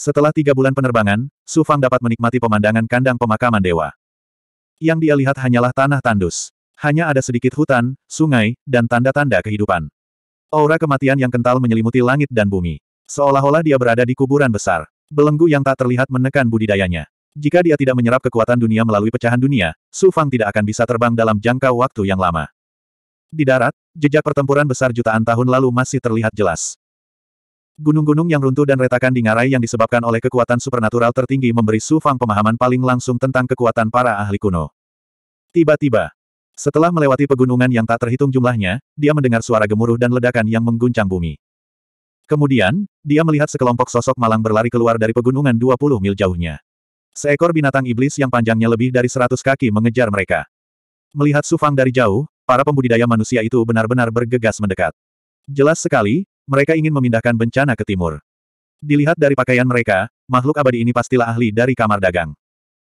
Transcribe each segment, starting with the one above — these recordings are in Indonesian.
Setelah tiga bulan penerbangan, Su Fang dapat menikmati pemandangan kandang pemakaman dewa. Yang dia lihat hanyalah tanah tandus. Hanya ada sedikit hutan, sungai, dan tanda-tanda kehidupan. Aura kematian yang kental menyelimuti langit dan bumi. Seolah-olah dia berada di kuburan besar. Belenggu yang tak terlihat menekan budidayanya. Jika dia tidak menyerap kekuatan dunia melalui pecahan dunia, Su Fang tidak akan bisa terbang dalam jangka waktu yang lama. Di darat, jejak pertempuran besar jutaan tahun lalu masih terlihat jelas. Gunung-gunung yang runtuh dan retakan di ngarai yang disebabkan oleh kekuatan supernatural tertinggi memberi Su Fang pemahaman paling langsung tentang kekuatan para ahli kuno. Tiba-tiba, setelah melewati pegunungan yang tak terhitung jumlahnya, dia mendengar suara gemuruh dan ledakan yang mengguncang bumi. Kemudian, dia melihat sekelompok sosok malang berlari keluar dari pegunungan 20 mil jauhnya. Seekor binatang iblis yang panjangnya lebih dari 100 kaki mengejar mereka. Melihat Sufang dari jauh, para pembudidaya manusia itu benar-benar bergegas mendekat. Jelas sekali, mereka ingin memindahkan bencana ke timur. Dilihat dari pakaian mereka, makhluk abadi ini pastilah ahli dari kamar dagang.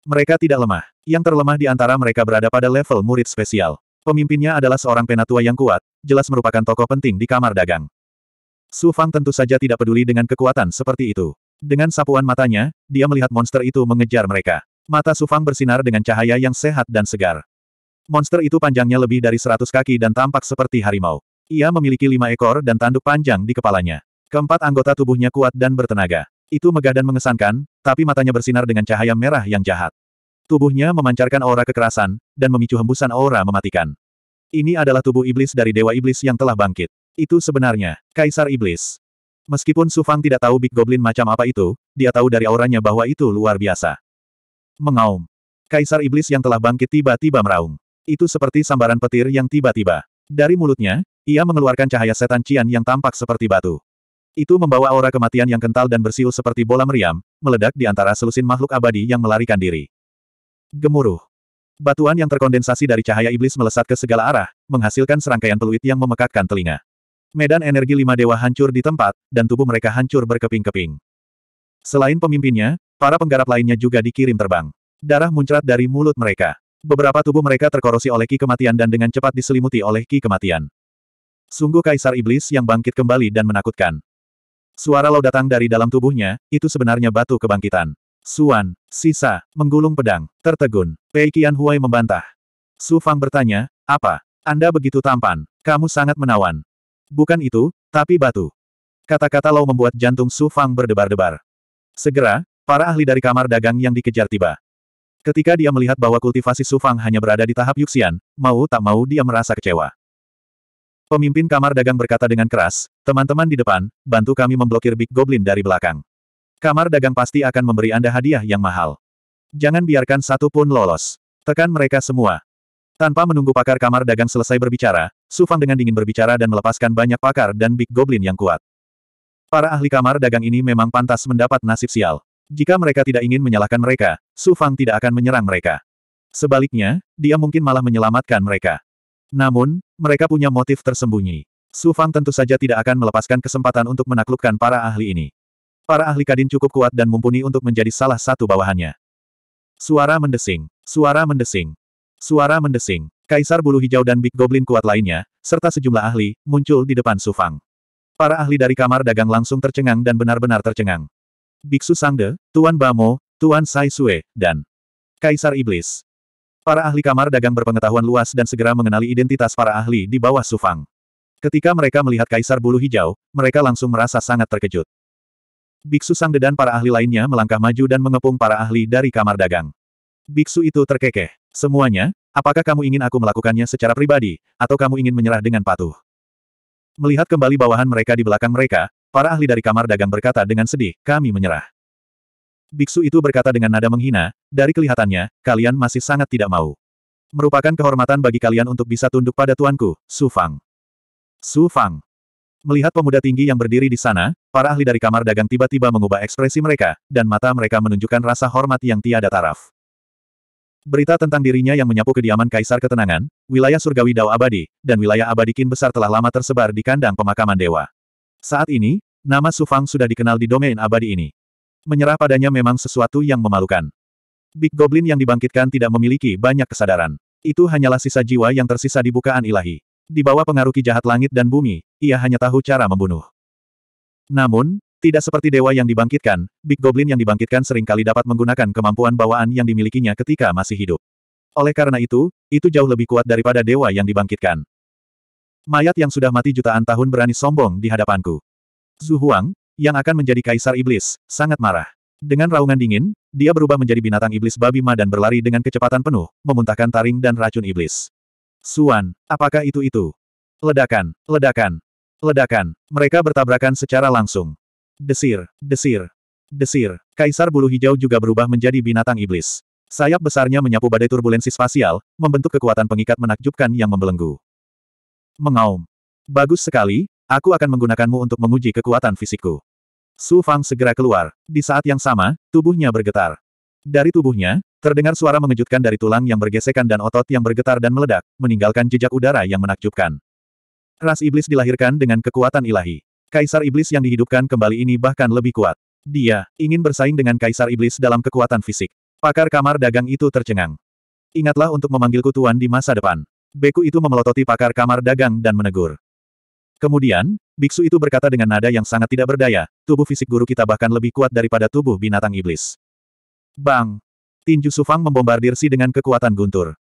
Mereka tidak lemah. Yang terlemah di antara mereka berada pada level murid spesial. Pemimpinnya adalah seorang penatua yang kuat, jelas merupakan tokoh penting di kamar dagang. Su Fang tentu saja tidak peduli dengan kekuatan seperti itu. Dengan sapuan matanya, dia melihat monster itu mengejar mereka. Mata Su Fang bersinar dengan cahaya yang sehat dan segar. Monster itu panjangnya lebih dari 100 kaki dan tampak seperti harimau. Ia memiliki lima ekor dan tanduk panjang di kepalanya. Keempat anggota tubuhnya kuat dan bertenaga. Itu megah dan mengesankan, tapi matanya bersinar dengan cahaya merah yang jahat. Tubuhnya memancarkan aura kekerasan, dan memicu hembusan aura mematikan. Ini adalah tubuh iblis dari Dewa Iblis yang telah bangkit. Itu sebenarnya, Kaisar Iblis. Meskipun Sufang tidak tahu Big Goblin macam apa itu, dia tahu dari auranya bahwa itu luar biasa. Mengaum. Kaisar Iblis yang telah bangkit tiba-tiba meraung. Itu seperti sambaran petir yang tiba-tiba. Dari mulutnya, ia mengeluarkan cahaya setan Cian yang tampak seperti batu. Itu membawa aura kematian yang kental dan bersiul seperti bola meriam, meledak di antara selusin makhluk abadi yang melarikan diri. Gemuruh. Batuan yang terkondensasi dari cahaya iblis melesat ke segala arah, menghasilkan serangkaian peluit yang memekakkan telinga. Medan energi lima dewa hancur di tempat, dan tubuh mereka hancur berkeping-keping. Selain pemimpinnya, para penggarap lainnya juga dikirim terbang. Darah muncrat dari mulut mereka. Beberapa tubuh mereka terkorosi oleh ki kematian dan dengan cepat diselimuti oleh ki kematian. Sungguh kaisar iblis yang bangkit kembali dan menakutkan. Suara lo datang dari dalam tubuhnya, itu sebenarnya batu kebangkitan. Suan, sisa, menggulung pedang, tertegun. Pei Qian Huai membantah. Su Fang bertanya, apa? Anda begitu tampan, kamu sangat menawan. Bukan itu, tapi batu. Kata-kata lo membuat jantung Su Fang berdebar-debar. Segera, para ahli dari kamar dagang yang dikejar tiba. Ketika dia melihat bahwa kultivasi Su Fang hanya berada di tahap Yuxian, mau tak mau dia merasa kecewa. Pemimpin kamar dagang berkata dengan keras, teman-teman di depan, bantu kami memblokir Big Goblin dari belakang. Kamar dagang pasti akan memberi Anda hadiah yang mahal. Jangan biarkan satu pun lolos. Tekan mereka semua. Tanpa menunggu pakar kamar dagang selesai berbicara, Sufang dengan dingin berbicara dan melepaskan banyak pakar dan Big Goblin yang kuat. Para ahli kamar dagang ini memang pantas mendapat nasib sial. Jika mereka tidak ingin menyalahkan mereka, Sufang tidak akan menyerang mereka. Sebaliknya, dia mungkin malah menyelamatkan mereka. Namun, mereka punya motif tersembunyi. Su Fang tentu saja tidak akan melepaskan kesempatan untuk menaklukkan para ahli ini. Para ahli Kadin cukup kuat dan mumpuni untuk menjadi salah satu bawahannya. Suara mendesing, suara mendesing, suara mendesing. Kaisar Bulu Hijau dan Big Goblin kuat lainnya, serta sejumlah ahli, muncul di depan Su Fang. Para ahli dari kamar dagang langsung tercengang dan benar-benar tercengang. Biksu Sangde, Tuan Bamo, Tuan Sai Sue, dan Kaisar Iblis. Para ahli kamar dagang berpengetahuan luas dan segera mengenali identitas para ahli di bawah Sufang. Ketika mereka melihat Kaisar Bulu Hijau, mereka langsung merasa sangat terkejut. Biksu Sang dan para ahli lainnya melangkah maju dan mengepung para ahli dari kamar dagang. Biksu itu terkekeh. Semuanya, apakah kamu ingin aku melakukannya secara pribadi, atau kamu ingin menyerah dengan patuh? Melihat kembali bawahan mereka di belakang mereka, para ahli dari kamar dagang berkata dengan sedih, kami menyerah. Biksu itu berkata dengan nada menghina, dari kelihatannya, kalian masih sangat tidak mau. Merupakan kehormatan bagi kalian untuk bisa tunduk pada tuanku, Su Fang. Su Fang. Melihat pemuda tinggi yang berdiri di sana, para ahli dari kamar dagang tiba-tiba mengubah ekspresi mereka, dan mata mereka menunjukkan rasa hormat yang tiada taraf. Berita tentang dirinya yang menyapu kediaman Kaisar Ketenangan, wilayah surgawi Dao Abadi, dan wilayah Abadi Kin besar telah lama tersebar di kandang pemakaman dewa. Saat ini, nama Su Fang sudah dikenal di domain abadi ini. Menyerah padanya memang sesuatu yang memalukan. Big Goblin yang dibangkitkan tidak memiliki banyak kesadaran. Itu hanyalah sisa jiwa yang tersisa di bukaan ilahi. Di bawah pengaruh jahat langit dan bumi, ia hanya tahu cara membunuh. Namun, tidak seperti dewa yang dibangkitkan, Big Goblin yang dibangkitkan seringkali dapat menggunakan kemampuan bawaan yang dimilikinya ketika masih hidup. Oleh karena itu, itu jauh lebih kuat daripada dewa yang dibangkitkan. Mayat yang sudah mati jutaan tahun berani sombong di hadapanku. Zhu Huang, yang akan menjadi kaisar iblis, sangat marah. Dengan raungan dingin, dia berubah menjadi binatang iblis babi ma dan berlari dengan kecepatan penuh, memuntahkan taring dan racun iblis. Suan, apakah itu itu? Ledakan, ledakan, ledakan. Mereka bertabrakan secara langsung. Desir, desir, desir. Kaisar bulu hijau juga berubah menjadi binatang iblis. Sayap besarnya menyapu badai turbulensi spasial, membentuk kekuatan pengikat menakjubkan yang membelenggu. Mengaum. Bagus sekali, Aku akan menggunakanmu untuk menguji kekuatan fisikku. Su Fang segera keluar. Di saat yang sama, tubuhnya bergetar. Dari tubuhnya, terdengar suara mengejutkan dari tulang yang bergesekan dan otot yang bergetar dan meledak, meninggalkan jejak udara yang menakjubkan. Ras iblis dilahirkan dengan kekuatan ilahi. Kaisar iblis yang dihidupkan kembali ini bahkan lebih kuat. Dia ingin bersaing dengan kaisar iblis dalam kekuatan fisik. Pakar kamar dagang itu tercengang. Ingatlah untuk memanggilku tuan di masa depan. Beku itu memelototi pakar kamar dagang dan menegur. Kemudian, biksu itu berkata dengan nada yang sangat tidak berdaya, tubuh fisik guru kita bahkan lebih kuat daripada tubuh binatang iblis. Bang! Tinju Sufang membombardir Si dengan kekuatan guntur.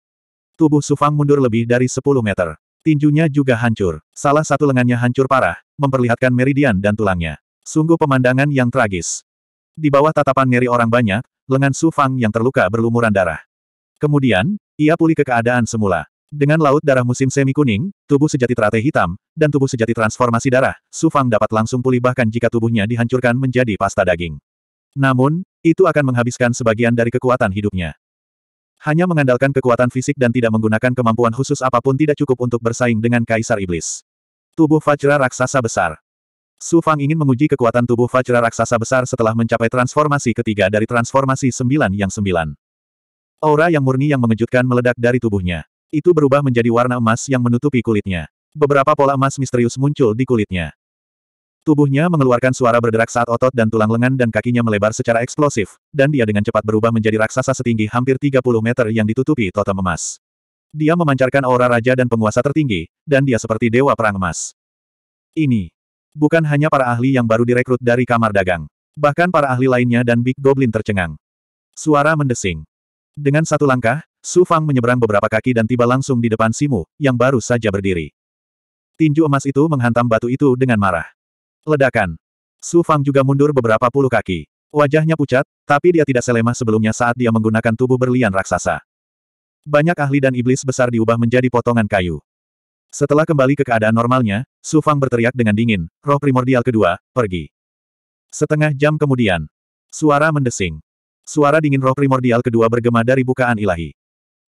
Tubuh Sufang mundur lebih dari 10 meter. Tinjunya juga hancur. Salah satu lengannya hancur parah, memperlihatkan meridian dan tulangnya. Sungguh pemandangan yang tragis. Di bawah tatapan ngeri orang banyak, lengan Su yang terluka berlumuran darah. Kemudian, ia pulih ke keadaan semula. Dengan laut darah musim semi kuning, tubuh sejati teratai hitam, dan tubuh sejati transformasi darah, Su Fang dapat langsung pulih bahkan jika tubuhnya dihancurkan menjadi pasta daging. Namun, itu akan menghabiskan sebagian dari kekuatan hidupnya. Hanya mengandalkan kekuatan fisik dan tidak menggunakan kemampuan khusus apapun tidak cukup untuk bersaing dengan Kaisar Iblis. Tubuh Vajra Raksasa Besar Su Fang ingin menguji kekuatan tubuh Vajra Raksasa Besar setelah mencapai transformasi ketiga dari transformasi sembilan yang sembilan. Aura yang murni yang mengejutkan meledak dari tubuhnya. Itu berubah menjadi warna emas yang menutupi kulitnya. Beberapa pola emas misterius muncul di kulitnya. Tubuhnya mengeluarkan suara berderak saat otot dan tulang lengan dan kakinya melebar secara eksplosif, dan dia dengan cepat berubah menjadi raksasa setinggi hampir 30 meter yang ditutupi totem emas. Dia memancarkan aura raja dan penguasa tertinggi, dan dia seperti dewa perang emas. Ini bukan hanya para ahli yang baru direkrut dari kamar dagang. Bahkan para ahli lainnya dan Big Goblin tercengang. Suara mendesing. Dengan satu langkah, Su Fang menyeberang beberapa kaki dan tiba langsung di depan Simu, yang baru saja berdiri. Tinju emas itu menghantam batu itu dengan marah. Ledakan. Su Fang juga mundur beberapa puluh kaki. Wajahnya pucat, tapi dia tidak selemah sebelumnya saat dia menggunakan tubuh berlian raksasa. Banyak ahli dan iblis besar diubah menjadi potongan kayu. Setelah kembali ke keadaan normalnya, Su Fang berteriak dengan dingin, roh primordial kedua, pergi. Setengah jam kemudian, suara mendesing. Suara dingin roh primordial kedua bergema dari bukaan ilahi.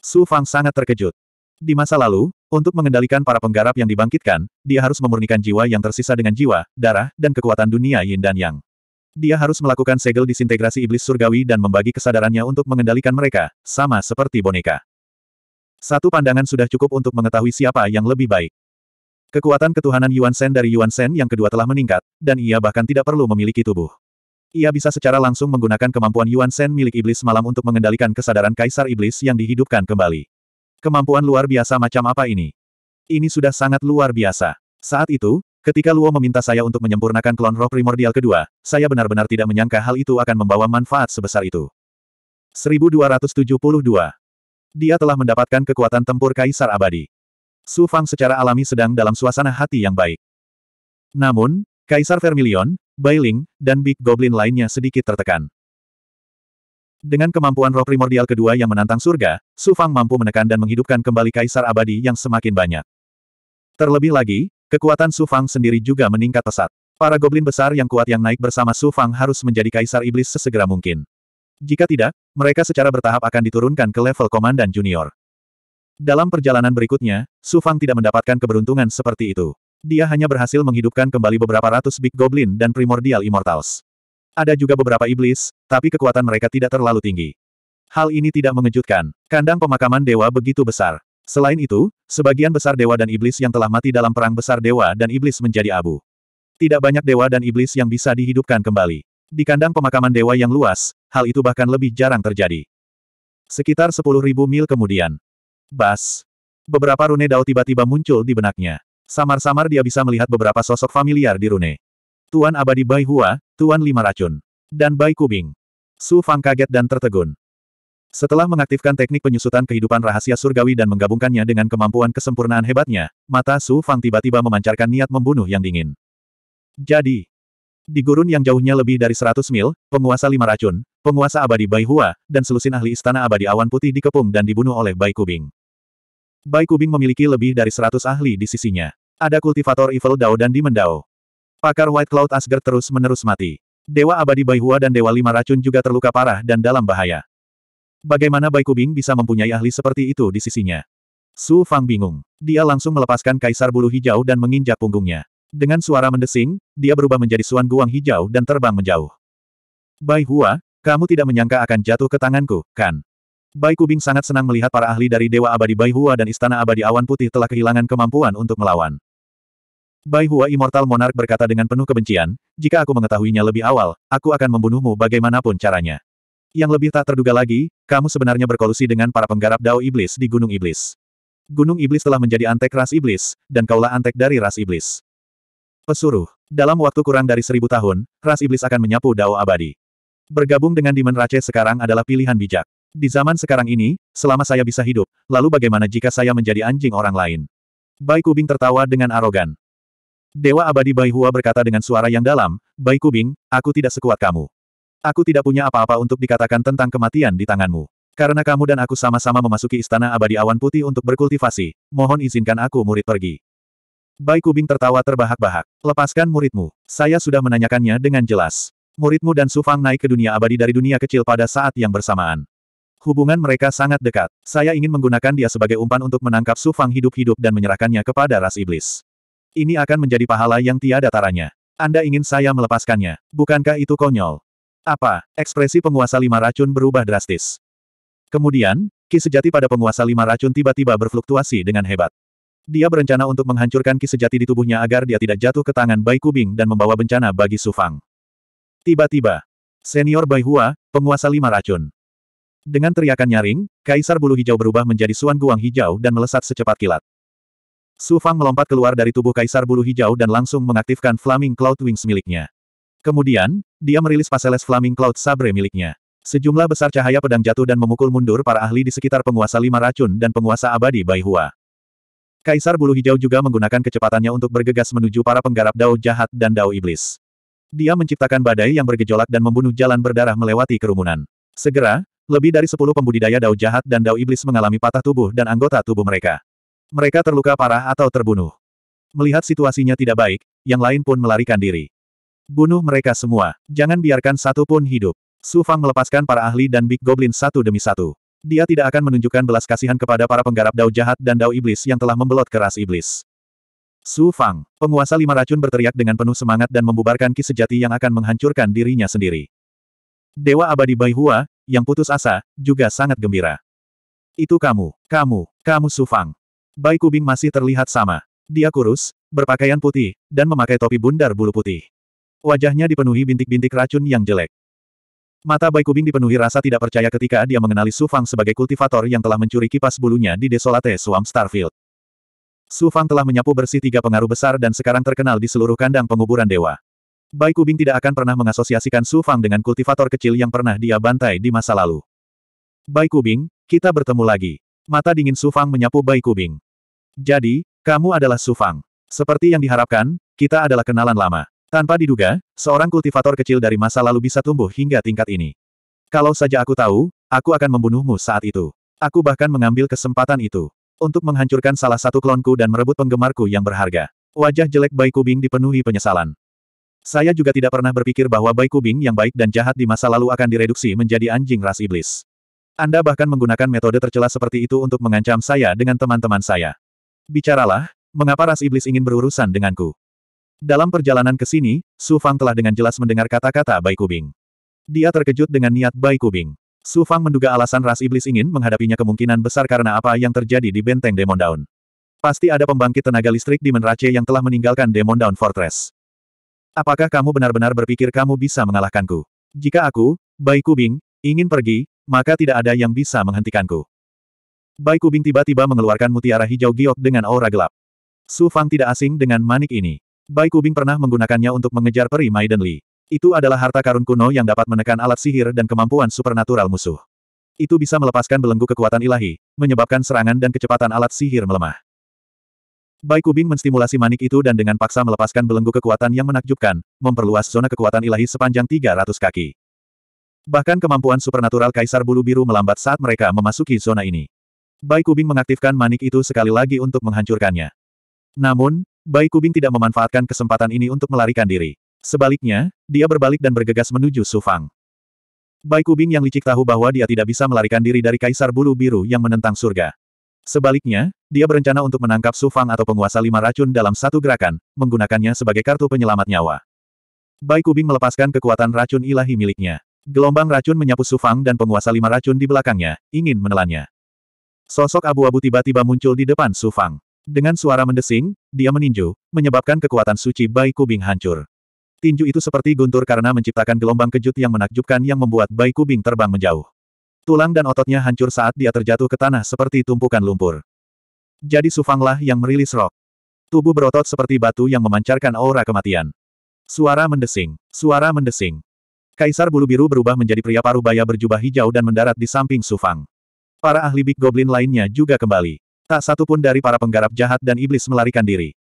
Su Fang sangat terkejut. Di masa lalu, untuk mengendalikan para penggarap yang dibangkitkan, dia harus memurnikan jiwa yang tersisa dengan jiwa, darah, dan kekuatan dunia yin dan yang. Dia harus melakukan segel disintegrasi iblis surgawi dan membagi kesadarannya untuk mengendalikan mereka, sama seperti boneka. Satu pandangan sudah cukup untuk mengetahui siapa yang lebih baik. Kekuatan ketuhanan Yuan Shen dari Yuan Shen yang kedua telah meningkat, dan ia bahkan tidak perlu memiliki tubuh. Ia bisa secara langsung menggunakan kemampuan Yuan Shen milik iblis malam untuk mengendalikan kesadaran kaisar iblis yang dihidupkan kembali. Kemampuan luar biasa macam apa ini? Ini sudah sangat luar biasa. Saat itu, ketika Luo meminta saya untuk menyempurnakan klon roh primordial kedua, saya benar-benar tidak menyangka hal itu akan membawa manfaat sebesar itu. 1272. Dia telah mendapatkan kekuatan tempur kaisar abadi. Su Fang secara alami sedang dalam suasana hati yang baik. Namun, Kaisar Vermilion, Bailing, dan Big Goblin lainnya sedikit tertekan. Dengan kemampuan roh primordial kedua yang menantang surga, Su Fang mampu menekan dan menghidupkan kembali kaisar abadi yang semakin banyak. Terlebih lagi, kekuatan Su Fang sendiri juga meningkat pesat. Para goblin besar yang kuat yang naik bersama Su Fang harus menjadi kaisar iblis sesegera mungkin. Jika tidak, mereka secara bertahap akan diturunkan ke level komandan junior. Dalam perjalanan berikutnya, Su Fang tidak mendapatkan keberuntungan seperti itu. Dia hanya berhasil menghidupkan kembali beberapa ratus Big Goblin dan Primordial Immortals. Ada juga beberapa iblis, tapi kekuatan mereka tidak terlalu tinggi. Hal ini tidak mengejutkan. Kandang pemakaman dewa begitu besar. Selain itu, sebagian besar dewa dan iblis yang telah mati dalam perang besar dewa dan iblis menjadi abu. Tidak banyak dewa dan iblis yang bisa dihidupkan kembali. Di kandang pemakaman dewa yang luas, hal itu bahkan lebih jarang terjadi. Sekitar 10.000 mil kemudian. Bas. Beberapa rune dao tiba-tiba muncul di benaknya. Samar-samar dia bisa melihat beberapa sosok familiar di Rune. Tuan Abadi Bai Hua, Tuan Lima Racun, dan Bai Kubing. Su Fang kaget dan tertegun. Setelah mengaktifkan teknik penyusutan kehidupan rahasia surgawi dan menggabungkannya dengan kemampuan kesempurnaan hebatnya, mata Su Fang tiba-tiba memancarkan niat membunuh yang dingin. Jadi, di gurun yang jauhnya lebih dari 100 mil, penguasa lima racun, penguasa abadi Bai Hua, dan selusin ahli istana abadi awan putih dikepung dan dibunuh oleh Bai Kubing. Bai Kubing memiliki lebih dari 100 ahli di sisinya. Ada kultivator Evil Dao dan Demon Dao. Pakar White Cloud Asgard terus-menerus mati. Dewa Abadi Bai Hua dan Dewa Lima Racun juga terluka parah dan dalam bahaya. Bagaimana Bai Kubing bisa mempunyai ahli seperti itu di sisinya? Su Fang bingung. Dia langsung melepaskan kaisar bulu hijau dan menginjak punggungnya. Dengan suara mendesing, dia berubah menjadi Suan Guang hijau dan terbang menjauh. Bai Hua, kamu tidak menyangka akan jatuh ke tanganku, kan? Bai Kubing sangat senang melihat para ahli dari Dewa Abadi Bai Hua dan Istana Abadi Awan Putih telah kehilangan kemampuan untuk melawan. Bai Hua Immortal Monarch berkata dengan penuh kebencian, jika aku mengetahuinya lebih awal, aku akan membunuhmu bagaimanapun caranya. Yang lebih tak terduga lagi, kamu sebenarnya berkolusi dengan para penggarap Dao Iblis di Gunung Iblis. Gunung Iblis telah menjadi antek ras iblis, dan kaulah antek dari ras iblis. Pesuruh. Dalam waktu kurang dari seribu tahun, ras iblis akan menyapu Dao abadi. Bergabung dengan Demon Rache sekarang adalah pilihan bijak. Di zaman sekarang ini, selama saya bisa hidup, lalu bagaimana jika saya menjadi anjing orang lain? Bai Kubing tertawa dengan arogan. Dewa abadi Bai Hua berkata dengan suara yang dalam, Bai Kubing, aku tidak sekuat kamu. Aku tidak punya apa-apa untuk dikatakan tentang kematian di tanganmu. Karena kamu dan aku sama-sama memasuki istana abadi awan putih untuk berkultivasi, mohon izinkan aku murid pergi. Bai Kubing tertawa terbahak-bahak. Lepaskan muridmu. Saya sudah menanyakannya dengan jelas. Muridmu dan Sufang naik ke dunia abadi dari dunia kecil pada saat yang bersamaan. Hubungan mereka sangat dekat. Saya ingin menggunakan dia sebagai umpan untuk menangkap Su Fang hidup-hidup dan menyerahkannya kepada ras iblis. Ini akan menjadi pahala yang tiada taranya. Anda ingin saya melepaskannya. Bukankah itu konyol? Apa? Ekspresi penguasa lima racun berubah drastis. Kemudian, ki sejati pada penguasa lima racun tiba-tiba berfluktuasi dengan hebat. Dia berencana untuk menghancurkan ki sejati di tubuhnya agar dia tidak jatuh ke tangan Bai Kubing dan membawa bencana bagi Su Fang. Tiba-tiba, senior Bai Hua, penguasa lima racun. Dengan teriakan nyaring, Kaisar Bulu Hijau berubah menjadi Suan Guang Hijau dan melesat secepat kilat. Su Fang melompat keluar dari tubuh Kaisar Bulu Hijau dan langsung mengaktifkan Flaming Cloud Wings miliknya. Kemudian, dia merilis Paseles Flaming Cloud Sabre miliknya. Sejumlah besar cahaya pedang jatuh dan memukul mundur para ahli di sekitar penguasa lima racun dan penguasa abadi Bai Hua. Kaisar Bulu Hijau juga menggunakan kecepatannya untuk bergegas menuju para penggarap dao jahat dan dao iblis. Dia menciptakan badai yang bergejolak dan membunuh jalan berdarah melewati kerumunan. Segera, lebih dari sepuluh pembudidaya dao jahat dan dao iblis mengalami patah tubuh dan anggota tubuh mereka. Mereka terluka parah atau terbunuh. Melihat situasinya tidak baik, yang lain pun melarikan diri. Bunuh mereka semua, jangan biarkan satu pun hidup. Su Fang melepaskan para ahli dan Big Goblin satu demi satu. Dia tidak akan menunjukkan belas kasihan kepada para penggarap dao jahat dan dao iblis yang telah membelot keras iblis. Su Fang, penguasa lima racun berteriak dengan penuh semangat dan membubarkan ki sejati yang akan menghancurkan dirinya sendiri. Dewa abadi Bai Hua, yang putus asa, juga sangat gembira. Itu kamu, kamu, kamu Sufang. Bai Kubing masih terlihat sama. Dia kurus, berpakaian putih, dan memakai topi bundar bulu putih. Wajahnya dipenuhi bintik-bintik racun yang jelek. Mata Bai Kubing dipenuhi rasa tidak percaya ketika dia mengenali Sufang sebagai kultivator yang telah mencuri kipas bulunya di Desolate Swamp Starfield. Sufang telah menyapu bersih tiga pengaruh besar dan sekarang terkenal di seluruh kandang penguburan dewa. Bai Kubing tidak akan pernah mengasosiasikan Su Fang dengan kultivator kecil yang pernah dia bantai di masa lalu. Bai Kubing, kita bertemu lagi. Mata dingin Su Fang menyapu Bai Kubing. Jadi, kamu adalah Su Fang. Seperti yang diharapkan, kita adalah kenalan lama. Tanpa diduga, seorang kultivator kecil dari masa lalu bisa tumbuh hingga tingkat ini. Kalau saja aku tahu, aku akan membunuhmu saat itu. Aku bahkan mengambil kesempatan itu untuk menghancurkan salah satu klonku dan merebut penggemarku yang berharga. Wajah jelek Bai Kubing dipenuhi penyesalan. Saya juga tidak pernah berpikir bahwa Bai Kubing yang baik dan jahat di masa lalu akan direduksi menjadi anjing ras iblis. Anda bahkan menggunakan metode tercela seperti itu untuk mengancam saya dengan teman-teman saya. Bicaralah, mengapa ras iblis ingin berurusan denganku? Dalam perjalanan ke sini, Su Fang telah dengan jelas mendengar kata-kata Bai Kubing. Dia terkejut dengan niat Bai Kubing. Su Fang menduga alasan ras iblis ingin menghadapinya kemungkinan besar karena apa yang terjadi di benteng Demon Down. Pasti ada pembangkit tenaga listrik di Menrace yang telah meninggalkan Demon Down Fortress. Apakah kamu benar-benar berpikir kamu bisa mengalahkanku? Jika aku, Bai Kubing, ingin pergi, maka tidak ada yang bisa menghentikanku. Bai Kubing tiba-tiba mengeluarkan mutiara hijau giok dengan aura gelap. Su Fang tidak asing dengan manik ini. Bai Kubing pernah menggunakannya untuk mengejar peri Maiden Li. Itu adalah harta karun kuno yang dapat menekan alat sihir dan kemampuan supernatural musuh. Itu bisa melepaskan belenggu kekuatan ilahi, menyebabkan serangan dan kecepatan alat sihir melemah. Bai Kubing menstimulasi manik itu dan dengan paksa melepaskan belenggu kekuatan yang menakjubkan, memperluas zona kekuatan ilahi sepanjang 300 kaki. Bahkan kemampuan supernatural Kaisar Bulu Biru melambat saat mereka memasuki zona ini. Bai Kubing mengaktifkan manik itu sekali lagi untuk menghancurkannya. Namun, Bai Kubing tidak memanfaatkan kesempatan ini untuk melarikan diri. Sebaliknya, dia berbalik dan bergegas menuju Sufang. Bai Kubing yang licik tahu bahwa dia tidak bisa melarikan diri dari Kaisar Bulu Biru yang menentang surga. Sebaliknya, dia berencana untuk menangkap Sufang atau penguasa lima racun dalam satu gerakan, menggunakannya sebagai kartu penyelamat nyawa. Bai Kubing melepaskan kekuatan racun ilahi miliknya. Gelombang racun menyapu Sufang dan penguasa lima racun di belakangnya, ingin menelannya. Sosok abu-abu tiba-tiba muncul di depan Sufang. Dengan suara mendesing, dia meninju, menyebabkan kekuatan suci Bai Kubing hancur. Tinju itu seperti guntur karena menciptakan gelombang kejut yang menakjubkan yang membuat Bai Kubing terbang menjauh. Tulang dan ototnya hancur saat dia terjatuh ke tanah seperti tumpukan lumpur. Jadi Sufanglah yang merilis rok. Tubuh berotot seperti batu yang memancarkan aura kematian. Suara mendesing. Suara mendesing. Kaisar bulu biru berubah menjadi pria paruh baya berjubah hijau dan mendarat di samping Sufang. Para ahli Big Goblin lainnya juga kembali. Tak satu pun dari para penggarap jahat dan iblis melarikan diri.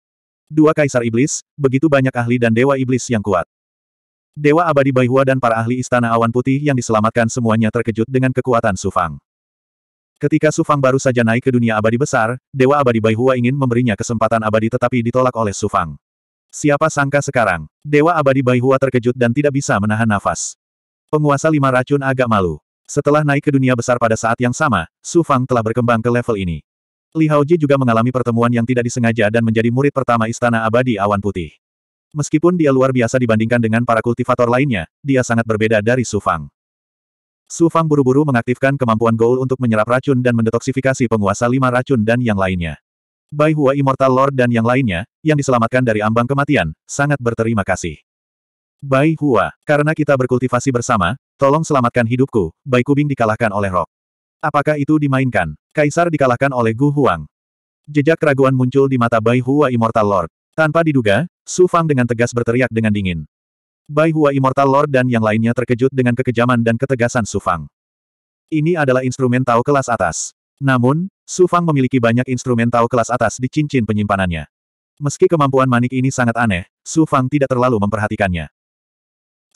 Dua kaisar iblis, begitu banyak ahli dan dewa iblis yang kuat. Dewa abadi Baihua dan para ahli istana awan putih yang diselamatkan semuanya terkejut dengan kekuatan Sufang. Ketika Sufang baru saja naik ke dunia abadi besar, Dewa Abadi Baihua ingin memberinya kesempatan abadi tetapi ditolak oleh Sufang. Siapa sangka sekarang, Dewa Abadi Baihua terkejut dan tidak bisa menahan nafas. Penguasa lima racun agak malu. Setelah naik ke dunia besar pada saat yang sama, Su Fang telah berkembang ke level ini. Li Haoji juga mengalami pertemuan yang tidak disengaja dan menjadi murid pertama Istana Abadi Awan Putih. Meskipun dia luar biasa dibandingkan dengan para kultivator lainnya, dia sangat berbeda dari Su Fang. Su Fang buru-buru mengaktifkan kemampuan goal untuk menyerap racun dan mendetoksifikasi penguasa lima racun dan yang lainnya. Bai Hua Immortal Lord dan yang lainnya, yang diselamatkan dari ambang kematian, sangat berterima kasih. Bai Hua, karena kita berkultivasi bersama, tolong selamatkan hidupku, Bai Kubing dikalahkan oleh Rock. Apakah itu dimainkan? Kaisar dikalahkan oleh Gu Huang. Jejak keraguan muncul di mata Bai Hua Immortal Lord. Tanpa diduga, Su Fang dengan tegas berteriak dengan dingin. Bai Hua Immortal Lord dan yang lainnya terkejut dengan kekejaman dan ketegasan Su Fang. Ini adalah instrumen Tao kelas atas. Namun, Su Fang memiliki banyak instrumen Tao kelas atas di cincin penyimpanannya. Meski kemampuan manik ini sangat aneh, Su Fang tidak terlalu memperhatikannya.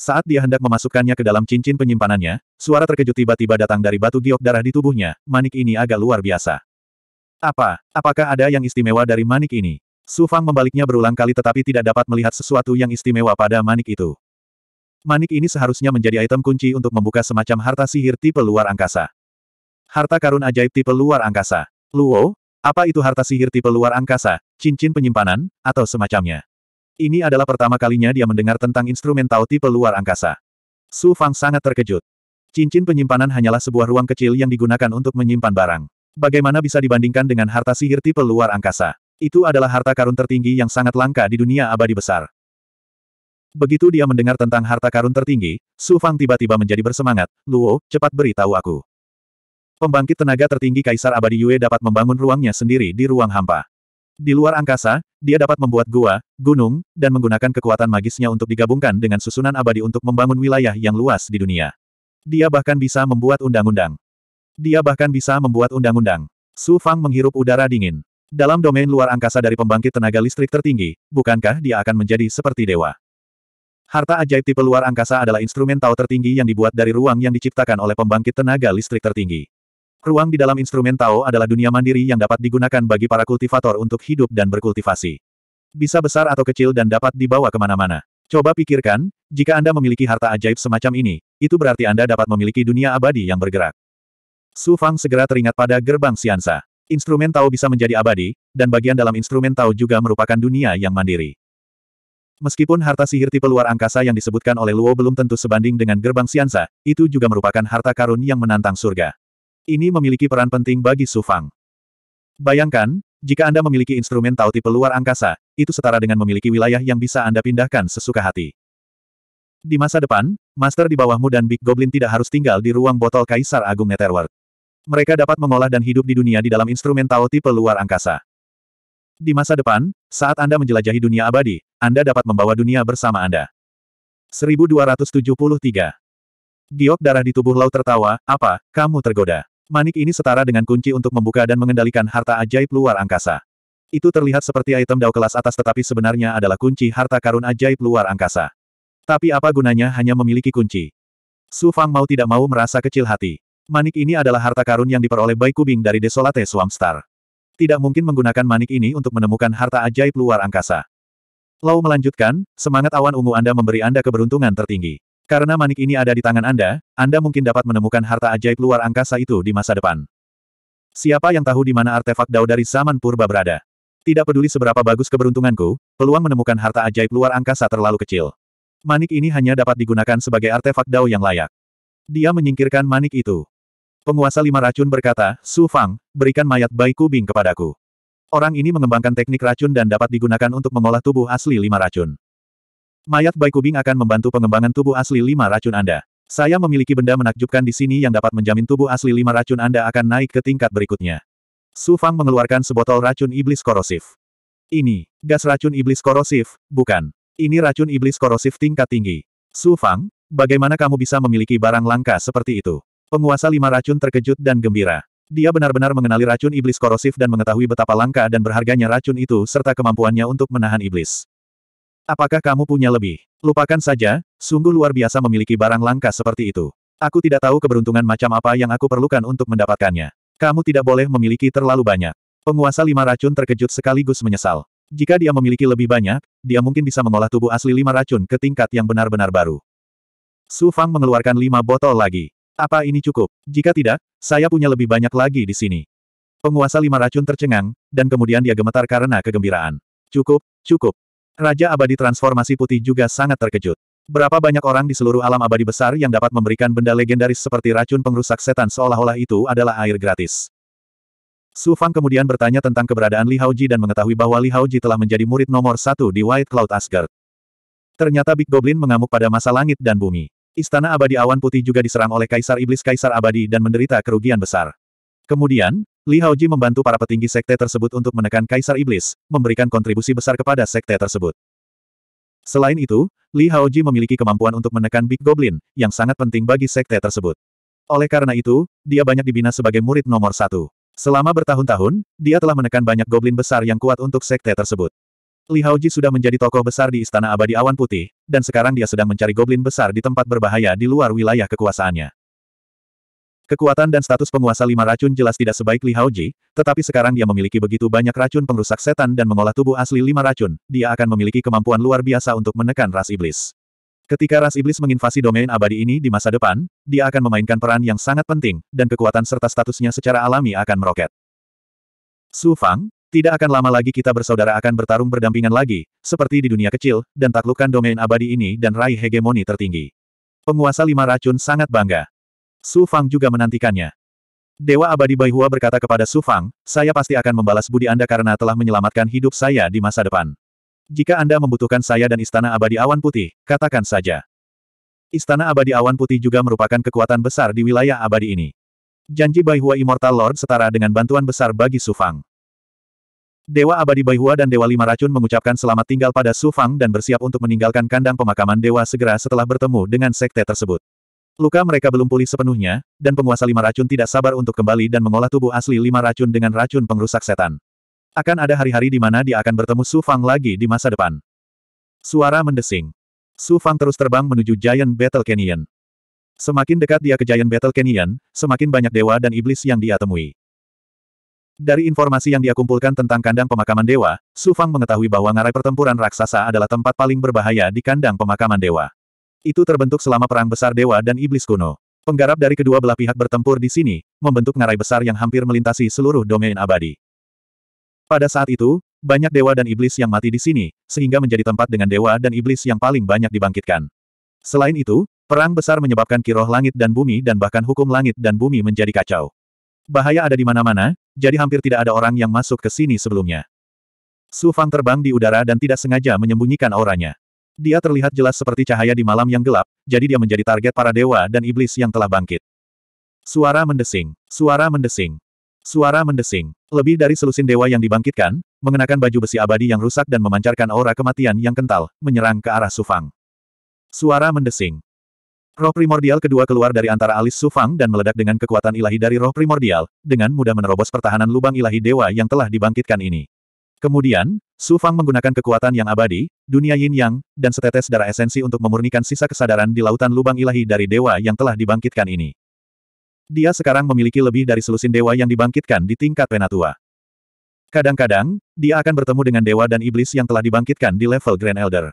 Saat dia hendak memasukkannya ke dalam cincin penyimpanannya, suara terkejut tiba-tiba datang dari batu giok darah di tubuhnya, manik ini agak luar biasa. Apa? Apakah ada yang istimewa dari manik ini? Su Fang membaliknya berulang kali tetapi tidak dapat melihat sesuatu yang istimewa pada manik itu. Manik ini seharusnya menjadi item kunci untuk membuka semacam harta sihir tipe luar angkasa. Harta karun ajaib tipe luar angkasa. Luo, apa itu harta sihir tipe luar angkasa, cincin penyimpanan, atau semacamnya? Ini adalah pertama kalinya dia mendengar tentang instrumen Tao tipe luar angkasa. Su Fang sangat terkejut. Cincin penyimpanan hanyalah sebuah ruang kecil yang digunakan untuk menyimpan barang. Bagaimana bisa dibandingkan dengan harta sihir tipe luar angkasa? Itu adalah harta karun tertinggi yang sangat langka di dunia abadi besar. Begitu dia mendengar tentang harta karun tertinggi, Su Fang tiba-tiba menjadi bersemangat, Luo, cepat beritahu aku. Pembangkit tenaga tertinggi Kaisar Abadi Yue dapat membangun ruangnya sendiri di ruang hampa. Di luar angkasa, dia dapat membuat gua, gunung, dan menggunakan kekuatan magisnya untuk digabungkan dengan susunan abadi untuk membangun wilayah yang luas di dunia. Dia bahkan bisa membuat undang-undang. Dia bahkan bisa membuat undang-undang. Su Fang menghirup udara dingin. Dalam domain luar angkasa dari pembangkit tenaga listrik tertinggi, bukankah dia akan menjadi seperti dewa? Harta ajaib tipe luar angkasa adalah instrumen Tao tertinggi yang dibuat dari ruang yang diciptakan oleh pembangkit tenaga listrik tertinggi. Ruang di dalam instrumen Tao adalah dunia mandiri yang dapat digunakan bagi para kultivator untuk hidup dan berkultivasi. Bisa besar atau kecil dan dapat dibawa kemana-mana. Coba pikirkan, jika Anda memiliki harta ajaib semacam ini, itu berarti Anda dapat memiliki dunia abadi yang bergerak. Su Fang segera teringat pada gerbang Siansa. Instrumen Tao bisa menjadi abadi, dan bagian dalam instrumen Tao juga merupakan dunia yang mandiri. Meskipun harta sihir tipe luar angkasa yang disebutkan oleh Luo belum tentu sebanding dengan gerbang Siansa, itu juga merupakan harta karun yang menantang surga. Ini memiliki peran penting bagi Su Fang. Bayangkan, jika Anda memiliki instrumen Tao tipe luar angkasa, itu setara dengan memiliki wilayah yang bisa Anda pindahkan sesuka hati. Di masa depan, Master di bawahmu dan Big Goblin tidak harus tinggal di ruang botol Kaisar Agung Netherworld. Mereka dapat mengolah dan hidup di dunia di dalam instrumen Tao tipe luar angkasa. Di masa depan, saat Anda menjelajahi dunia abadi, Anda dapat membawa dunia bersama Anda. 1273. Giok darah di tubuh laut tertawa, apa, kamu tergoda? Manik ini setara dengan kunci untuk membuka dan mengendalikan harta ajaib luar angkasa. Itu terlihat seperti item dao kelas atas tetapi sebenarnya adalah kunci harta karun ajaib luar angkasa. Tapi apa gunanya hanya memiliki kunci? Su Fang mau tidak mau merasa kecil hati. Manik ini adalah harta karun yang diperoleh Bai Kubing dari Desolate Swamp Star tidak mungkin menggunakan manik ini untuk menemukan harta ajaib luar angkasa. Lau melanjutkan, semangat awan ungu Anda memberi Anda keberuntungan tertinggi. Karena manik ini ada di tangan Anda, Anda mungkin dapat menemukan harta ajaib luar angkasa itu di masa depan. Siapa yang tahu di mana artefak Dao dari zaman purba berada? Tidak peduli seberapa bagus keberuntunganku, peluang menemukan harta ajaib luar angkasa terlalu kecil. Manik ini hanya dapat digunakan sebagai artefak Dao yang layak. Dia menyingkirkan manik itu. Penguasa lima racun berkata, Su Fang, berikan mayat Bai Kubing kepadaku. Orang ini mengembangkan teknik racun dan dapat digunakan untuk mengolah tubuh asli lima racun. Mayat Bai Kubing akan membantu pengembangan tubuh asli lima racun Anda. Saya memiliki benda menakjubkan di sini yang dapat menjamin tubuh asli lima racun Anda akan naik ke tingkat berikutnya. Su Fang mengeluarkan sebotol racun iblis korosif. Ini, gas racun iblis korosif, bukan. Ini racun iblis korosif tingkat tinggi. Su Fang, bagaimana kamu bisa memiliki barang langka seperti itu? Penguasa lima racun terkejut dan gembira. Dia benar-benar mengenali racun iblis korosif dan mengetahui betapa langka dan berharganya racun itu serta kemampuannya untuk menahan iblis. Apakah kamu punya lebih? Lupakan saja, sungguh luar biasa memiliki barang langka seperti itu. Aku tidak tahu keberuntungan macam apa yang aku perlukan untuk mendapatkannya. Kamu tidak boleh memiliki terlalu banyak. Penguasa lima racun terkejut sekaligus menyesal. Jika dia memiliki lebih banyak, dia mungkin bisa mengolah tubuh asli lima racun ke tingkat yang benar-benar baru. Su Fang mengeluarkan lima botol lagi. Apa ini cukup? Jika tidak, saya punya lebih banyak lagi di sini. Penguasa lima racun tercengang, dan kemudian dia gemetar karena kegembiraan. Cukup, cukup. Raja abadi transformasi putih juga sangat terkejut. Berapa banyak orang di seluruh alam abadi besar yang dapat memberikan benda legendaris seperti racun pengrusak setan seolah-olah itu adalah air gratis. Su Fang kemudian bertanya tentang keberadaan Li Haoji dan mengetahui bahwa Li Haoji telah menjadi murid nomor satu di White Cloud Asgard. Ternyata Big Goblin mengamuk pada masa langit dan bumi. Istana abadi awan putih juga diserang oleh Kaisar Iblis Kaisar Abadi dan menderita kerugian besar. Kemudian, Li Haoji membantu para petinggi sekte tersebut untuk menekan Kaisar Iblis, memberikan kontribusi besar kepada sekte tersebut. Selain itu, Li Haoji memiliki kemampuan untuk menekan Big Goblin, yang sangat penting bagi sekte tersebut. Oleh karena itu, dia banyak dibina sebagai murid nomor satu. Selama bertahun-tahun, dia telah menekan banyak goblin besar yang kuat untuk sekte tersebut. Li Haoji sudah menjadi tokoh besar di Istana Abadi Awan Putih, dan sekarang dia sedang mencari goblin besar di tempat berbahaya di luar wilayah kekuasaannya. Kekuatan dan status penguasa lima racun jelas tidak sebaik Li Haoji, tetapi sekarang dia memiliki begitu banyak racun pengrusak setan dan mengolah tubuh asli lima racun, dia akan memiliki kemampuan luar biasa untuk menekan ras iblis. Ketika ras iblis menginvasi domain abadi ini di masa depan, dia akan memainkan peran yang sangat penting, dan kekuatan serta statusnya secara alami akan meroket. Su Fang, tidak akan lama lagi kita bersaudara akan bertarung berdampingan lagi, seperti di dunia kecil, dan taklukkan domain abadi ini dan raih hegemoni tertinggi. Penguasa lima racun sangat bangga. Su Fang juga menantikannya. Dewa Abadi Baihua berkata kepada Su Fang, saya pasti akan membalas budi Anda karena telah menyelamatkan hidup saya di masa depan. Jika Anda membutuhkan saya dan Istana Abadi Awan Putih, katakan saja. Istana Abadi Awan Putih juga merupakan kekuatan besar di wilayah abadi ini. Janji Baihua Immortal Lord setara dengan bantuan besar bagi Su Fang. Dewa Abadi Baihua dan Dewa Lima Racun mengucapkan selamat tinggal pada Su Fang dan bersiap untuk meninggalkan kandang pemakaman Dewa segera setelah bertemu dengan sekte tersebut. Luka mereka belum pulih sepenuhnya, dan penguasa Lima Racun tidak sabar untuk kembali dan mengolah tubuh asli Lima Racun dengan racun pengrusak setan. Akan ada hari-hari di mana dia akan bertemu Su Fang lagi di masa depan. Suara mendesing. Su Fang terus terbang menuju Giant Battle Canyon. Semakin dekat dia ke Giant Battle Canyon, semakin banyak dewa dan iblis yang dia temui. Dari informasi yang dia kumpulkan tentang kandang pemakaman dewa, Su Fang mengetahui bahwa ngarai pertempuran raksasa adalah tempat paling berbahaya di kandang pemakaman dewa. Itu terbentuk selama perang besar dewa dan iblis kuno. Penggarap dari kedua belah pihak bertempur di sini, membentuk ngarai besar yang hampir melintasi seluruh domain abadi. Pada saat itu, banyak dewa dan iblis yang mati di sini, sehingga menjadi tempat dengan dewa dan iblis yang paling banyak dibangkitkan. Selain itu, perang besar menyebabkan kiroh langit dan bumi dan bahkan hukum langit dan bumi menjadi kacau. Bahaya ada di mana-mana, jadi hampir tidak ada orang yang masuk ke sini sebelumnya. Su Fang terbang di udara dan tidak sengaja menyembunyikan auranya. Dia terlihat jelas seperti cahaya di malam yang gelap, jadi dia menjadi target para dewa dan iblis yang telah bangkit. Suara mendesing, suara mendesing, suara mendesing. Lebih dari selusin dewa yang dibangkitkan, mengenakan baju besi abadi yang rusak dan memancarkan aura kematian yang kental, menyerang ke arah Su Fang. Suara mendesing, Roh primordial kedua keluar dari antara alis Sufang dan meledak dengan kekuatan ilahi dari roh primordial, dengan mudah menerobos pertahanan lubang ilahi dewa yang telah dibangkitkan ini. Kemudian, Sufang menggunakan kekuatan yang abadi, dunia yin yang, dan setetes darah esensi untuk memurnikan sisa kesadaran di lautan lubang ilahi dari dewa yang telah dibangkitkan ini. Dia sekarang memiliki lebih dari selusin dewa yang dibangkitkan di tingkat penatua. Kadang-kadang, dia akan bertemu dengan dewa dan iblis yang telah dibangkitkan di level Grand Elder.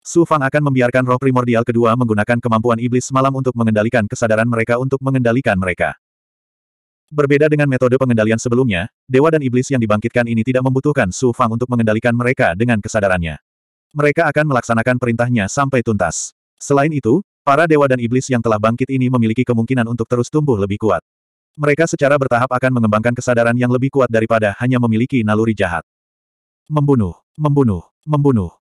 Su Fang akan membiarkan roh primordial kedua menggunakan kemampuan iblis malam untuk mengendalikan kesadaran mereka untuk mengendalikan mereka. Berbeda dengan metode pengendalian sebelumnya, dewa dan iblis yang dibangkitkan ini tidak membutuhkan Su Fang untuk mengendalikan mereka dengan kesadarannya. Mereka akan melaksanakan perintahnya sampai tuntas. Selain itu, para dewa dan iblis yang telah bangkit ini memiliki kemungkinan untuk terus tumbuh lebih kuat. Mereka secara bertahap akan mengembangkan kesadaran yang lebih kuat daripada hanya memiliki naluri jahat. Membunuh, membunuh, membunuh.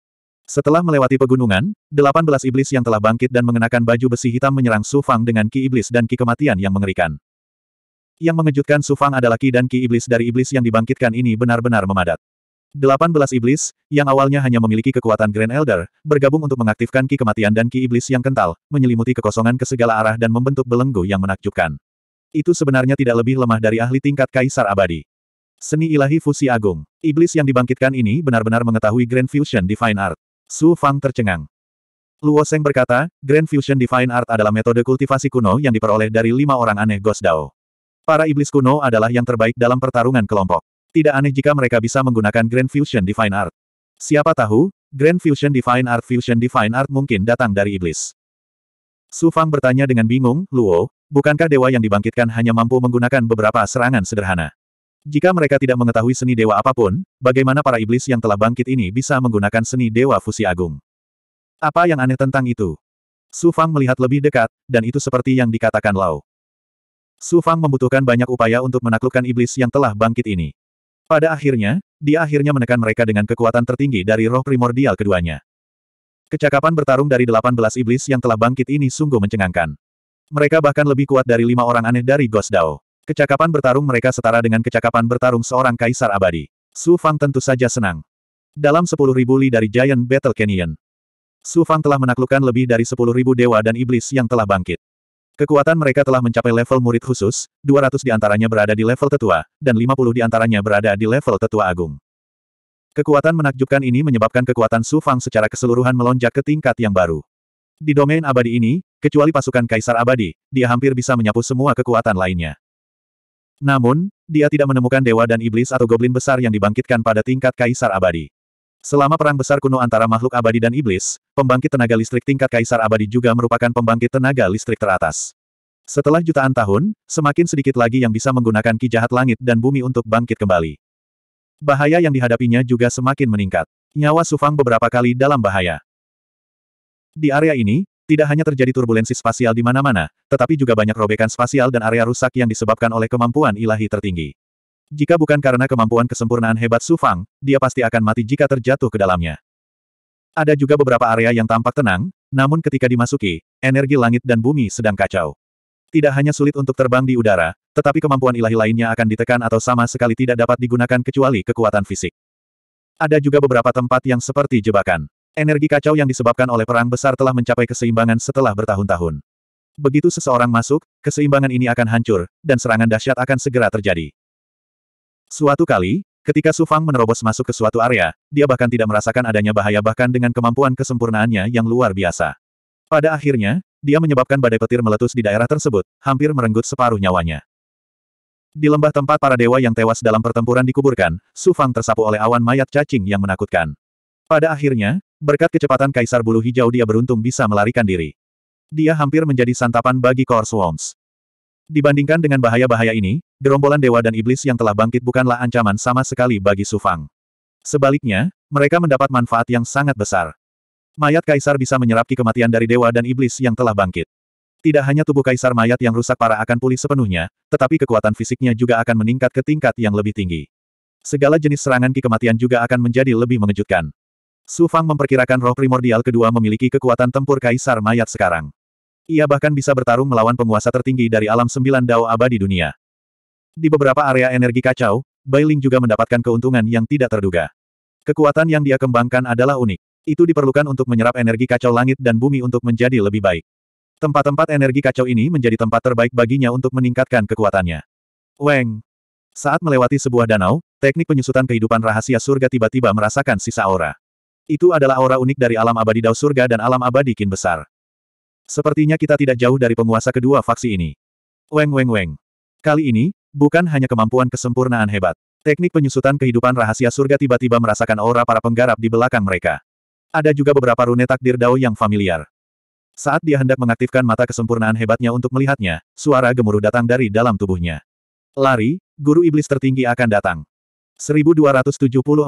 Setelah melewati pegunungan, 18 iblis yang telah bangkit dan mengenakan baju besi hitam menyerang Su Fang dengan ki iblis dan ki kematian yang mengerikan. Yang mengejutkan Su Fang adalah ki dan ki iblis dari iblis yang dibangkitkan ini benar-benar memadat. 18 iblis, yang awalnya hanya memiliki kekuatan Grand Elder, bergabung untuk mengaktifkan ki kematian dan ki iblis yang kental, menyelimuti kekosongan ke segala arah dan membentuk belenggu yang menakjubkan. Itu sebenarnya tidak lebih lemah dari ahli tingkat Kaisar Abadi. Seni ilahi fusi agung. Iblis yang dibangkitkan ini benar-benar mengetahui Grand Fusion Divine Art. Su Fang tercengang. Luo Seng berkata, Grand Fusion Divine Art adalah metode kultivasi kuno yang diperoleh dari lima orang aneh Ghost Dao. Para iblis kuno adalah yang terbaik dalam pertarungan kelompok. Tidak aneh jika mereka bisa menggunakan Grand Fusion Divine Art. Siapa tahu, Grand Fusion Divine Art Fusion Divine Art mungkin datang dari iblis. Su Fang bertanya dengan bingung, Luo, bukankah dewa yang dibangkitkan hanya mampu menggunakan beberapa serangan sederhana? Jika mereka tidak mengetahui seni dewa apapun, bagaimana para iblis yang telah bangkit ini bisa menggunakan seni dewa fusi agung? Apa yang aneh tentang itu? Su Fang melihat lebih dekat, dan itu seperti yang dikatakan Lau. Su Fang membutuhkan banyak upaya untuk menaklukkan iblis yang telah bangkit ini. Pada akhirnya, dia akhirnya menekan mereka dengan kekuatan tertinggi dari roh primordial keduanya. Kecakapan bertarung dari 18 iblis yang telah bangkit ini sungguh mencengangkan. Mereka bahkan lebih kuat dari lima orang aneh dari Ghost Dao. Kecakapan bertarung mereka setara dengan kecakapan bertarung seorang kaisar abadi. Su Fang tentu saja senang. Dalam sepuluh ribu li dari Giant Battle Canyon, Su Fang telah menaklukkan lebih dari sepuluh ribu dewa dan iblis yang telah bangkit. Kekuatan mereka telah mencapai level murid khusus, 200 di antaranya berada di level tetua, dan 50 di antaranya berada di level tetua agung. Kekuatan menakjubkan ini menyebabkan kekuatan Su Fang secara keseluruhan melonjak ke tingkat yang baru. Di domain abadi ini, kecuali pasukan Kaisar Abadi, dia hampir bisa menyapu semua kekuatan lainnya. Namun, dia tidak menemukan dewa dan iblis atau goblin besar yang dibangkitkan pada tingkat kaisar abadi. Selama perang besar kuno antara makhluk abadi dan iblis, pembangkit tenaga listrik tingkat kaisar abadi juga merupakan pembangkit tenaga listrik teratas. Setelah jutaan tahun, semakin sedikit lagi yang bisa menggunakan ki jahat langit dan bumi untuk bangkit kembali. Bahaya yang dihadapinya juga semakin meningkat. Nyawa Sufang beberapa kali dalam bahaya. Di area ini, tidak hanya terjadi turbulensi spasial di mana-mana, tetapi juga banyak robekan spasial dan area rusak yang disebabkan oleh kemampuan ilahi tertinggi. Jika bukan karena kemampuan kesempurnaan hebat Su Fang, dia pasti akan mati jika terjatuh ke dalamnya. Ada juga beberapa area yang tampak tenang, namun ketika dimasuki, energi langit dan bumi sedang kacau. Tidak hanya sulit untuk terbang di udara, tetapi kemampuan ilahi lainnya akan ditekan atau sama sekali tidak dapat digunakan kecuali kekuatan fisik. Ada juga beberapa tempat yang seperti jebakan. Energi kacau yang disebabkan oleh perang besar telah mencapai keseimbangan setelah bertahun-tahun. Begitu seseorang masuk, keseimbangan ini akan hancur, dan serangan dahsyat akan segera terjadi. Suatu kali, ketika Su Fang menerobos masuk ke suatu area, dia bahkan tidak merasakan adanya bahaya bahkan dengan kemampuan kesempurnaannya yang luar biasa. Pada akhirnya, dia menyebabkan badai petir meletus di daerah tersebut, hampir merenggut separuh nyawanya. Di lembah tempat para dewa yang tewas dalam pertempuran dikuburkan, Su Fang tersapu oleh awan mayat cacing yang menakutkan. Pada akhirnya, Berkat kecepatan Kaisar Bulu Hijau dia beruntung bisa melarikan diri. Dia hampir menjadi santapan bagi Core Swarms. Dibandingkan dengan bahaya-bahaya ini, gerombolan dewa dan iblis yang telah bangkit bukanlah ancaman sama sekali bagi Sufang. Sebaliknya, mereka mendapat manfaat yang sangat besar. Mayat Kaisar bisa menyerap kematian dari dewa dan iblis yang telah bangkit. Tidak hanya tubuh Kaisar mayat yang rusak parah akan pulih sepenuhnya, tetapi kekuatan fisiknya juga akan meningkat ke tingkat yang lebih tinggi. Segala jenis serangan kematian juga akan menjadi lebih mengejutkan. Su Fang memperkirakan roh primordial kedua memiliki kekuatan tempur kaisar mayat sekarang. Ia bahkan bisa bertarung melawan penguasa tertinggi dari alam sembilan dao abadi dunia. Di beberapa area energi kacau, Bailing juga mendapatkan keuntungan yang tidak terduga. Kekuatan yang dia kembangkan adalah unik. Itu diperlukan untuk menyerap energi kacau langit dan bumi untuk menjadi lebih baik. Tempat-tempat energi kacau ini menjadi tempat terbaik baginya untuk meningkatkan kekuatannya. Weng. Saat melewati sebuah danau, teknik penyusutan kehidupan rahasia surga tiba-tiba merasakan sisa aura. Itu adalah aura unik dari alam abadi Dao Surga dan alam abadi Kin Besar. Sepertinya kita tidak jauh dari penguasa kedua faksi ini. Weng weng weng. Kali ini, bukan hanya kemampuan kesempurnaan hebat. Teknik penyusutan kehidupan rahasia surga tiba-tiba merasakan aura para penggarap di belakang mereka. Ada juga beberapa rune takdir Dao yang familiar. Saat dia hendak mengaktifkan mata kesempurnaan hebatnya untuk melihatnya, suara gemuruh datang dari dalam tubuhnya. Lari, guru iblis tertinggi akan datang. 1274.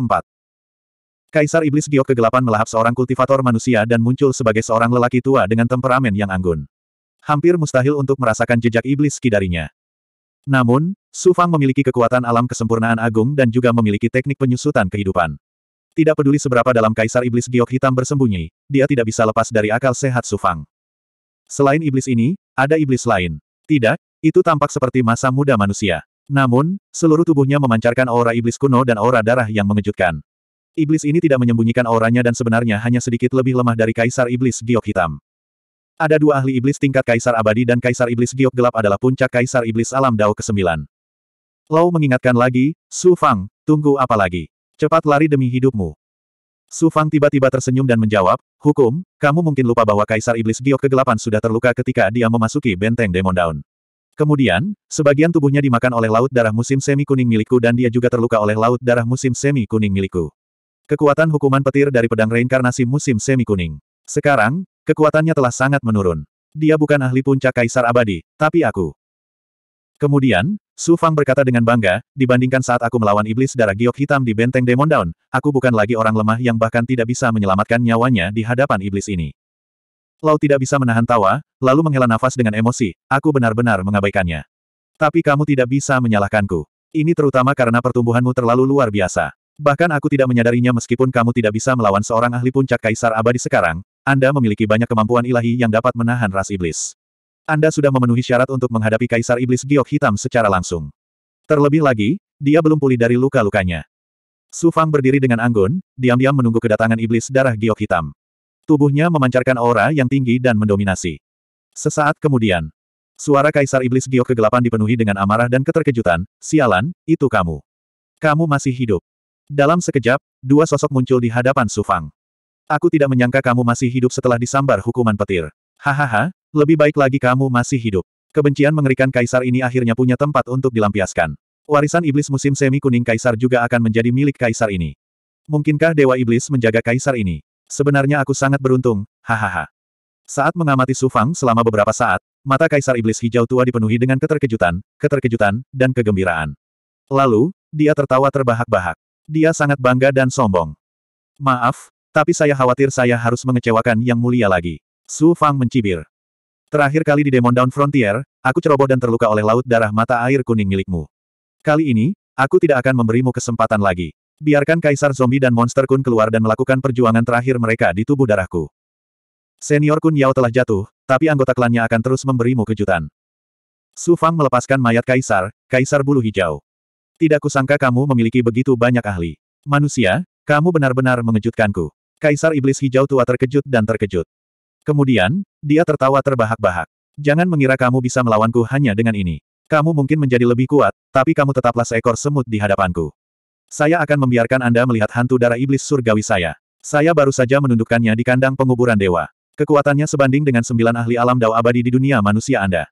Kaisar Iblis Giok kegelapan melahap seorang kultivator manusia dan muncul sebagai seorang lelaki tua dengan temperamen yang anggun. Hampir mustahil untuk merasakan jejak iblis ki darinya. Namun, Su Fang memiliki kekuatan alam kesempurnaan agung dan juga memiliki teknik penyusutan kehidupan. Tidak peduli seberapa dalam Kaisar Iblis Giok Hitam bersembunyi, dia tidak bisa lepas dari akal sehat Su Fang. Selain iblis ini, ada iblis lain. Tidak, itu tampak seperti masa muda manusia. Namun, seluruh tubuhnya memancarkan aura iblis kuno dan aura darah yang mengejutkan. Iblis ini tidak menyembunyikan auranya dan sebenarnya hanya sedikit lebih lemah dari Kaisar Iblis Giok Hitam. Ada dua ahli iblis tingkat Kaisar Abadi dan Kaisar Iblis Giok Gelap adalah puncak Kaisar Iblis Alam Dao ke-9. Lau mengingatkan lagi, Su Fang, tunggu apa lagi? Cepat lari demi hidupmu. Su Fang tiba-tiba tersenyum dan menjawab, Hukum, kamu mungkin lupa bahwa Kaisar Iblis Giok Kegelapan sudah terluka ketika dia memasuki benteng Demon Daun. Kemudian, sebagian tubuhnya dimakan oleh laut darah musim semi kuning milikku dan dia juga terluka oleh laut darah musim semi kuning milikku. Kekuatan hukuman petir dari pedang reinkarnasi musim semi kuning. Sekarang, kekuatannya telah sangat menurun. Dia bukan ahli puncak kaisar abadi, tapi aku. Kemudian, Su Fang berkata dengan bangga, dibandingkan saat aku melawan iblis darah giok hitam di benteng Demon Down, aku bukan lagi orang lemah yang bahkan tidak bisa menyelamatkan nyawanya di hadapan iblis ini. Lau tidak bisa menahan tawa, lalu menghela nafas dengan emosi, aku benar-benar mengabaikannya. Tapi kamu tidak bisa menyalahkanku. Ini terutama karena pertumbuhanmu terlalu luar biasa. Bahkan aku tidak menyadarinya meskipun kamu tidak bisa melawan seorang ahli puncak kaisar abadi sekarang, Anda memiliki banyak kemampuan ilahi yang dapat menahan ras iblis. Anda sudah memenuhi syarat untuk menghadapi kaisar iblis giok hitam secara langsung. Terlebih lagi, dia belum pulih dari luka-lukanya. Su Fang berdiri dengan anggun, diam-diam menunggu kedatangan iblis darah giok hitam. Tubuhnya memancarkan aura yang tinggi dan mendominasi. Sesaat kemudian, suara kaisar iblis giok kegelapan dipenuhi dengan amarah dan keterkejutan, sialan, itu kamu. Kamu masih hidup. Dalam sekejap, dua sosok muncul di hadapan Sufang. Aku tidak menyangka kamu masih hidup setelah disambar hukuman petir. Hahaha, lebih baik lagi kamu masih hidup. Kebencian mengerikan kaisar ini akhirnya punya tempat untuk dilampiaskan. Warisan iblis musim semi kuning kaisar juga akan menjadi milik kaisar ini. Mungkinkah dewa iblis menjaga kaisar ini? Sebenarnya aku sangat beruntung, hahaha. Saat mengamati Sufang selama beberapa saat, mata kaisar iblis hijau tua dipenuhi dengan keterkejutan, keterkejutan, dan kegembiraan. Lalu, dia tertawa terbahak-bahak. Dia sangat bangga dan sombong. Maaf, tapi saya khawatir saya harus mengecewakan yang mulia lagi. Su Fang mencibir. Terakhir kali di Demon Down Frontier, aku ceroboh dan terluka oleh laut darah mata air kuning milikmu. Kali ini, aku tidak akan memberimu kesempatan lagi. Biarkan Kaisar Zombie dan Monster Kun keluar dan melakukan perjuangan terakhir mereka di tubuh darahku. Senior Kun Yao telah jatuh, tapi anggota klannya akan terus memberimu kejutan. Su Fang melepaskan mayat Kaisar, Kaisar Bulu Hijau. Tidak kusangka kamu memiliki begitu banyak ahli. Manusia, kamu benar-benar mengejutkanku. Kaisar Iblis Hijau Tua terkejut dan terkejut. Kemudian, dia tertawa terbahak-bahak. Jangan mengira kamu bisa melawanku hanya dengan ini. Kamu mungkin menjadi lebih kuat, tapi kamu tetaplah seekor semut di hadapanku. Saya akan membiarkan Anda melihat hantu darah iblis surgawi saya. Saya baru saja menundukkannya di kandang penguburan dewa. Kekuatannya sebanding dengan sembilan ahli alam dao abadi di dunia manusia Anda.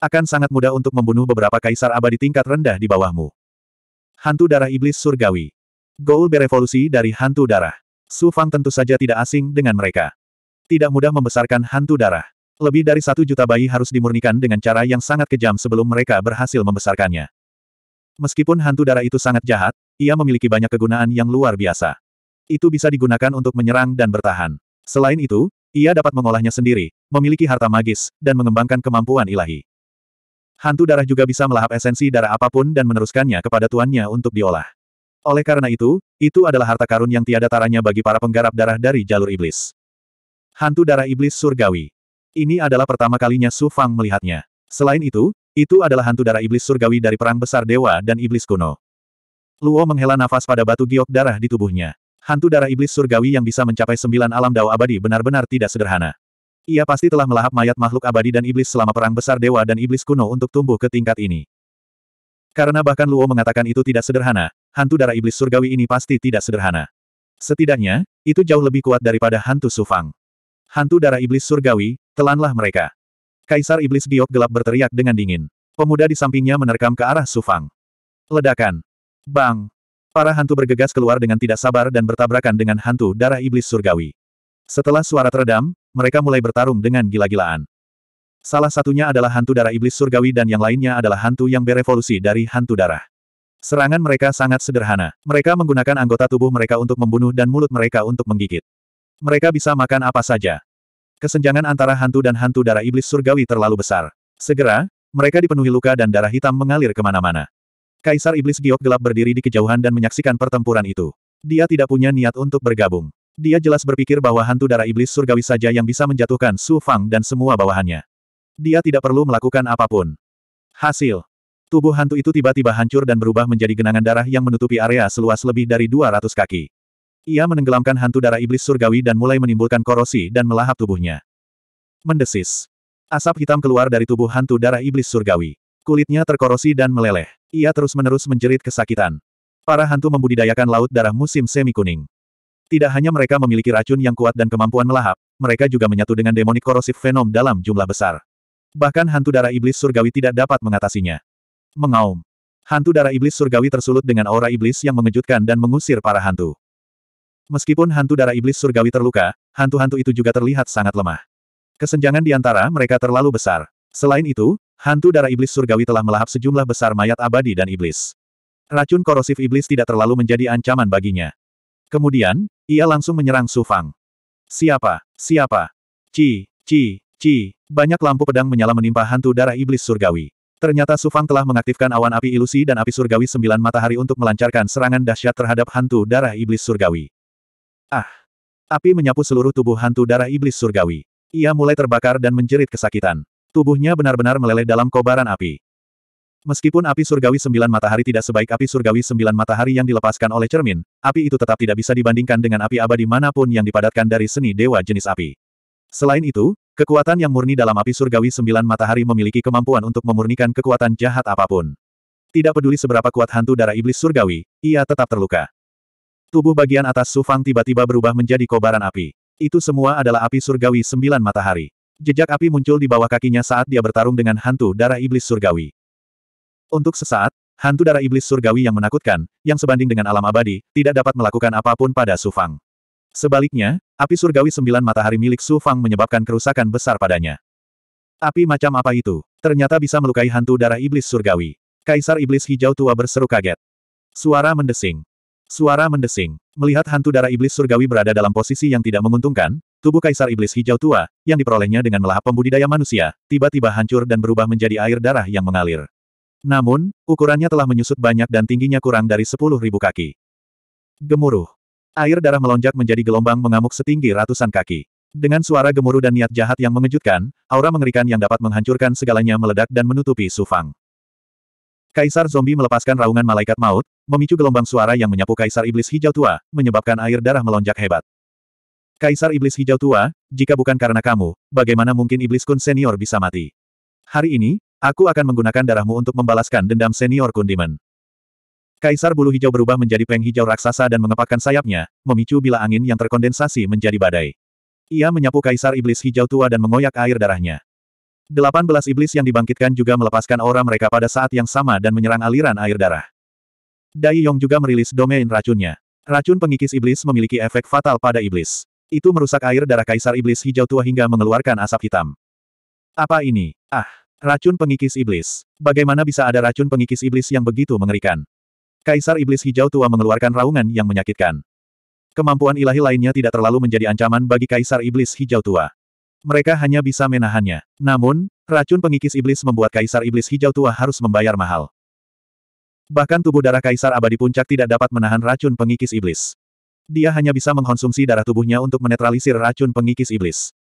Akan sangat mudah untuk membunuh beberapa kaisar abadi tingkat rendah di bawahmu. Hantu darah iblis surgawi. Goul berevolusi dari hantu darah. Su Fang tentu saja tidak asing dengan mereka. Tidak mudah membesarkan hantu darah. Lebih dari satu juta bayi harus dimurnikan dengan cara yang sangat kejam sebelum mereka berhasil membesarkannya. Meskipun hantu darah itu sangat jahat, ia memiliki banyak kegunaan yang luar biasa. Itu bisa digunakan untuk menyerang dan bertahan. Selain itu, ia dapat mengolahnya sendiri, memiliki harta magis, dan mengembangkan kemampuan ilahi. Hantu darah juga bisa melahap esensi darah apapun dan meneruskannya kepada tuannya untuk diolah. Oleh karena itu, itu adalah harta karun yang tiada taranya bagi para penggarap darah dari jalur iblis. Hantu darah iblis surgawi. Ini adalah pertama kalinya Su Fang melihatnya. Selain itu, itu adalah hantu darah iblis surgawi dari Perang Besar Dewa dan Iblis Kuno. Luo menghela nafas pada batu giok darah di tubuhnya. Hantu darah iblis surgawi yang bisa mencapai sembilan alam dao abadi benar-benar tidak sederhana. Ia pasti telah melahap mayat makhluk abadi dan iblis selama perang besar dewa dan iblis kuno untuk tumbuh ke tingkat ini. Karena bahkan Luo mengatakan itu tidak sederhana, hantu darah iblis surgawi ini pasti tidak sederhana. Setidaknya, itu jauh lebih kuat daripada hantu sufang. Hantu darah iblis surgawi, telanlah mereka. Kaisar Iblis Giok gelap berteriak dengan dingin. Pemuda di sampingnya menerkam ke arah Sufang. Ledakan. Bang. Para hantu bergegas keluar dengan tidak sabar dan bertabrakan dengan hantu darah iblis surgawi. Setelah suara teredam, mereka mulai bertarung dengan gila-gilaan. Salah satunya adalah hantu darah iblis surgawi dan yang lainnya adalah hantu yang berevolusi dari hantu darah. Serangan mereka sangat sederhana. Mereka menggunakan anggota tubuh mereka untuk membunuh dan mulut mereka untuk menggigit. Mereka bisa makan apa saja. Kesenjangan antara hantu dan hantu darah iblis surgawi terlalu besar. Segera, mereka dipenuhi luka dan darah hitam mengalir kemana-mana. Kaisar Iblis Giok gelap berdiri di kejauhan dan menyaksikan pertempuran itu. Dia tidak punya niat untuk bergabung. Dia jelas berpikir bahwa hantu darah iblis surgawi saja yang bisa menjatuhkan Su Fang dan semua bawahannya. Dia tidak perlu melakukan apapun. Hasil. Tubuh hantu itu tiba-tiba hancur dan berubah menjadi genangan darah yang menutupi area seluas lebih dari 200 kaki. Ia menenggelamkan hantu darah iblis surgawi dan mulai menimbulkan korosi dan melahap tubuhnya. Mendesis. Asap hitam keluar dari tubuh hantu darah iblis surgawi. Kulitnya terkorosi dan meleleh. Ia terus-menerus menjerit kesakitan. Para hantu membudidayakan laut darah musim semi kuning. Tidak hanya mereka memiliki racun yang kuat dan kemampuan melahap, mereka juga menyatu dengan demonik korosif venom dalam jumlah besar. Bahkan hantu darah iblis surgawi tidak dapat mengatasinya. Mengaum. Hantu darah iblis surgawi tersulut dengan aura iblis yang mengejutkan dan mengusir para hantu. Meskipun hantu darah iblis surgawi terluka, hantu-hantu itu juga terlihat sangat lemah. Kesenjangan di antara mereka terlalu besar. Selain itu, hantu darah iblis surgawi telah melahap sejumlah besar mayat abadi dan iblis. Racun korosif iblis tidak terlalu menjadi ancaman baginya. Kemudian, ia langsung menyerang Su Fang. Siapa? Siapa? Ci, ci, ci. Banyak lampu pedang menyala menimpa hantu darah iblis surgawi. Ternyata Su Fang telah mengaktifkan awan api ilusi dan api surgawi sembilan matahari untuk melancarkan serangan dahsyat terhadap hantu darah iblis surgawi. Ah! Api menyapu seluruh tubuh hantu darah iblis surgawi. Ia mulai terbakar dan menjerit kesakitan. Tubuhnya benar-benar meleleh dalam kobaran api. Meskipun api surgawi sembilan matahari tidak sebaik api surgawi sembilan matahari yang dilepaskan oleh cermin, api itu tetap tidak bisa dibandingkan dengan api abadi manapun yang dipadatkan dari seni dewa jenis api. Selain itu, kekuatan yang murni dalam api surgawi sembilan matahari memiliki kemampuan untuk memurnikan kekuatan jahat apapun. Tidak peduli seberapa kuat hantu darah iblis surgawi, ia tetap terluka. Tubuh bagian atas Sufang tiba-tiba berubah menjadi kobaran api. Itu semua adalah api surgawi sembilan matahari. Jejak api muncul di bawah kakinya saat dia bertarung dengan hantu darah iblis surgawi. Untuk sesaat, hantu darah iblis surgawi yang menakutkan, yang sebanding dengan alam abadi, tidak dapat melakukan apapun pada Su Fang. Sebaliknya, api surgawi sembilan matahari milik Su Fang menyebabkan kerusakan besar padanya. Api macam apa itu? Ternyata bisa melukai hantu darah iblis surgawi. Kaisar iblis hijau tua berseru kaget. Suara mendesing. Suara mendesing. Melihat hantu darah iblis surgawi berada dalam posisi yang tidak menguntungkan, tubuh kaisar iblis hijau tua, yang diperolehnya dengan melahap pembudidaya manusia, tiba-tiba hancur dan berubah menjadi air darah yang mengalir. Namun, ukurannya telah menyusut banyak dan tingginya kurang dari sepuluh ribu kaki. Gemuruh. Air darah melonjak menjadi gelombang mengamuk setinggi ratusan kaki. Dengan suara gemuruh dan niat jahat yang mengejutkan, aura mengerikan yang dapat menghancurkan segalanya meledak dan menutupi Sufang. Kaisar zombie melepaskan raungan malaikat maut, memicu gelombang suara yang menyapu Kaisar Iblis Hijau Tua, menyebabkan air darah melonjak hebat. Kaisar Iblis Hijau Tua, jika bukan karena kamu, bagaimana mungkin Iblis Kun Senior bisa mati? Hari ini, aku akan menggunakan darahmu untuk membalaskan dendam senior Kundiman. Kaisar bulu hijau berubah menjadi peng hijau raksasa dan mengepakkan sayapnya, memicu bila angin yang terkondensasi menjadi badai. Ia menyapu kaisar iblis hijau tua dan mengoyak air darahnya. Delapan belas iblis yang dibangkitkan juga melepaskan aura mereka pada saat yang sama dan menyerang aliran air darah. Dai Yong juga merilis domain racunnya. Racun pengikis iblis memiliki efek fatal pada iblis. Itu merusak air darah kaisar iblis hijau tua hingga mengeluarkan asap hitam. Apa ini? Ah, racun pengikis iblis. Bagaimana bisa ada racun pengikis iblis yang begitu mengerikan? Kaisar Iblis Hijau Tua mengeluarkan raungan yang menyakitkan. Kemampuan ilahi lainnya tidak terlalu menjadi ancaman bagi Kaisar Iblis Hijau Tua. Mereka hanya bisa menahannya. Namun, racun pengikis iblis membuat Kaisar Iblis Hijau Tua harus membayar mahal. Bahkan tubuh darah Kaisar Abadi Puncak tidak dapat menahan racun pengikis iblis. Dia hanya bisa mengkonsumsi darah tubuhnya untuk menetralisir racun pengikis iblis.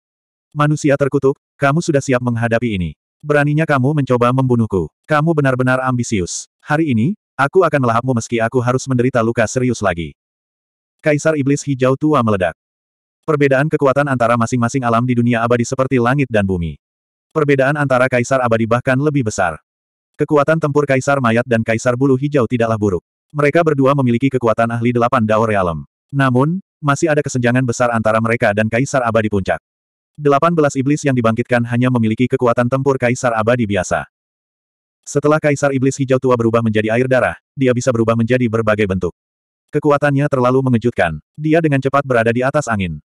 Manusia terkutuk, kamu sudah siap menghadapi ini. Beraninya kamu mencoba membunuhku. Kamu benar-benar ambisius. Hari ini, aku akan melahapmu meski aku harus menderita luka serius lagi. Kaisar Iblis Hijau Tua meledak. Perbedaan kekuatan antara masing-masing alam di dunia abadi seperti langit dan bumi. Perbedaan antara Kaisar Abadi bahkan lebih besar. Kekuatan tempur Kaisar Mayat dan Kaisar Bulu Hijau tidaklah buruk. Mereka berdua memiliki kekuatan ahli delapan daur realem. Namun, masih ada kesenjangan besar antara mereka dan Kaisar Abadi Puncak. 18 iblis yang dibangkitkan hanya memiliki kekuatan tempur kaisar abadi biasa. Setelah kaisar iblis hijau tua berubah menjadi air darah, dia bisa berubah menjadi berbagai bentuk. Kekuatannya terlalu mengejutkan. Dia dengan cepat berada di atas angin.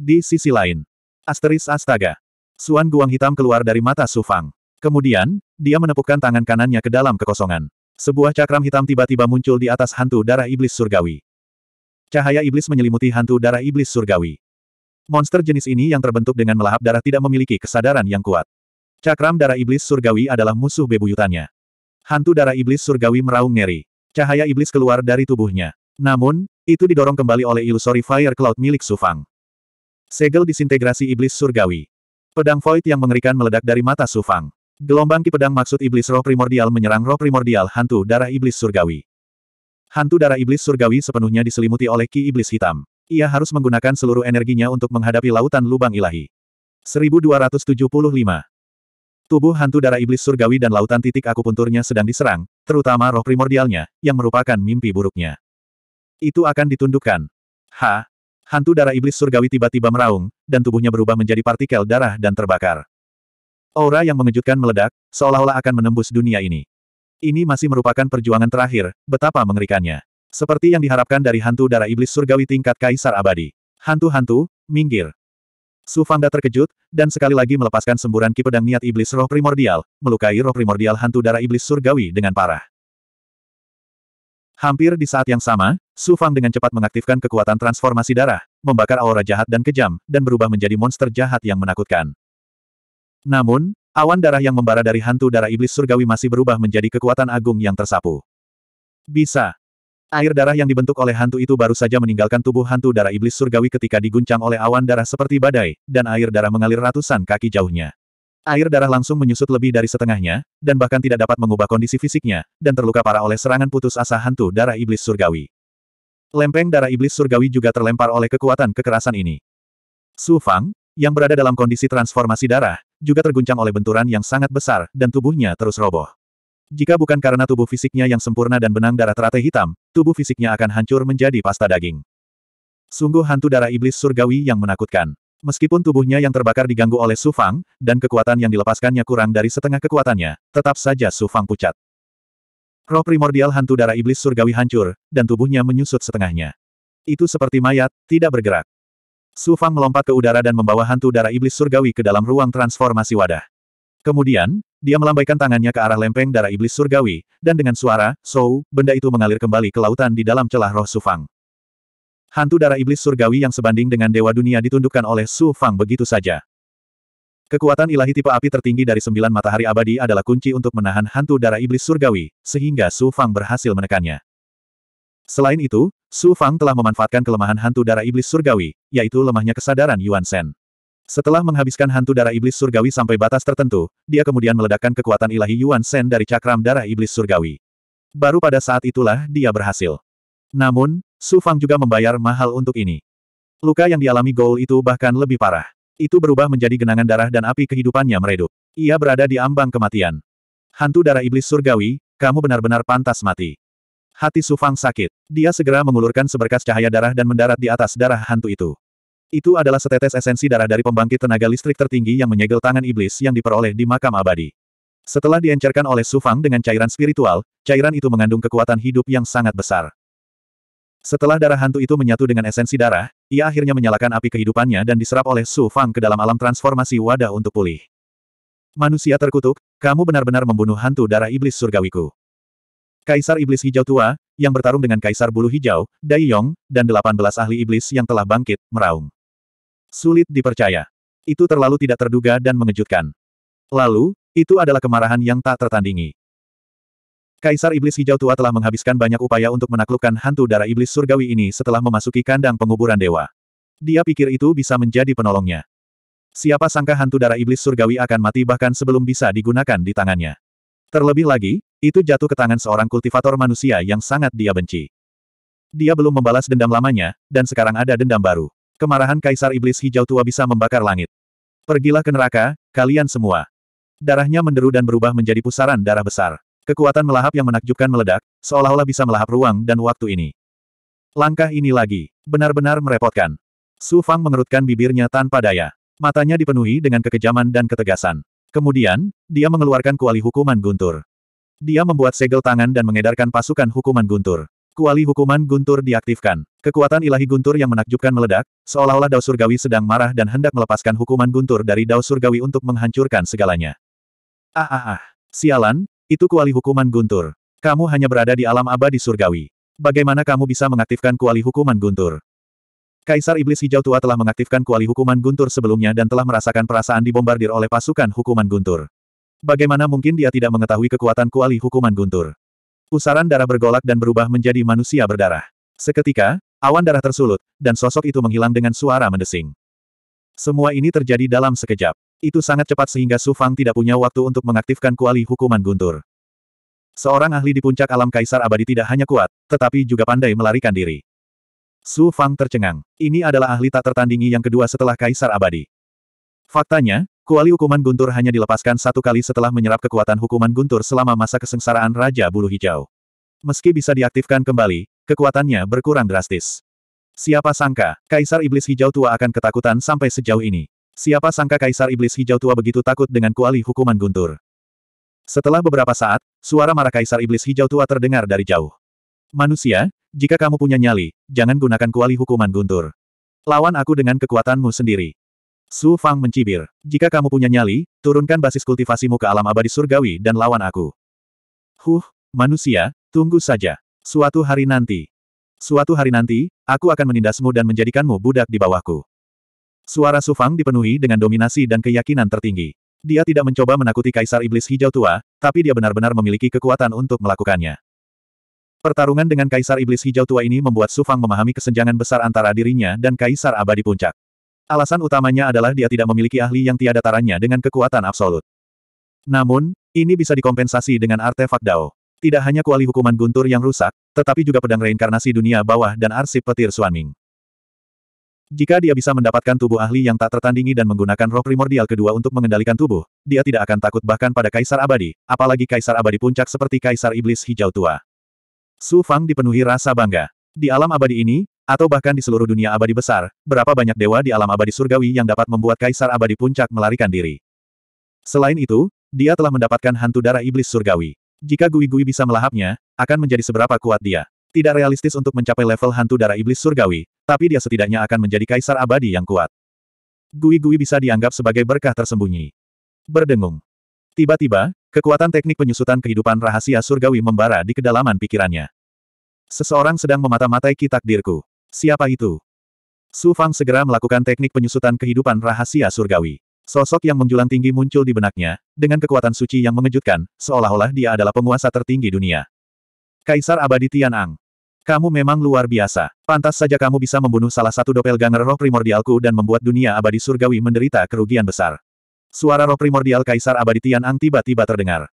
Di sisi lain, asteris astaga. Suan guang hitam keluar dari mata Sufang. Kemudian, dia menepukkan tangan kanannya ke dalam kekosongan. Sebuah cakram hitam tiba-tiba muncul di atas hantu darah iblis surgawi. Cahaya iblis menyelimuti hantu darah iblis surgawi. Monster jenis ini yang terbentuk dengan melahap darah tidak memiliki kesadaran yang kuat. Cakram darah iblis surgawi adalah musuh bebuyutannya. Hantu darah iblis surgawi meraung ngeri. Cahaya iblis keluar dari tubuhnya. Namun, itu didorong kembali oleh ilusori fire cloud milik Sufang. Segel disintegrasi iblis surgawi. Pedang void yang mengerikan meledak dari mata Sufang. Gelombang ki pedang maksud iblis roh primordial menyerang roh primordial hantu darah iblis surgawi. Hantu darah iblis surgawi sepenuhnya diselimuti oleh ki iblis hitam. Ia harus menggunakan seluruh energinya untuk menghadapi lautan lubang ilahi. 1275. Tubuh hantu darah iblis surgawi dan lautan titik akupunturnya sedang diserang, terutama roh primordialnya, yang merupakan mimpi buruknya. Itu akan ditundukkan. Ha! Hantu darah iblis surgawi tiba-tiba meraung, dan tubuhnya berubah menjadi partikel darah dan terbakar. Aura yang mengejutkan meledak, seolah-olah akan menembus dunia ini. Ini masih merupakan perjuangan terakhir, betapa mengerikannya. Seperti yang diharapkan dari hantu darah iblis surgawi tingkat kaisar abadi. Hantu-hantu, minggir. Su Fangda terkejut, dan sekali lagi melepaskan semburan ki pedang niat iblis roh primordial, melukai roh primordial hantu darah iblis surgawi dengan parah. Hampir di saat yang sama, Su Fang dengan cepat mengaktifkan kekuatan transformasi darah, membakar aura jahat dan kejam, dan berubah menjadi monster jahat yang menakutkan. Namun, awan darah yang membara dari hantu darah iblis surgawi masih berubah menjadi kekuatan agung yang tersapu. Bisa. Air darah yang dibentuk oleh hantu itu baru saja meninggalkan tubuh hantu darah iblis surgawi ketika diguncang oleh awan darah seperti badai, dan air darah mengalir ratusan kaki jauhnya. Air darah langsung menyusut lebih dari setengahnya, dan bahkan tidak dapat mengubah kondisi fisiknya, dan terluka parah oleh serangan putus asa hantu darah iblis surgawi. Lempeng darah iblis surgawi juga terlempar oleh kekuatan kekerasan ini. Su Fang, yang berada dalam kondisi transformasi darah, juga terguncang oleh benturan yang sangat besar, dan tubuhnya terus roboh. Jika bukan karena tubuh fisiknya yang sempurna dan benang darah teratai hitam, tubuh fisiknya akan hancur menjadi pasta daging. Sungguh hantu darah iblis surgawi yang menakutkan. Meskipun tubuhnya yang terbakar diganggu oleh Sufang, dan kekuatan yang dilepaskannya kurang dari setengah kekuatannya, tetap saja Sufang pucat. Roh primordial hantu darah iblis surgawi hancur, dan tubuhnya menyusut setengahnya. Itu seperti mayat, tidak bergerak. Sufang melompat ke udara dan membawa hantu darah iblis surgawi ke dalam ruang transformasi wadah. Kemudian, dia melambaikan tangannya ke arah lempeng darah iblis surgawi, dan dengan suara, "so", benda itu mengalir kembali ke lautan di dalam celah roh Sufang. Hantu darah iblis surgawi yang sebanding dengan dewa dunia ditundukkan oleh Su Fang begitu saja. Kekuatan ilahi tipe api tertinggi dari sembilan matahari abadi adalah kunci untuk menahan hantu darah iblis surgawi, sehingga Su Fang berhasil menekannya. Selain itu, Su Fang telah memanfaatkan kelemahan hantu darah iblis surgawi, yaitu lemahnya kesadaran Yuan Shen. Setelah menghabiskan hantu darah iblis surgawi sampai batas tertentu, dia kemudian meledakkan kekuatan ilahi Yuan Shen dari cakram darah iblis surgawi. Baru pada saat itulah dia berhasil. Namun, Su Fang juga membayar mahal untuk ini. Luka yang dialami Goul itu bahkan lebih parah. Itu berubah menjadi genangan darah dan api kehidupannya meredup. Ia berada di ambang kematian. Hantu darah iblis surgawi, kamu benar-benar pantas mati. Hati Su Fang sakit. Dia segera mengulurkan seberkas cahaya darah dan mendarat di atas darah hantu itu. Itu adalah setetes esensi darah dari pembangkit tenaga listrik tertinggi yang menyegel tangan iblis yang diperoleh di makam abadi. Setelah diencerkan oleh Sufang dengan cairan spiritual, cairan itu mengandung kekuatan hidup yang sangat besar. Setelah darah hantu itu menyatu dengan esensi darah, ia akhirnya menyalakan api kehidupannya dan diserap oleh Su Fang ke dalam alam transformasi wadah untuk pulih. Manusia terkutuk, kamu benar-benar membunuh hantu darah iblis surgawiku. Kaisar Iblis Hijau Tua, yang bertarung dengan Kaisar Bulu Hijau, Dai Yong, dan delapan belas ahli iblis yang telah bangkit, meraung. Sulit dipercaya. Itu terlalu tidak terduga dan mengejutkan. Lalu, itu adalah kemarahan yang tak tertandingi. Kaisar Iblis Hijau Tua telah menghabiskan banyak upaya untuk menaklukkan hantu darah iblis surgawi ini setelah memasuki kandang penguburan dewa. Dia pikir itu bisa menjadi penolongnya. Siapa sangka hantu darah iblis surgawi akan mati bahkan sebelum bisa digunakan di tangannya. Terlebih lagi, itu jatuh ke tangan seorang kultivator manusia yang sangat dia benci. Dia belum membalas dendam lamanya, dan sekarang ada dendam baru. Kemarahan Kaisar Iblis Hijau Tua bisa membakar langit. Pergilah ke neraka, kalian semua. Darahnya menderu dan berubah menjadi pusaran darah besar. Kekuatan melahap yang menakjubkan meledak, seolah-olah bisa melahap ruang dan waktu ini. Langkah ini lagi, benar-benar merepotkan. Su Fang mengerutkan bibirnya tanpa daya. Matanya dipenuhi dengan kekejaman dan ketegasan. Kemudian, dia mengeluarkan kuali hukuman guntur. Dia membuat segel tangan dan mengedarkan pasukan hukuman guntur. Kuali hukuman guntur diaktifkan. Kekuatan ilahi guntur yang menakjubkan meledak, seolah-olah Dao Surgawi sedang marah dan hendak melepaskan hukuman guntur dari Dao Surgawi untuk menghancurkan segalanya. Ah ah ah. Sialan, itu kuali hukuman guntur. Kamu hanya berada di alam abadi surgawi. Bagaimana kamu bisa mengaktifkan kuali hukuman guntur? Kaisar Iblis Hijau Tua telah mengaktifkan kuali hukuman guntur sebelumnya dan telah merasakan perasaan dibombardir oleh pasukan hukuman guntur. Bagaimana mungkin dia tidak mengetahui kekuatan kuali hukuman guntur? Pusaran darah bergolak dan berubah menjadi manusia berdarah. Seketika, awan darah tersulut, dan sosok itu menghilang dengan suara mendesing. Semua ini terjadi dalam sekejap. Itu sangat cepat sehingga Su Fang tidak punya waktu untuk mengaktifkan kuali hukuman guntur. Seorang ahli di puncak alam kaisar abadi tidak hanya kuat, tetapi juga pandai melarikan diri. Su Fang tercengang. Ini adalah ahli tak tertandingi yang kedua setelah kaisar abadi. Faktanya, Kuali hukuman guntur hanya dilepaskan satu kali setelah menyerap kekuatan hukuman guntur selama masa kesengsaraan Raja Bulu Hijau. Meski bisa diaktifkan kembali, kekuatannya berkurang drastis. Siapa sangka, Kaisar Iblis Hijau Tua akan ketakutan sampai sejauh ini. Siapa sangka Kaisar Iblis Hijau Tua begitu takut dengan kuali hukuman guntur. Setelah beberapa saat, suara marah Kaisar Iblis Hijau Tua terdengar dari jauh. Manusia, jika kamu punya nyali, jangan gunakan kuali hukuman guntur. Lawan aku dengan kekuatanmu sendiri. Su Fang mencibir. Jika kamu punya nyali, turunkan basis kultivasimu ke alam abadi surgawi dan lawan aku. Huh, manusia, tunggu saja. Suatu hari nanti. Suatu hari nanti, aku akan menindasmu dan menjadikanmu budak di bawahku. Suara Su Fang dipenuhi dengan dominasi dan keyakinan tertinggi. Dia tidak mencoba menakuti Kaisar Iblis Hijau Tua, tapi dia benar-benar memiliki kekuatan untuk melakukannya. Pertarungan dengan Kaisar Iblis Hijau Tua ini membuat Su Fang memahami kesenjangan besar antara dirinya dan Kaisar Abadi Puncak. Alasan utamanya adalah dia tidak memiliki ahli yang tiada taranya dengan kekuatan absolut. Namun, ini bisa dikompensasi dengan artefak Dao. Tidak hanya kuali hukuman guntur yang rusak, tetapi juga pedang reinkarnasi dunia bawah dan arsip petir Suaming. Jika dia bisa mendapatkan tubuh ahli yang tak tertandingi dan menggunakan roh primordial kedua untuk mengendalikan tubuh, dia tidak akan takut bahkan pada Kaisar Abadi, apalagi Kaisar Abadi Puncak seperti Kaisar Iblis Hijau Tua. Su Fang dipenuhi rasa bangga. Di alam abadi ini, atau bahkan di seluruh dunia abadi besar, berapa banyak dewa di alam abadi surgawi yang dapat membuat kaisar abadi puncak melarikan diri. Selain itu, dia telah mendapatkan hantu darah iblis surgawi. Jika Gui-Gui bisa melahapnya, akan menjadi seberapa kuat dia. Tidak realistis untuk mencapai level hantu darah iblis surgawi, tapi dia setidaknya akan menjadi kaisar abadi yang kuat. Gui-Gui bisa dianggap sebagai berkah tersembunyi. Berdengung. Tiba-tiba, kekuatan teknik penyusutan kehidupan rahasia surgawi membara di kedalaman pikirannya. Seseorang sedang memata-matai kitak dirku. Siapa itu? Su Fang segera melakukan teknik penyusutan kehidupan rahasia surgawi. Sosok yang menjulang tinggi muncul di benaknya, dengan kekuatan suci yang mengejutkan, seolah-olah dia adalah penguasa tertinggi dunia. Kaisar Abadi Ang. Kamu memang luar biasa. Pantas saja kamu bisa membunuh salah satu doppelganger roh primordialku dan membuat dunia abadi surgawi menderita kerugian besar. Suara roh primordial Kaisar Abadi Ang tiba-tiba terdengar.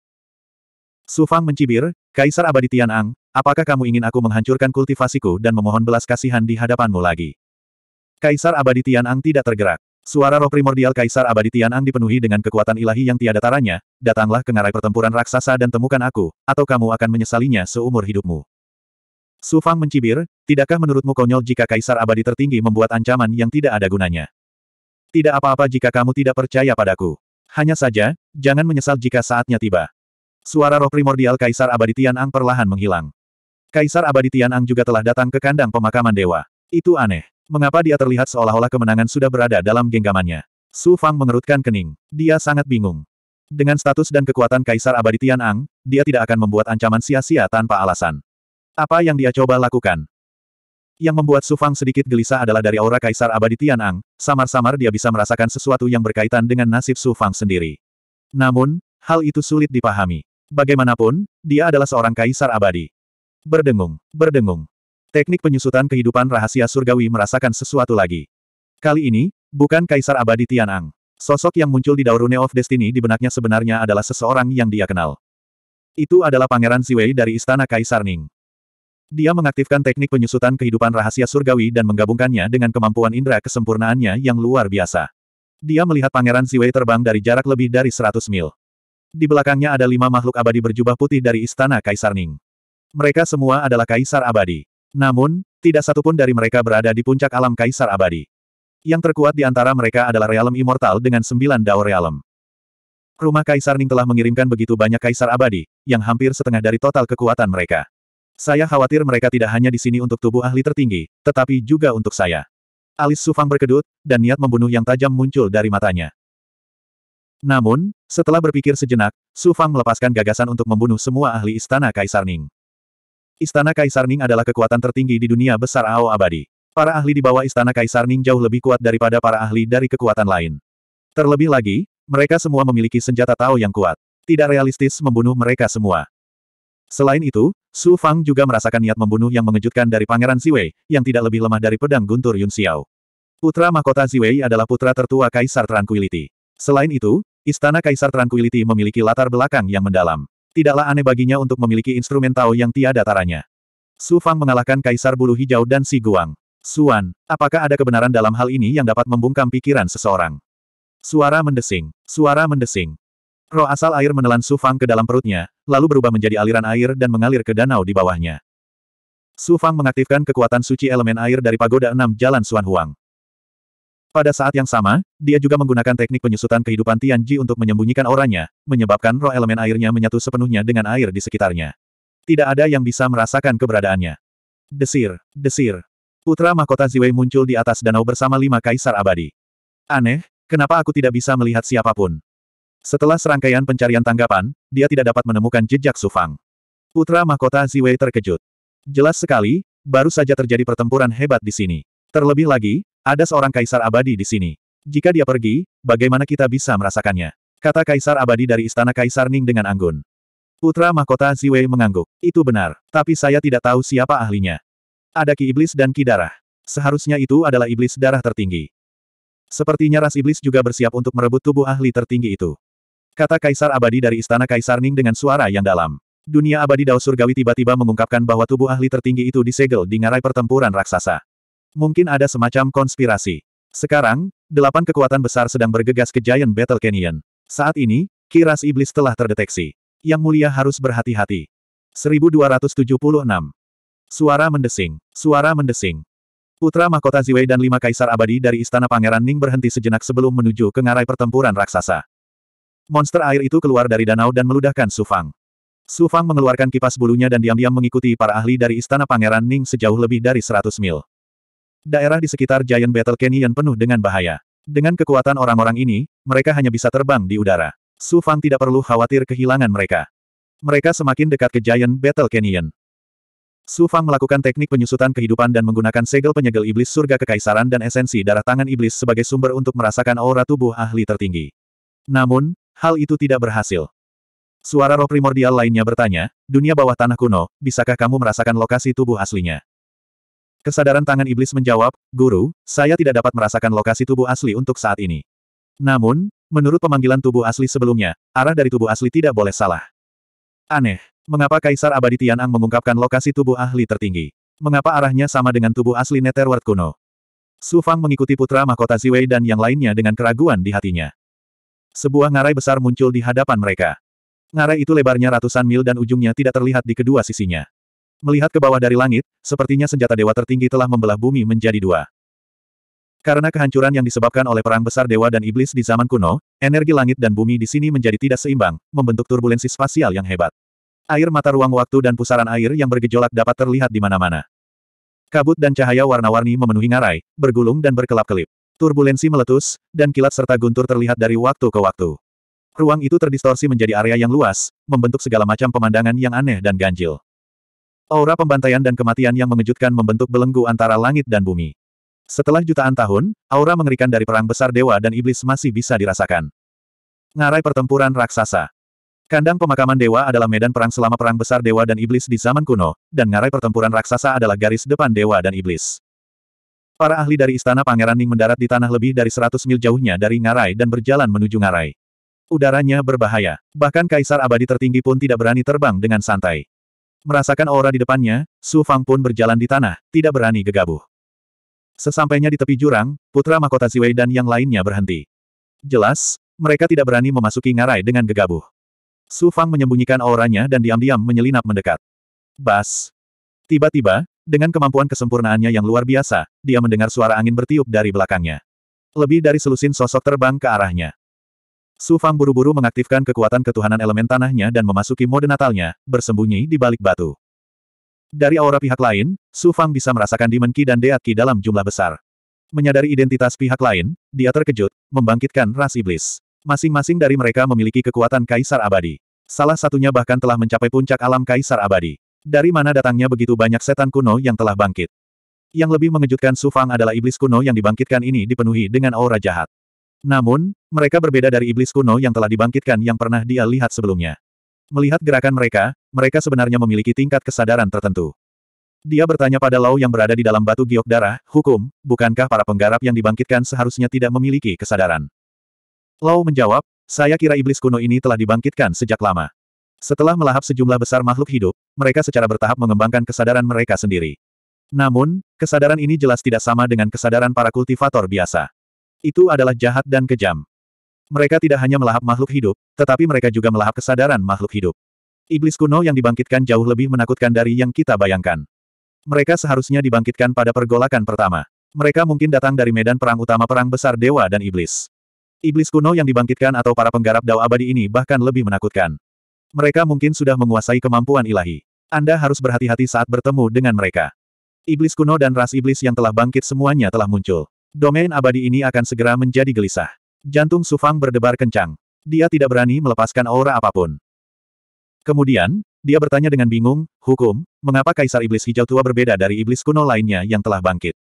Su Fang mencibir, Kaisar Abadi Ang. Apakah kamu ingin aku menghancurkan kultivasiku dan memohon belas kasihan di hadapanmu lagi? Kaisar Abadi Tianang tidak tergerak. Suara roh primordial Kaisar Abadi Tianang dipenuhi dengan kekuatan ilahi yang tiada taranya, datanglah ke ngarai pertempuran raksasa dan temukan aku, atau kamu akan menyesalinya seumur hidupmu. Su Fang mencibir, tidakkah menurutmu konyol jika Kaisar Abadi tertinggi membuat ancaman yang tidak ada gunanya? Tidak apa-apa jika kamu tidak percaya padaku. Hanya saja, jangan menyesal jika saatnya tiba. Suara roh primordial Kaisar Abadi Tianang perlahan menghilang. Kaisar Abadi Tianang juga telah datang ke kandang pemakaman dewa. Itu aneh. Mengapa dia terlihat seolah-olah kemenangan sudah berada dalam genggamannya? Su Fang mengerutkan kening. Dia sangat bingung. Dengan status dan kekuatan Kaisar Abadi Tianang, dia tidak akan membuat ancaman sia-sia tanpa alasan. Apa yang dia coba lakukan? Yang membuat Su Fang sedikit gelisah adalah dari aura Kaisar Abadi Tianang, samar-samar dia bisa merasakan sesuatu yang berkaitan dengan nasib Su Fang sendiri. Namun, hal itu sulit dipahami. Bagaimanapun, dia adalah seorang Kaisar Abadi. Berdengung, berdengung. Teknik penyusutan kehidupan rahasia surgawi merasakan sesuatu lagi. Kali ini, bukan Kaisar Abadi Tianang. Sosok yang muncul di Daurune of Destiny di benaknya sebenarnya adalah seseorang yang dia kenal. Itu adalah Pangeran Siwei dari Istana Kaisar Ning. Dia mengaktifkan teknik penyusutan kehidupan rahasia surgawi dan menggabungkannya dengan kemampuan indera kesempurnaannya yang luar biasa. Dia melihat Pangeran Siwei terbang dari jarak lebih dari 100 mil. Di belakangnya ada lima makhluk abadi berjubah putih dari Istana Kaisar Ning. Mereka semua adalah kaisar abadi. Namun, tidak satupun dari mereka berada di puncak alam kaisar abadi. Yang terkuat di antara mereka adalah realem immortal dengan sembilan dao realem. Rumah Kaisar Ning telah mengirimkan begitu banyak kaisar abadi, yang hampir setengah dari total kekuatan mereka. Saya khawatir mereka tidak hanya di sini untuk tubuh ahli tertinggi, tetapi juga untuk saya. Alis Sufang berkedut, dan niat membunuh yang tajam muncul dari matanya. Namun, setelah berpikir sejenak, Sufang melepaskan gagasan untuk membunuh semua ahli istana Kaisar Ning. Istana Kaisar Ning adalah kekuatan tertinggi di dunia besar Ao abadi. Para ahli di bawah Istana Kaisar Ning jauh lebih kuat daripada para ahli dari kekuatan lain. Terlebih lagi, mereka semua memiliki senjata Tao yang kuat. Tidak realistis membunuh mereka semua. Selain itu, Su Fang juga merasakan niat membunuh yang mengejutkan dari Pangeran Ziwei, yang tidak lebih lemah dari pedang guntur Yun Xiao. Putra mahkota Ziwei adalah putra tertua Kaisar Tranquility. Selain itu, Istana Kaisar Tranquility memiliki latar belakang yang mendalam. Tidaklah aneh baginya untuk memiliki instrumen Tao yang tiada taranya. Su Fang mengalahkan Kaisar Bulu Hijau dan Si Guang. Suan, apakah ada kebenaran dalam hal ini yang dapat membungkam pikiran seseorang? Suara mendesing. Suara mendesing. Roh asal air menelan Su Fang ke dalam perutnya, lalu berubah menjadi aliran air dan mengalir ke danau di bawahnya. Su Fang mengaktifkan kekuatan suci elemen air dari pagoda enam jalan Suan Huang. Pada saat yang sama, dia juga menggunakan teknik penyusutan kehidupan Tianji untuk menyembunyikan auranya, menyebabkan roh elemen airnya menyatu sepenuhnya dengan air di sekitarnya. Tidak ada yang bisa merasakan keberadaannya. Desir, desir. Putra mahkota Ziwei muncul di atas danau bersama lima kaisar abadi. Aneh, kenapa aku tidak bisa melihat siapapun? Setelah serangkaian pencarian tanggapan, dia tidak dapat menemukan jejak Sufang. Putra mahkota Ziwei terkejut. Jelas sekali, baru saja terjadi pertempuran hebat di sini. Terlebih lagi, ada seorang kaisar abadi di sini. Jika dia pergi, bagaimana kita bisa merasakannya? Kata kaisar abadi dari istana kaisar Ning dengan anggun. Putra mahkota Ziwei mengangguk. Itu benar, tapi saya tidak tahu siapa ahlinya. Ada ki iblis dan ki darah. Seharusnya itu adalah iblis darah tertinggi. Sepertinya ras iblis juga bersiap untuk merebut tubuh ahli tertinggi itu. Kata kaisar abadi dari istana kaisar Ning dengan suara yang dalam. Dunia abadi Dao Surgawi tiba-tiba mengungkapkan bahwa tubuh ahli tertinggi itu disegel di ngarai pertempuran raksasa. Mungkin ada semacam konspirasi. Sekarang, delapan kekuatan besar sedang bergegas ke Giant Battle Canyon. Saat ini, kiras iblis telah terdeteksi. Yang mulia harus berhati-hati. 1276. Suara mendesing. Suara mendesing. Putra mahkota Ziwei dan lima kaisar abadi dari istana Pangeran Ning berhenti sejenak sebelum menuju ke ngarai pertempuran raksasa. Monster air itu keluar dari danau dan meludahkan Sufang. Sufang mengeluarkan kipas bulunya dan diam-diam mengikuti para ahli dari istana Pangeran Ning sejauh lebih dari 100 mil daerah di sekitar Giant Battle Canyon penuh dengan bahaya. Dengan kekuatan orang-orang ini, mereka hanya bisa terbang di udara. Su Fang tidak perlu khawatir kehilangan mereka. Mereka semakin dekat ke Giant Battle Canyon. Su Fang melakukan teknik penyusutan kehidupan dan menggunakan segel penyegel iblis surga kekaisaran dan esensi darah tangan iblis sebagai sumber untuk merasakan aura tubuh ahli tertinggi. Namun, hal itu tidak berhasil. Suara roh primordial lainnya bertanya, dunia bawah tanah kuno, bisakah kamu merasakan lokasi tubuh aslinya? Kesadaran tangan iblis menjawab, Guru, saya tidak dapat merasakan lokasi tubuh asli untuk saat ini. Namun, menurut pemanggilan tubuh asli sebelumnya, arah dari tubuh asli tidak boleh salah. Aneh, mengapa Kaisar Abadi Tianang mengungkapkan lokasi tubuh ahli tertinggi? Mengapa arahnya sama dengan tubuh asli Netherworld kuno? Su Fang mengikuti putra mahkota Ziwei dan yang lainnya dengan keraguan di hatinya. Sebuah ngarai besar muncul di hadapan mereka. Ngarai itu lebarnya ratusan mil dan ujungnya tidak terlihat di kedua sisinya. Melihat ke bawah dari langit, sepertinya senjata dewa tertinggi telah membelah bumi menjadi dua. Karena kehancuran yang disebabkan oleh perang besar dewa dan iblis di zaman kuno, energi langit dan bumi di sini menjadi tidak seimbang, membentuk turbulensi spasial yang hebat. Air mata ruang waktu dan pusaran air yang bergejolak dapat terlihat di mana-mana. Kabut dan cahaya warna-warni memenuhi ngarai, bergulung dan berkelap-kelip. Turbulensi meletus, dan kilat serta guntur terlihat dari waktu ke waktu. Ruang itu terdistorsi menjadi area yang luas, membentuk segala macam pemandangan yang aneh dan ganjil. Aura pembantaian dan kematian yang mengejutkan membentuk belenggu antara langit dan bumi. Setelah jutaan tahun, aura mengerikan dari perang besar dewa dan iblis masih bisa dirasakan. Ngarai pertempuran raksasa. Kandang pemakaman dewa adalah medan perang selama perang besar dewa dan iblis di zaman kuno, dan ngarai pertempuran raksasa adalah garis depan dewa dan iblis. Para ahli dari istana Pangeran Ning mendarat di tanah lebih dari 100 mil jauhnya dari ngarai dan berjalan menuju ngarai. Udaranya berbahaya. Bahkan kaisar abadi tertinggi pun tidak berani terbang dengan santai. Merasakan aura di depannya, Su Fang pun berjalan di tanah, tidak berani gegabah. Sesampainya di tepi jurang, putra mahkota Ziwei dan yang lainnya berhenti. Jelas, mereka tidak berani memasuki ngarai dengan gegabah. Su Fang menyembunyikan auranya dan diam-diam menyelinap mendekat. Bas. Tiba-tiba, dengan kemampuan kesempurnaannya yang luar biasa, dia mendengar suara angin bertiup dari belakangnya. Lebih dari selusin sosok terbang ke arahnya. Su Fang buru-buru mengaktifkan kekuatan ketuhanan elemen tanahnya dan memasuki mode natalnya, bersembunyi di balik batu. Dari aura pihak lain, Su Fang bisa merasakan Demon Ki dan Deat Ki dalam jumlah besar. Menyadari identitas pihak lain, dia terkejut, membangkitkan ras iblis. Masing-masing dari mereka memiliki kekuatan Kaisar Abadi. Salah satunya bahkan telah mencapai puncak alam Kaisar Abadi. Dari mana datangnya begitu banyak setan kuno yang telah bangkit? Yang lebih mengejutkan Su Fang adalah iblis kuno yang dibangkitkan ini dipenuhi dengan aura jahat. Namun, mereka berbeda dari iblis kuno yang telah dibangkitkan yang pernah dia lihat sebelumnya. Melihat gerakan mereka, mereka sebenarnya memiliki tingkat kesadaran tertentu. Dia bertanya pada Lau yang berada di dalam batu giok darah, hukum, bukankah para penggarap yang dibangkitkan seharusnya tidak memiliki kesadaran? Lau menjawab, saya kira iblis kuno ini telah dibangkitkan sejak lama. Setelah melahap sejumlah besar makhluk hidup, mereka secara bertahap mengembangkan kesadaran mereka sendiri. Namun, kesadaran ini jelas tidak sama dengan kesadaran para kultivator biasa. Itu adalah jahat dan kejam. Mereka tidak hanya melahap makhluk hidup, tetapi mereka juga melahap kesadaran makhluk hidup. Iblis kuno yang dibangkitkan jauh lebih menakutkan dari yang kita bayangkan. Mereka seharusnya dibangkitkan pada pergolakan pertama. Mereka mungkin datang dari medan perang utama perang besar dewa dan iblis. Iblis kuno yang dibangkitkan atau para penggarap dao abadi ini bahkan lebih menakutkan. Mereka mungkin sudah menguasai kemampuan ilahi. Anda harus berhati-hati saat bertemu dengan mereka. Iblis kuno dan ras iblis yang telah bangkit semuanya telah muncul. Domain abadi ini akan segera menjadi gelisah. Jantung Sufang berdebar kencang. Dia tidak berani melepaskan aura apapun. Kemudian, dia bertanya dengan bingung, Hukum, mengapa Kaisar Iblis Hijau Tua berbeda dari iblis kuno lainnya yang telah bangkit?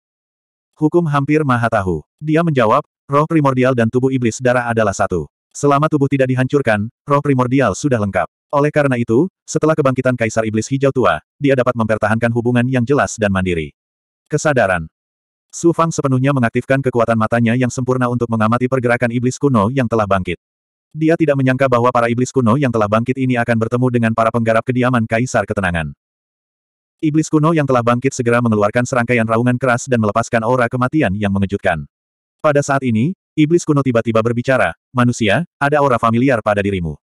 Hukum hampir maha tahu. Dia menjawab, roh primordial dan tubuh iblis darah adalah satu. Selama tubuh tidak dihancurkan, roh primordial sudah lengkap. Oleh karena itu, setelah kebangkitan Kaisar Iblis Hijau Tua, dia dapat mempertahankan hubungan yang jelas dan mandiri. Kesadaran Su Fang sepenuhnya mengaktifkan kekuatan matanya yang sempurna untuk mengamati pergerakan iblis kuno yang telah bangkit. Dia tidak menyangka bahwa para iblis kuno yang telah bangkit ini akan bertemu dengan para penggarap kediaman Kaisar Ketenangan. Iblis kuno yang telah bangkit segera mengeluarkan serangkaian raungan keras dan melepaskan aura kematian yang mengejutkan. Pada saat ini, iblis kuno tiba-tiba berbicara, manusia, ada aura familiar pada dirimu.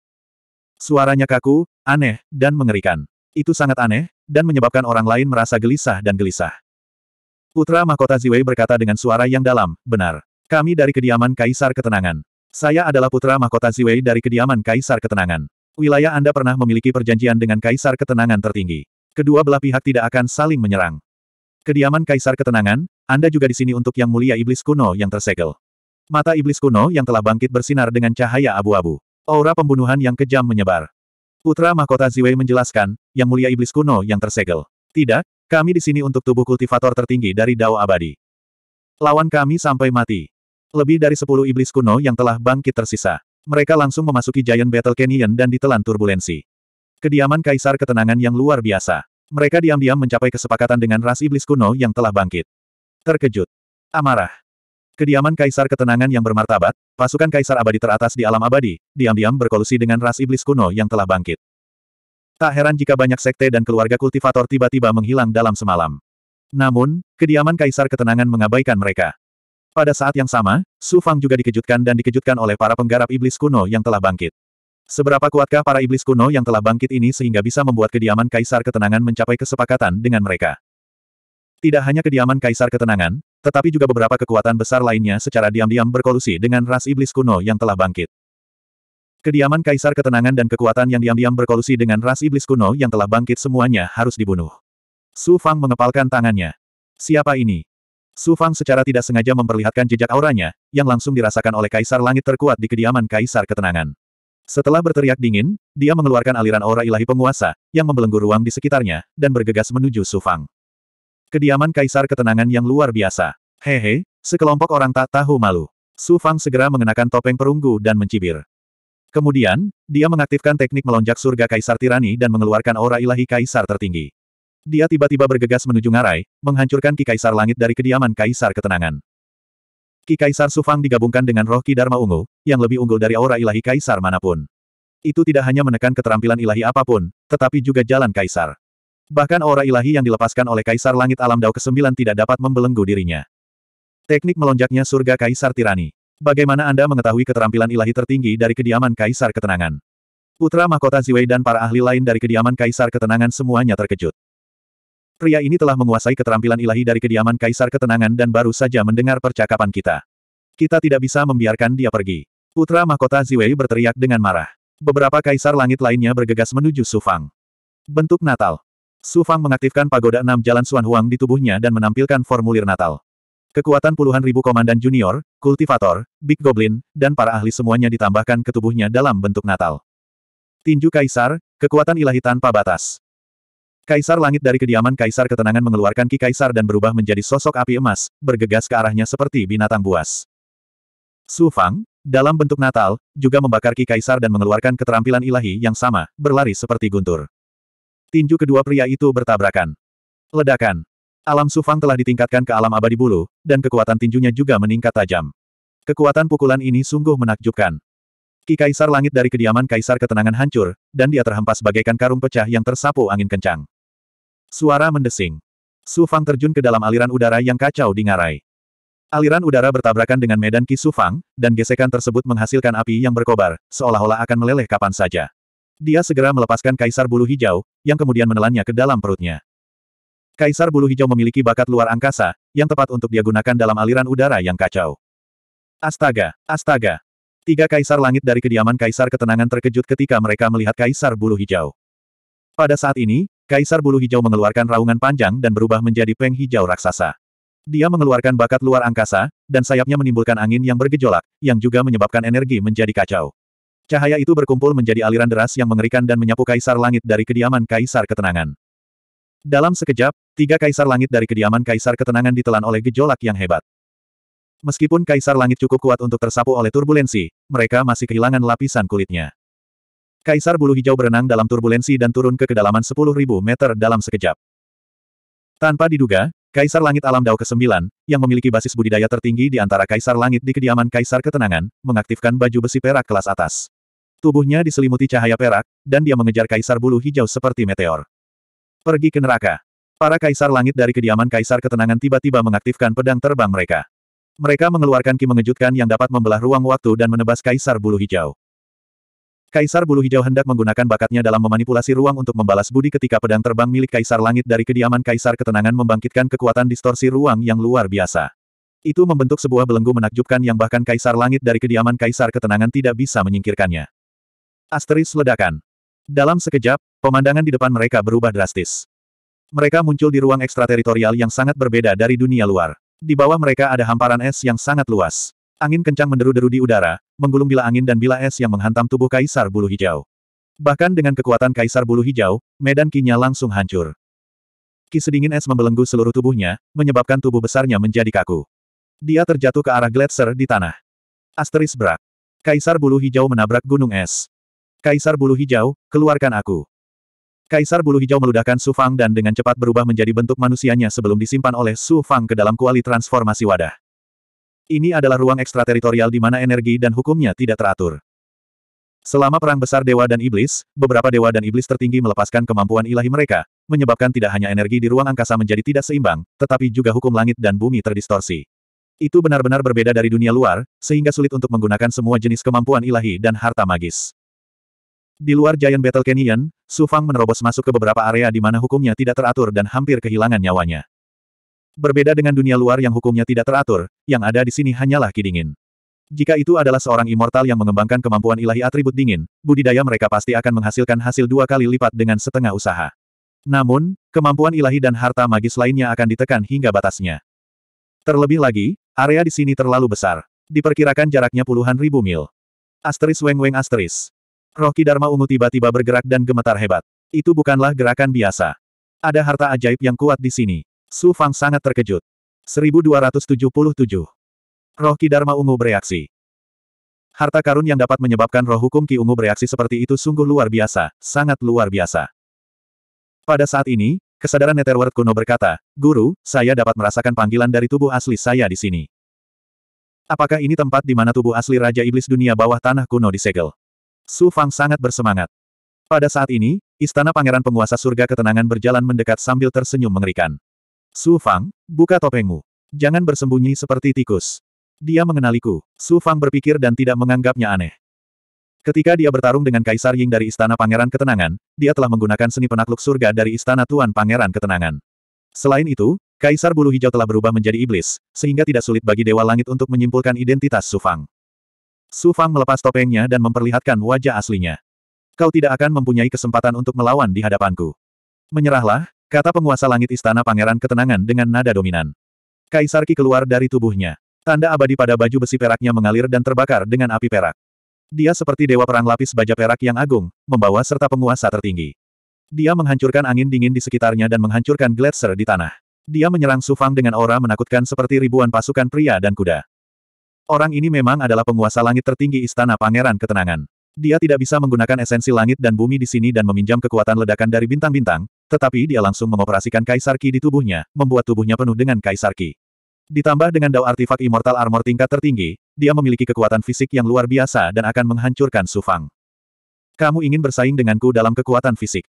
Suaranya kaku, aneh, dan mengerikan. Itu sangat aneh, dan menyebabkan orang lain merasa gelisah dan gelisah. Putra Mahkota Ziwei berkata dengan suara yang dalam, benar. Kami dari kediaman Kaisar Ketenangan. Saya adalah putra Mahkota Ziwei dari kediaman Kaisar Ketenangan. Wilayah Anda pernah memiliki perjanjian dengan Kaisar Ketenangan tertinggi. Kedua belah pihak tidak akan saling menyerang. Kediaman Kaisar Ketenangan, Anda juga di sini untuk yang mulia iblis kuno yang tersegel. Mata iblis kuno yang telah bangkit bersinar dengan cahaya abu-abu. Aura pembunuhan yang kejam menyebar. Putra Mahkota Ziwei menjelaskan, yang mulia iblis kuno yang tersegel. Tidak, kami di sini untuk tubuh kultivator tertinggi dari Dao Abadi. Lawan kami sampai mati. Lebih dari sepuluh iblis kuno yang telah bangkit tersisa. Mereka langsung memasuki Giant Battle Canyon dan ditelan turbulensi. Kediaman Kaisar ketenangan yang luar biasa. Mereka diam-diam mencapai kesepakatan dengan ras iblis kuno yang telah bangkit. Terkejut. Amarah. Kediaman Kaisar ketenangan yang bermartabat, pasukan Kaisar abadi teratas di alam abadi, diam-diam berkolusi dengan ras iblis kuno yang telah bangkit. Tak heran jika banyak sekte dan keluarga kultivator tiba-tiba menghilang dalam semalam. Namun, kediaman kaisar ketenangan mengabaikan mereka. Pada saat yang sama, Su Fang juga dikejutkan dan dikejutkan oleh para penggarap iblis kuno yang telah bangkit. Seberapa kuatkah para iblis kuno yang telah bangkit ini sehingga bisa membuat kediaman kaisar ketenangan mencapai kesepakatan dengan mereka? Tidak hanya kediaman kaisar ketenangan, tetapi juga beberapa kekuatan besar lainnya secara diam-diam berkolusi dengan ras iblis kuno yang telah bangkit. Kediaman kaisar ketenangan dan kekuatan yang diam-diam berkolusi dengan ras iblis kuno yang telah bangkit semuanya harus dibunuh. Su Fang mengepalkan tangannya. Siapa ini? Su Fang secara tidak sengaja memperlihatkan jejak auranya, yang langsung dirasakan oleh kaisar langit terkuat di kediaman kaisar ketenangan. Setelah berteriak dingin, dia mengeluarkan aliran aura ilahi penguasa, yang membelenggu ruang di sekitarnya, dan bergegas menuju Su Fang. Kediaman kaisar ketenangan yang luar biasa. Hehe, sekelompok orang tak tahu malu. Su Fang segera mengenakan topeng perunggu dan mencibir. Kemudian, dia mengaktifkan teknik melonjak surga Kaisar Tirani dan mengeluarkan aura ilahi Kaisar tertinggi. Dia tiba-tiba bergegas menuju ngarai, menghancurkan Ki Kaisar Langit dari kediaman Kaisar Ketenangan. Ki Kaisar Sufang digabungkan dengan roh Ki Dharma Ungu, yang lebih unggul dari aura ilahi Kaisar manapun. Itu tidak hanya menekan keterampilan ilahi apapun, tetapi juga jalan Kaisar. Bahkan aura ilahi yang dilepaskan oleh Kaisar Langit Alam Dao ke-9 tidak dapat membelenggu dirinya. Teknik melonjaknya surga Kaisar Tirani. Bagaimana Anda mengetahui keterampilan ilahi tertinggi dari kediaman Kaisar Ketenangan? Putra mahkota Ziwei dan para ahli lain dari kediaman Kaisar Ketenangan semuanya terkejut. Pria ini telah menguasai keterampilan ilahi dari kediaman Kaisar Ketenangan dan baru saja mendengar percakapan kita. Kita tidak bisa membiarkan dia pergi. Putra mahkota Ziwei berteriak dengan marah. Beberapa kaisar langit lainnya bergegas menuju Sufang. Bentuk Natal. Sufang mengaktifkan pagoda enam jalan Suan Huang di tubuhnya dan menampilkan formulir Natal. Kekuatan puluhan ribu komandan junior, kultivator, big goblin, dan para ahli semuanya ditambahkan ke tubuhnya dalam bentuk natal. Tinju Kaisar, kekuatan ilahi tanpa batas. Kaisar langit dari kediaman Kaisar ketenangan mengeluarkan Ki Kaisar dan berubah menjadi sosok api emas, bergegas ke arahnya seperti binatang buas. Su Fang, dalam bentuk natal, juga membakar Ki Kaisar dan mengeluarkan keterampilan ilahi yang sama, berlari seperti guntur. Tinju kedua pria itu bertabrakan. Ledakan. Alam Sufang telah ditingkatkan ke alam abadi bulu, dan kekuatan tinjunya juga meningkat tajam. Kekuatan pukulan ini sungguh menakjubkan. Ki Kaisar Langit dari kediaman Kaisar Ketenangan hancur, dan dia terhempas bagaikan karung pecah yang tersapu angin kencang. Suara mendesing. Sufang terjun ke dalam aliran udara yang kacau di ngarai. Aliran udara bertabrakan dengan medan Ki Sufang, dan gesekan tersebut menghasilkan api yang berkobar, seolah-olah akan meleleh kapan saja. Dia segera melepaskan Kaisar Bulu Hijau, yang kemudian menelannya ke dalam perutnya. Kaisar Bulu Hijau memiliki bakat luar angkasa, yang tepat untuk dia gunakan dalam aliran udara yang kacau. Astaga! Astaga! Tiga kaisar langit dari kediaman kaisar ketenangan terkejut ketika mereka melihat kaisar Bulu Hijau. Pada saat ini, kaisar Bulu Hijau mengeluarkan raungan panjang dan berubah menjadi peng hijau raksasa. Dia mengeluarkan bakat luar angkasa, dan sayapnya menimbulkan angin yang bergejolak, yang juga menyebabkan energi menjadi kacau. Cahaya itu berkumpul menjadi aliran deras yang mengerikan dan menyapu kaisar langit dari kediaman kaisar ketenangan. Dalam sekejap, tiga kaisar langit dari kediaman kaisar ketenangan ditelan oleh gejolak yang hebat. Meskipun kaisar langit cukup kuat untuk tersapu oleh turbulensi, mereka masih kehilangan lapisan kulitnya. Kaisar bulu hijau berenang dalam turbulensi dan turun ke kedalaman 10.000 meter dalam sekejap. Tanpa diduga, Kaisar Langit Alam Dao ke-9, yang memiliki basis budidaya tertinggi di antara Kaisar Langit di kediaman Kaisar Ketenangan, mengaktifkan baju besi perak kelas atas. Tubuhnya diselimuti cahaya perak, dan dia mengejar Kaisar Bulu Hijau seperti meteor. Pergi ke neraka. Para kaisar langit dari kediaman kaisar ketenangan tiba-tiba mengaktifkan pedang terbang mereka. Mereka mengeluarkan ki mengejutkan yang dapat membelah ruang waktu dan menebas kaisar bulu hijau. Kaisar bulu hijau hendak menggunakan bakatnya dalam memanipulasi ruang untuk membalas budi ketika pedang terbang milik kaisar langit dari kediaman kaisar ketenangan membangkitkan kekuatan distorsi ruang yang luar biasa. Itu membentuk sebuah belenggu menakjubkan yang bahkan kaisar langit dari kediaman kaisar ketenangan tidak bisa menyingkirkannya. Asteris ledakan. Dalam sekejap, pemandangan di depan mereka berubah drastis. Mereka muncul di ruang ekstrateritorial yang sangat berbeda dari dunia luar. Di bawah mereka ada hamparan es yang sangat luas. Angin kencang menderu-deru di udara, menggulung bila angin dan bila es yang menghantam tubuh Kaisar Bulu Hijau. Bahkan dengan kekuatan Kaisar Bulu Hijau, medan kinya langsung hancur. Ki sedingin es membelenggu seluruh tubuhnya, menyebabkan tubuh besarnya menjadi kaku. Dia terjatuh ke arah gletser di tanah. Asteris Brak. Kaisar Bulu Hijau menabrak gunung es. Kaisar Bulu Hijau, keluarkan aku. Kaisar Bulu Hijau meludahkan Su Fang dan dengan cepat berubah menjadi bentuk manusianya sebelum disimpan oleh Su Fang ke dalam kuali transformasi wadah. Ini adalah ruang ekstrateritorial di mana energi dan hukumnya tidak teratur. Selama Perang Besar Dewa dan Iblis, beberapa Dewa dan Iblis tertinggi melepaskan kemampuan ilahi mereka, menyebabkan tidak hanya energi di ruang angkasa menjadi tidak seimbang, tetapi juga hukum langit dan bumi terdistorsi. Itu benar-benar berbeda dari dunia luar, sehingga sulit untuk menggunakan semua jenis kemampuan ilahi dan harta magis. Di luar Giant Battle Canyon, Su Fang menerobos masuk ke beberapa area di mana hukumnya tidak teratur dan hampir kehilangan nyawanya. Berbeda dengan dunia luar yang hukumnya tidak teratur, yang ada di sini hanyalah ki Jika itu adalah seorang immortal yang mengembangkan kemampuan ilahi atribut dingin, budidaya mereka pasti akan menghasilkan hasil dua kali lipat dengan setengah usaha. Namun, kemampuan ilahi dan harta magis lainnya akan ditekan hingga batasnya. Terlebih lagi, area di sini terlalu besar. Diperkirakan jaraknya puluhan ribu mil. Asteris weng-weng asteris. Roh Kidarma ungu tiba-tiba bergerak dan gemetar hebat. Itu bukanlah gerakan biasa. Ada harta ajaib yang kuat di sini. Su Fang sangat terkejut. 1277. Roh Kidarma ungu bereaksi. Harta karun yang dapat menyebabkan roh hukum Ki ungu bereaksi seperti itu sungguh luar biasa, sangat luar biasa. Pada saat ini, kesadaran Netherworld kuno berkata, Guru, saya dapat merasakan panggilan dari tubuh asli saya di sini. Apakah ini tempat di mana tubuh asli Raja Iblis dunia bawah tanah kuno disegel? Su Fang sangat bersemangat. Pada saat ini, istana pangeran penguasa surga ketenangan berjalan mendekat sambil tersenyum mengerikan. Su Fang, buka topengmu. Jangan bersembunyi seperti tikus. Dia mengenaliku. Su Fang berpikir dan tidak menganggapnya aneh. Ketika dia bertarung dengan Kaisar Ying dari Istana Pangeran Ketenangan, dia telah menggunakan seni penakluk surga dari Istana Tuan Pangeran Ketenangan. Selain itu, Kaisar Bulu Hijau telah berubah menjadi iblis, sehingga tidak sulit bagi Dewa Langit untuk menyimpulkan identitas Su Fang. Su Fang melepas topengnya dan memperlihatkan wajah aslinya. Kau tidak akan mempunyai kesempatan untuk melawan di hadapanku. Menyerahlah, kata penguasa langit istana pangeran ketenangan dengan nada dominan. Kaisar Ki keluar dari tubuhnya. Tanda abadi pada baju besi peraknya mengalir dan terbakar dengan api perak. Dia seperti dewa perang lapis baja perak yang agung, membawa serta penguasa tertinggi. Dia menghancurkan angin dingin di sekitarnya dan menghancurkan gletser di tanah. Dia menyerang Sufang dengan aura menakutkan seperti ribuan pasukan pria dan kuda. Orang ini memang adalah penguasa langit tertinggi Istana Pangeran Ketenangan. Dia tidak bisa menggunakan esensi langit dan bumi di sini dan meminjam kekuatan ledakan dari bintang-bintang, tetapi dia langsung mengoperasikan Kaisar Ki di tubuhnya, membuat tubuhnya penuh dengan Kaisar Ki. Ditambah dengan dao Artifak Immortal Armor tingkat tertinggi, dia memiliki kekuatan fisik yang luar biasa dan akan menghancurkan Su Fang. Kamu ingin bersaing denganku dalam kekuatan fisik.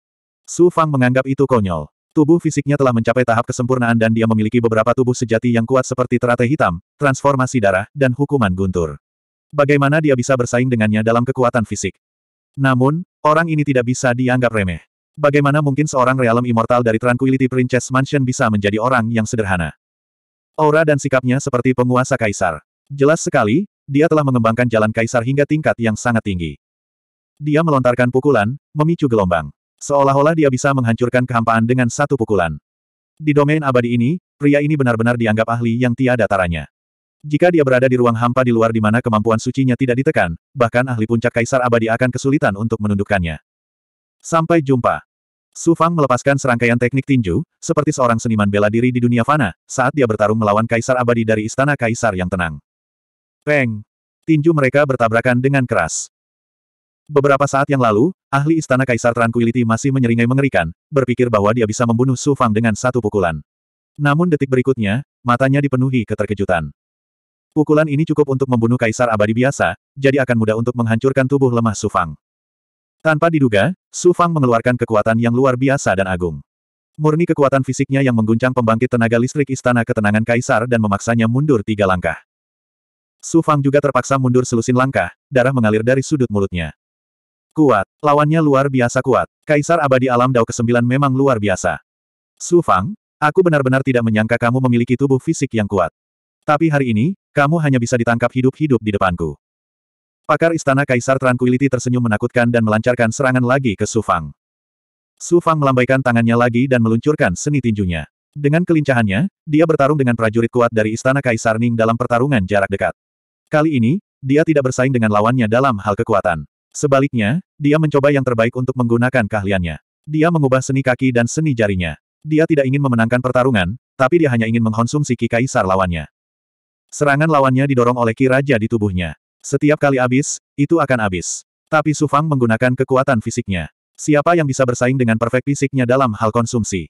Su Fang menganggap itu konyol. Tubuh fisiknya telah mencapai tahap kesempurnaan dan dia memiliki beberapa tubuh sejati yang kuat seperti teratai hitam, transformasi darah, dan hukuman guntur. Bagaimana dia bisa bersaing dengannya dalam kekuatan fisik? Namun, orang ini tidak bisa dianggap remeh. Bagaimana mungkin seorang realem immortal dari Tranquility Princess Mansion bisa menjadi orang yang sederhana? Aura dan sikapnya seperti penguasa kaisar. Jelas sekali, dia telah mengembangkan jalan kaisar hingga tingkat yang sangat tinggi. Dia melontarkan pukulan, memicu gelombang. Seolah-olah dia bisa menghancurkan kehampaan dengan satu pukulan. Di domain abadi ini, pria ini benar-benar dianggap ahli yang tiada taranya. Jika dia berada di ruang hampa di luar di mana kemampuan sucinya tidak ditekan, bahkan ahli puncak kaisar abadi akan kesulitan untuk menundukkannya. Sampai jumpa. Su Fang melepaskan serangkaian teknik tinju, seperti seorang seniman bela diri di dunia fana, saat dia bertarung melawan kaisar abadi dari istana kaisar yang tenang. Peng! Tinju mereka bertabrakan dengan keras. Beberapa saat yang lalu, ahli Istana Kaisar Tranquility masih menyeringai mengerikan, berpikir bahwa dia bisa membunuh Su Fang dengan satu pukulan. Namun detik berikutnya, matanya dipenuhi keterkejutan. Pukulan ini cukup untuk membunuh Kaisar Abadi biasa, jadi akan mudah untuk menghancurkan tubuh lemah Su Fang. Tanpa diduga, Su Fang mengeluarkan kekuatan yang luar biasa dan agung. Murni kekuatan fisiknya yang mengguncang pembangkit tenaga listrik Istana Ketenangan Kaisar dan memaksanya mundur tiga langkah. Su Fang juga terpaksa mundur selusin langkah, darah mengalir dari sudut mulutnya. Kuat. Lawannya luar biasa kuat. Kaisar abadi alam Dao ke-9 memang luar biasa. Su Fang, aku benar-benar tidak menyangka kamu memiliki tubuh fisik yang kuat. Tapi hari ini, kamu hanya bisa ditangkap hidup-hidup di depanku. Pakar Istana Kaisar Tranquility tersenyum menakutkan dan melancarkan serangan lagi ke Su Fang. Su Fang melambaikan tangannya lagi dan meluncurkan seni tinjunya. Dengan kelincahannya, dia bertarung dengan prajurit kuat dari Istana Kaisar Ning dalam pertarungan jarak dekat. Kali ini, dia tidak bersaing dengan lawannya dalam hal kekuatan. Sebaliknya, dia mencoba yang terbaik untuk menggunakan keahliannya. Dia mengubah seni kaki dan seni jarinya. Dia tidak ingin memenangkan pertarungan, tapi dia hanya ingin mengkonsumsi ki kaisar lawannya. Serangan lawannya didorong oleh ki raja di tubuhnya. Setiap kali habis, itu akan habis. Tapi Su Fang menggunakan kekuatan fisiknya. Siapa yang bisa bersaing dengan perfect fisiknya dalam hal konsumsi?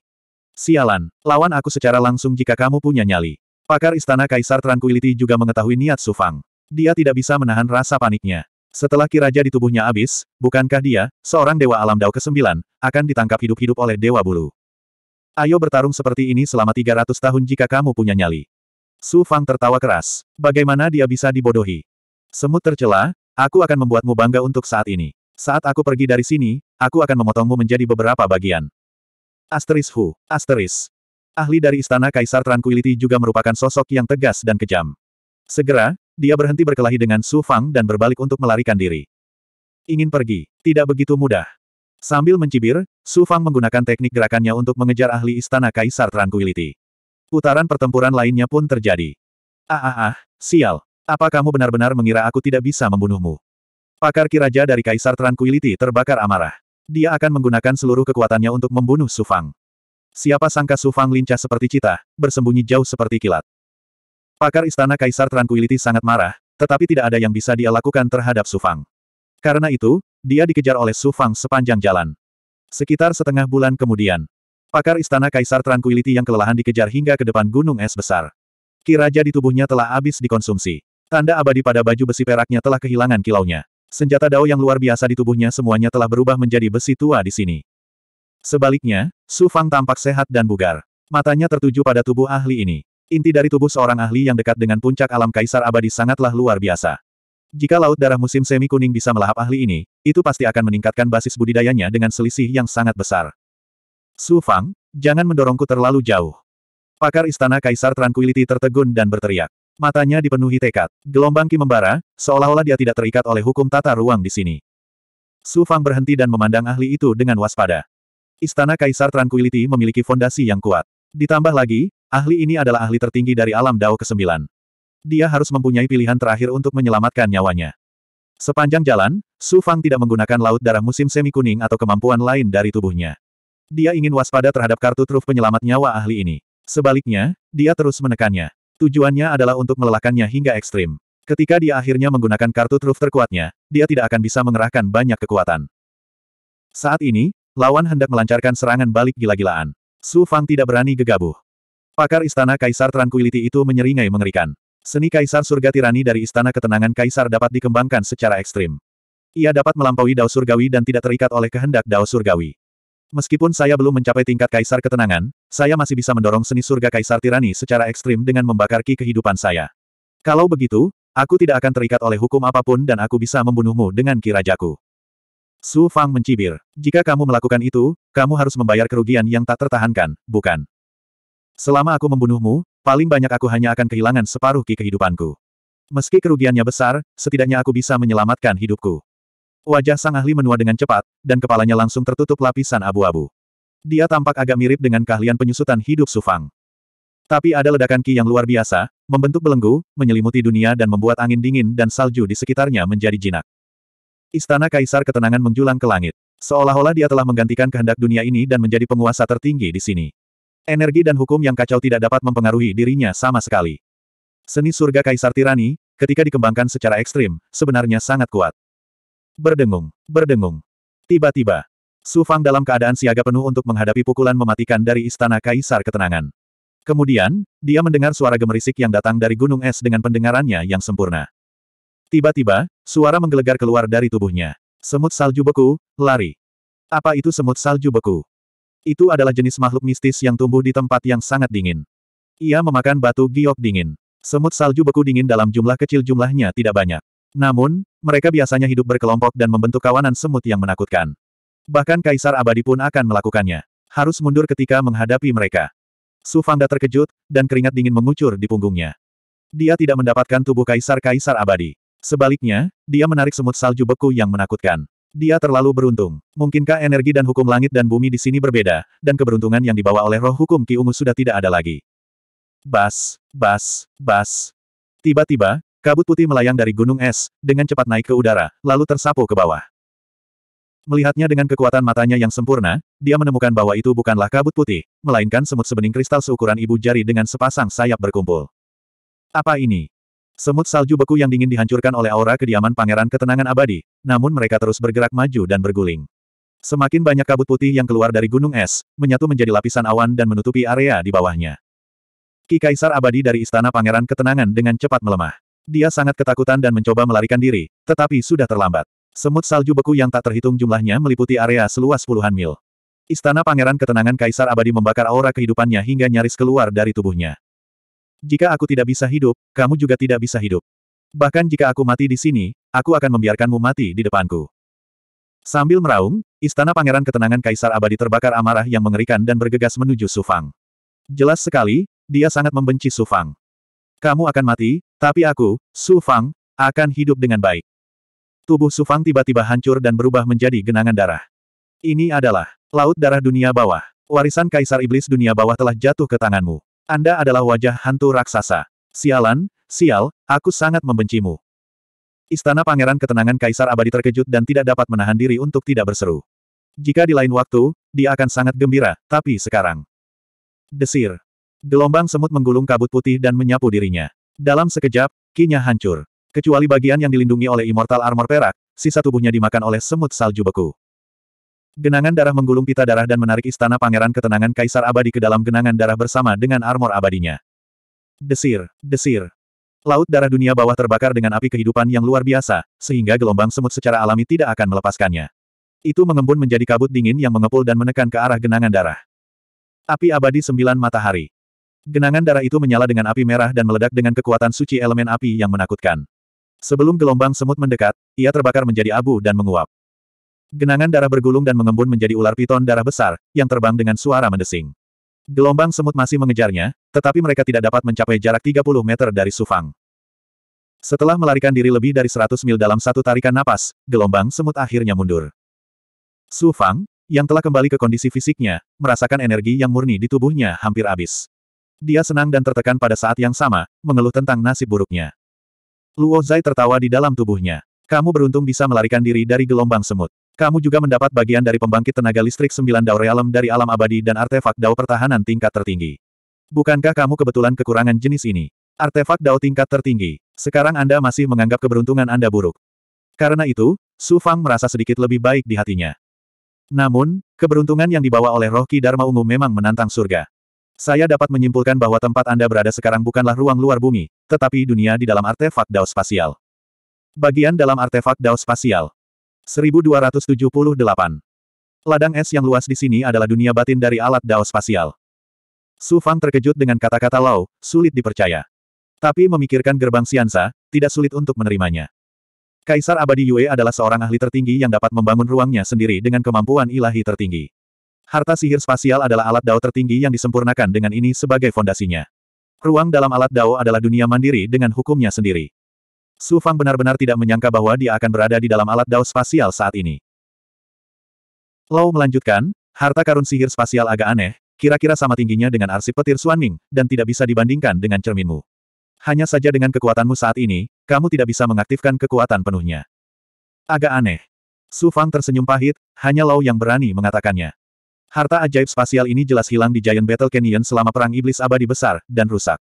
Sialan, lawan aku secara langsung jika kamu punya nyali. Pakar Istana Kaisar Tranquility juga mengetahui niat Su Fang. Dia tidak bisa menahan rasa paniknya. Setelah kiraja di tubuhnya habis, bukankah dia, seorang dewa alam dao ke-9, akan ditangkap hidup-hidup oleh dewa bulu? Ayo bertarung seperti ini selama 300 tahun jika kamu punya nyali. Su Fang tertawa keras. Bagaimana dia bisa dibodohi? Semut tercela, aku akan membuatmu bangga untuk saat ini. Saat aku pergi dari sini, aku akan memotongmu menjadi beberapa bagian. Asteris Hu, asteris. Ahli dari Istana Kaisar Tranquility juga merupakan sosok yang tegas dan kejam. Segera, dia berhenti berkelahi dengan Su Fang dan berbalik untuk melarikan diri. Ingin pergi, tidak begitu mudah. Sambil mencibir, Su Fang menggunakan teknik gerakannya untuk mengejar ahli istana Kaisar Tranquility. Putaran pertempuran lainnya pun terjadi. Ah ah ah, sial. Apa kamu benar-benar mengira aku tidak bisa membunuhmu? Pakar kiraja dari Kaisar Tranquility terbakar amarah. Dia akan menggunakan seluruh kekuatannya untuk membunuh Su Fang. Siapa sangka Su Fang lincah seperti cita, bersembunyi jauh seperti kilat. Pakar Istana Kaisar Tranquility sangat marah, tetapi tidak ada yang bisa dia lakukan terhadap Su Fang. Karena itu, dia dikejar oleh Su Fang sepanjang jalan. Sekitar setengah bulan kemudian, pakar Istana Kaisar Tranquility yang kelelahan dikejar hingga ke depan gunung es besar. Kiraja di tubuhnya telah habis dikonsumsi. Tanda abadi pada baju besi peraknya telah kehilangan kilaunya. Senjata dao yang luar biasa di tubuhnya semuanya telah berubah menjadi besi tua di sini. Sebaliknya, Su Fang tampak sehat dan bugar. Matanya tertuju pada tubuh ahli ini. Inti dari tubuh seorang ahli yang dekat dengan puncak alam kaisar abadi sangatlah luar biasa. Jika laut darah musim semi kuning bisa melahap ahli ini, itu pasti akan meningkatkan basis budidayanya dengan selisih yang sangat besar. Su Fang, jangan mendorongku terlalu jauh. Pakar istana kaisar Tranquility tertegun dan berteriak. Matanya dipenuhi tekad. Gelombang Ki membara, seolah-olah dia tidak terikat oleh hukum tata ruang di sini. Su Fang berhenti dan memandang ahli itu dengan waspada. Istana Kaisar Tranquility memiliki fondasi yang kuat. Ditambah lagi, Ahli ini adalah ahli tertinggi dari alam Dao ke-9. Dia harus mempunyai pilihan terakhir untuk menyelamatkan nyawanya. Sepanjang jalan, Su Fang tidak menggunakan laut darah musim semi kuning atau kemampuan lain dari tubuhnya. Dia ingin waspada terhadap kartu truf penyelamat nyawa ahli ini. Sebaliknya, dia terus menekannya. Tujuannya adalah untuk melelahkannya hingga ekstrim. Ketika dia akhirnya menggunakan kartu truf terkuatnya, dia tidak akan bisa mengerahkan banyak kekuatan. Saat ini, lawan hendak melancarkan serangan balik gila-gilaan. Su Fang tidak berani gegabah. Pakar istana Kaisar Tranquility itu menyeringai mengerikan. Seni Kaisar Surga Tirani dari Istana Ketenangan Kaisar dapat dikembangkan secara ekstrim. Ia dapat melampaui Dao Surgawi dan tidak terikat oleh kehendak Dao Surgawi. Meskipun saya belum mencapai tingkat Kaisar Ketenangan, saya masih bisa mendorong seni surga Kaisar Tirani secara ekstrim dengan membakar ki kehidupan saya. Kalau begitu, aku tidak akan terikat oleh hukum apapun dan aku bisa membunuhmu dengan ki rajaku. Su Fang mencibir. Jika kamu melakukan itu, kamu harus membayar kerugian yang tak tertahankan, bukan? Selama aku membunuhmu, paling banyak aku hanya akan kehilangan separuh ki kehidupanku. Meski kerugiannya besar, setidaknya aku bisa menyelamatkan hidupku. Wajah sang ahli menua dengan cepat, dan kepalanya langsung tertutup lapisan abu-abu. Dia tampak agak mirip dengan keahlian penyusutan hidup Sufang. Tapi ada ledakan ki yang luar biasa, membentuk belenggu, menyelimuti dunia dan membuat angin dingin dan salju di sekitarnya menjadi jinak. Istana Kaisar Ketenangan menjulang ke langit. Seolah-olah dia telah menggantikan kehendak dunia ini dan menjadi penguasa tertinggi di sini. Energi dan hukum yang kacau tidak dapat mempengaruhi dirinya sama sekali. Seni surga Kaisar Tirani, ketika dikembangkan secara ekstrim, sebenarnya sangat kuat. Berdengung, berdengung. Tiba-tiba, Su Fang dalam keadaan siaga penuh untuk menghadapi pukulan mematikan dari Istana Kaisar Ketenangan. Kemudian, dia mendengar suara gemerisik yang datang dari gunung es dengan pendengarannya yang sempurna. Tiba-tiba, suara menggelegar keluar dari tubuhnya. Semut salju beku, lari. Apa itu semut salju beku? Itu adalah jenis makhluk mistis yang tumbuh di tempat yang sangat dingin. Ia memakan batu giok dingin. Semut salju beku dingin dalam jumlah kecil jumlahnya tidak banyak. Namun, mereka biasanya hidup berkelompok dan membentuk kawanan semut yang menakutkan. Bahkan Kaisar Abadi pun akan melakukannya. Harus mundur ketika menghadapi mereka. Fangda terkejut, dan keringat dingin mengucur di punggungnya. Dia tidak mendapatkan tubuh kaisar-kaisar abadi. Sebaliknya, dia menarik semut salju beku yang menakutkan. Dia terlalu beruntung. Mungkinkah energi dan hukum langit dan bumi di sini berbeda, dan keberuntungan yang dibawa oleh roh hukum Ki Ungu sudah tidak ada lagi. Bas, bas, bas. Tiba-tiba, kabut putih melayang dari gunung es, dengan cepat naik ke udara, lalu tersapu ke bawah. Melihatnya dengan kekuatan matanya yang sempurna, dia menemukan bahwa itu bukanlah kabut putih, melainkan semut sebening kristal seukuran ibu jari dengan sepasang sayap berkumpul. Apa ini? Semut salju beku yang dingin dihancurkan oleh aura kediaman pangeran ketenangan abadi, namun mereka terus bergerak maju dan berguling. Semakin banyak kabut putih yang keluar dari gunung es, menyatu menjadi lapisan awan dan menutupi area di bawahnya. Ki Kaisar abadi dari istana pangeran ketenangan dengan cepat melemah. Dia sangat ketakutan dan mencoba melarikan diri, tetapi sudah terlambat. Semut salju beku yang tak terhitung jumlahnya meliputi area seluas puluhan mil. Istana Pangeran Ketenangan Kaisar Abadi membakar aura kehidupannya hingga nyaris keluar dari tubuhnya. Jika aku tidak bisa hidup, kamu juga tidak bisa hidup. Bahkan jika aku mati di sini, aku akan membiarkanmu mati di depanku. Sambil meraung, istana pangeran ketenangan Kaisar Abadi terbakar amarah yang mengerikan dan bergegas menuju Sufang. Jelas sekali, dia sangat membenci Sufang. Kamu akan mati, tapi aku, Sufang, akan hidup dengan baik. Tubuh Sufang tiba-tiba hancur dan berubah menjadi genangan darah. Ini adalah Laut Darah Dunia Bawah. Warisan Kaisar Iblis Dunia Bawah telah jatuh ke tanganmu. Anda adalah wajah hantu raksasa. Sialan, sial, aku sangat membencimu. Istana Pangeran Ketenangan Kaisar Abadi terkejut dan tidak dapat menahan diri untuk tidak berseru. Jika di lain waktu, dia akan sangat gembira, tapi sekarang. Desir. Gelombang semut menggulung kabut putih dan menyapu dirinya. Dalam sekejap, kinya hancur. Kecuali bagian yang dilindungi oleh Immortal Armor Perak, sisa tubuhnya dimakan oleh semut salju beku. Genangan darah menggulung pita darah dan menarik istana pangeran ketenangan Kaisar Abadi ke dalam genangan darah bersama dengan armor abadinya. Desir, desir. Laut darah dunia bawah terbakar dengan api kehidupan yang luar biasa, sehingga gelombang semut secara alami tidak akan melepaskannya. Itu mengembun menjadi kabut dingin yang mengepul dan menekan ke arah genangan darah. Api abadi sembilan matahari. Genangan darah itu menyala dengan api merah dan meledak dengan kekuatan suci elemen api yang menakutkan. Sebelum gelombang semut mendekat, ia terbakar menjadi abu dan menguap. Genangan darah bergulung dan mengembun menjadi ular piton darah besar, yang terbang dengan suara mendesing. Gelombang semut masih mengejarnya, tetapi mereka tidak dapat mencapai jarak 30 meter dari Sufang. Setelah melarikan diri lebih dari 100 mil dalam satu tarikan napas, gelombang semut akhirnya mundur. Sufang, yang telah kembali ke kondisi fisiknya, merasakan energi yang murni di tubuhnya hampir habis. Dia senang dan tertekan pada saat yang sama, mengeluh tentang nasib buruknya. Luo Zai tertawa di dalam tubuhnya. Kamu beruntung bisa melarikan diri dari gelombang semut. Kamu juga mendapat bagian dari pembangkit tenaga listrik sembilan Dao Realm dari alam abadi dan artefak Dao pertahanan tingkat tertinggi. Bukankah kamu kebetulan kekurangan jenis ini? Artefak Dao tingkat tertinggi. Sekarang Anda masih menganggap keberuntungan Anda buruk. Karena itu, Su Fang merasa sedikit lebih baik di hatinya. Namun, keberuntungan yang dibawa oleh roh Dharma Ungu memang menantang surga. Saya dapat menyimpulkan bahwa tempat Anda berada sekarang bukanlah ruang luar bumi, tetapi dunia di dalam artefak Dao spasial. Bagian dalam artefak Dao spasial, 1278. Ladang es yang luas di sini adalah dunia batin dari alat dao spasial. Su Fang terkejut dengan kata-kata Lau, sulit dipercaya. Tapi memikirkan gerbang Siansa, tidak sulit untuk menerimanya. Kaisar Abadi Yue adalah seorang ahli tertinggi yang dapat membangun ruangnya sendiri dengan kemampuan ilahi tertinggi. Harta sihir spasial adalah alat dao tertinggi yang disempurnakan dengan ini sebagai fondasinya. Ruang dalam alat dao adalah dunia mandiri dengan hukumnya sendiri. Su Fang benar-benar tidak menyangka bahwa dia akan berada di dalam alat dao spasial saat ini. Lau melanjutkan, harta karun sihir spasial agak aneh, kira-kira sama tingginya dengan arsip petir Suanming, dan tidak bisa dibandingkan dengan cerminmu. Hanya saja dengan kekuatanmu saat ini, kamu tidak bisa mengaktifkan kekuatan penuhnya. Agak aneh. Su Fang tersenyum pahit, hanya Lau yang berani mengatakannya. Harta ajaib spasial ini jelas hilang di Giant Battle Canyon selama Perang Iblis Abadi Besar, dan rusak.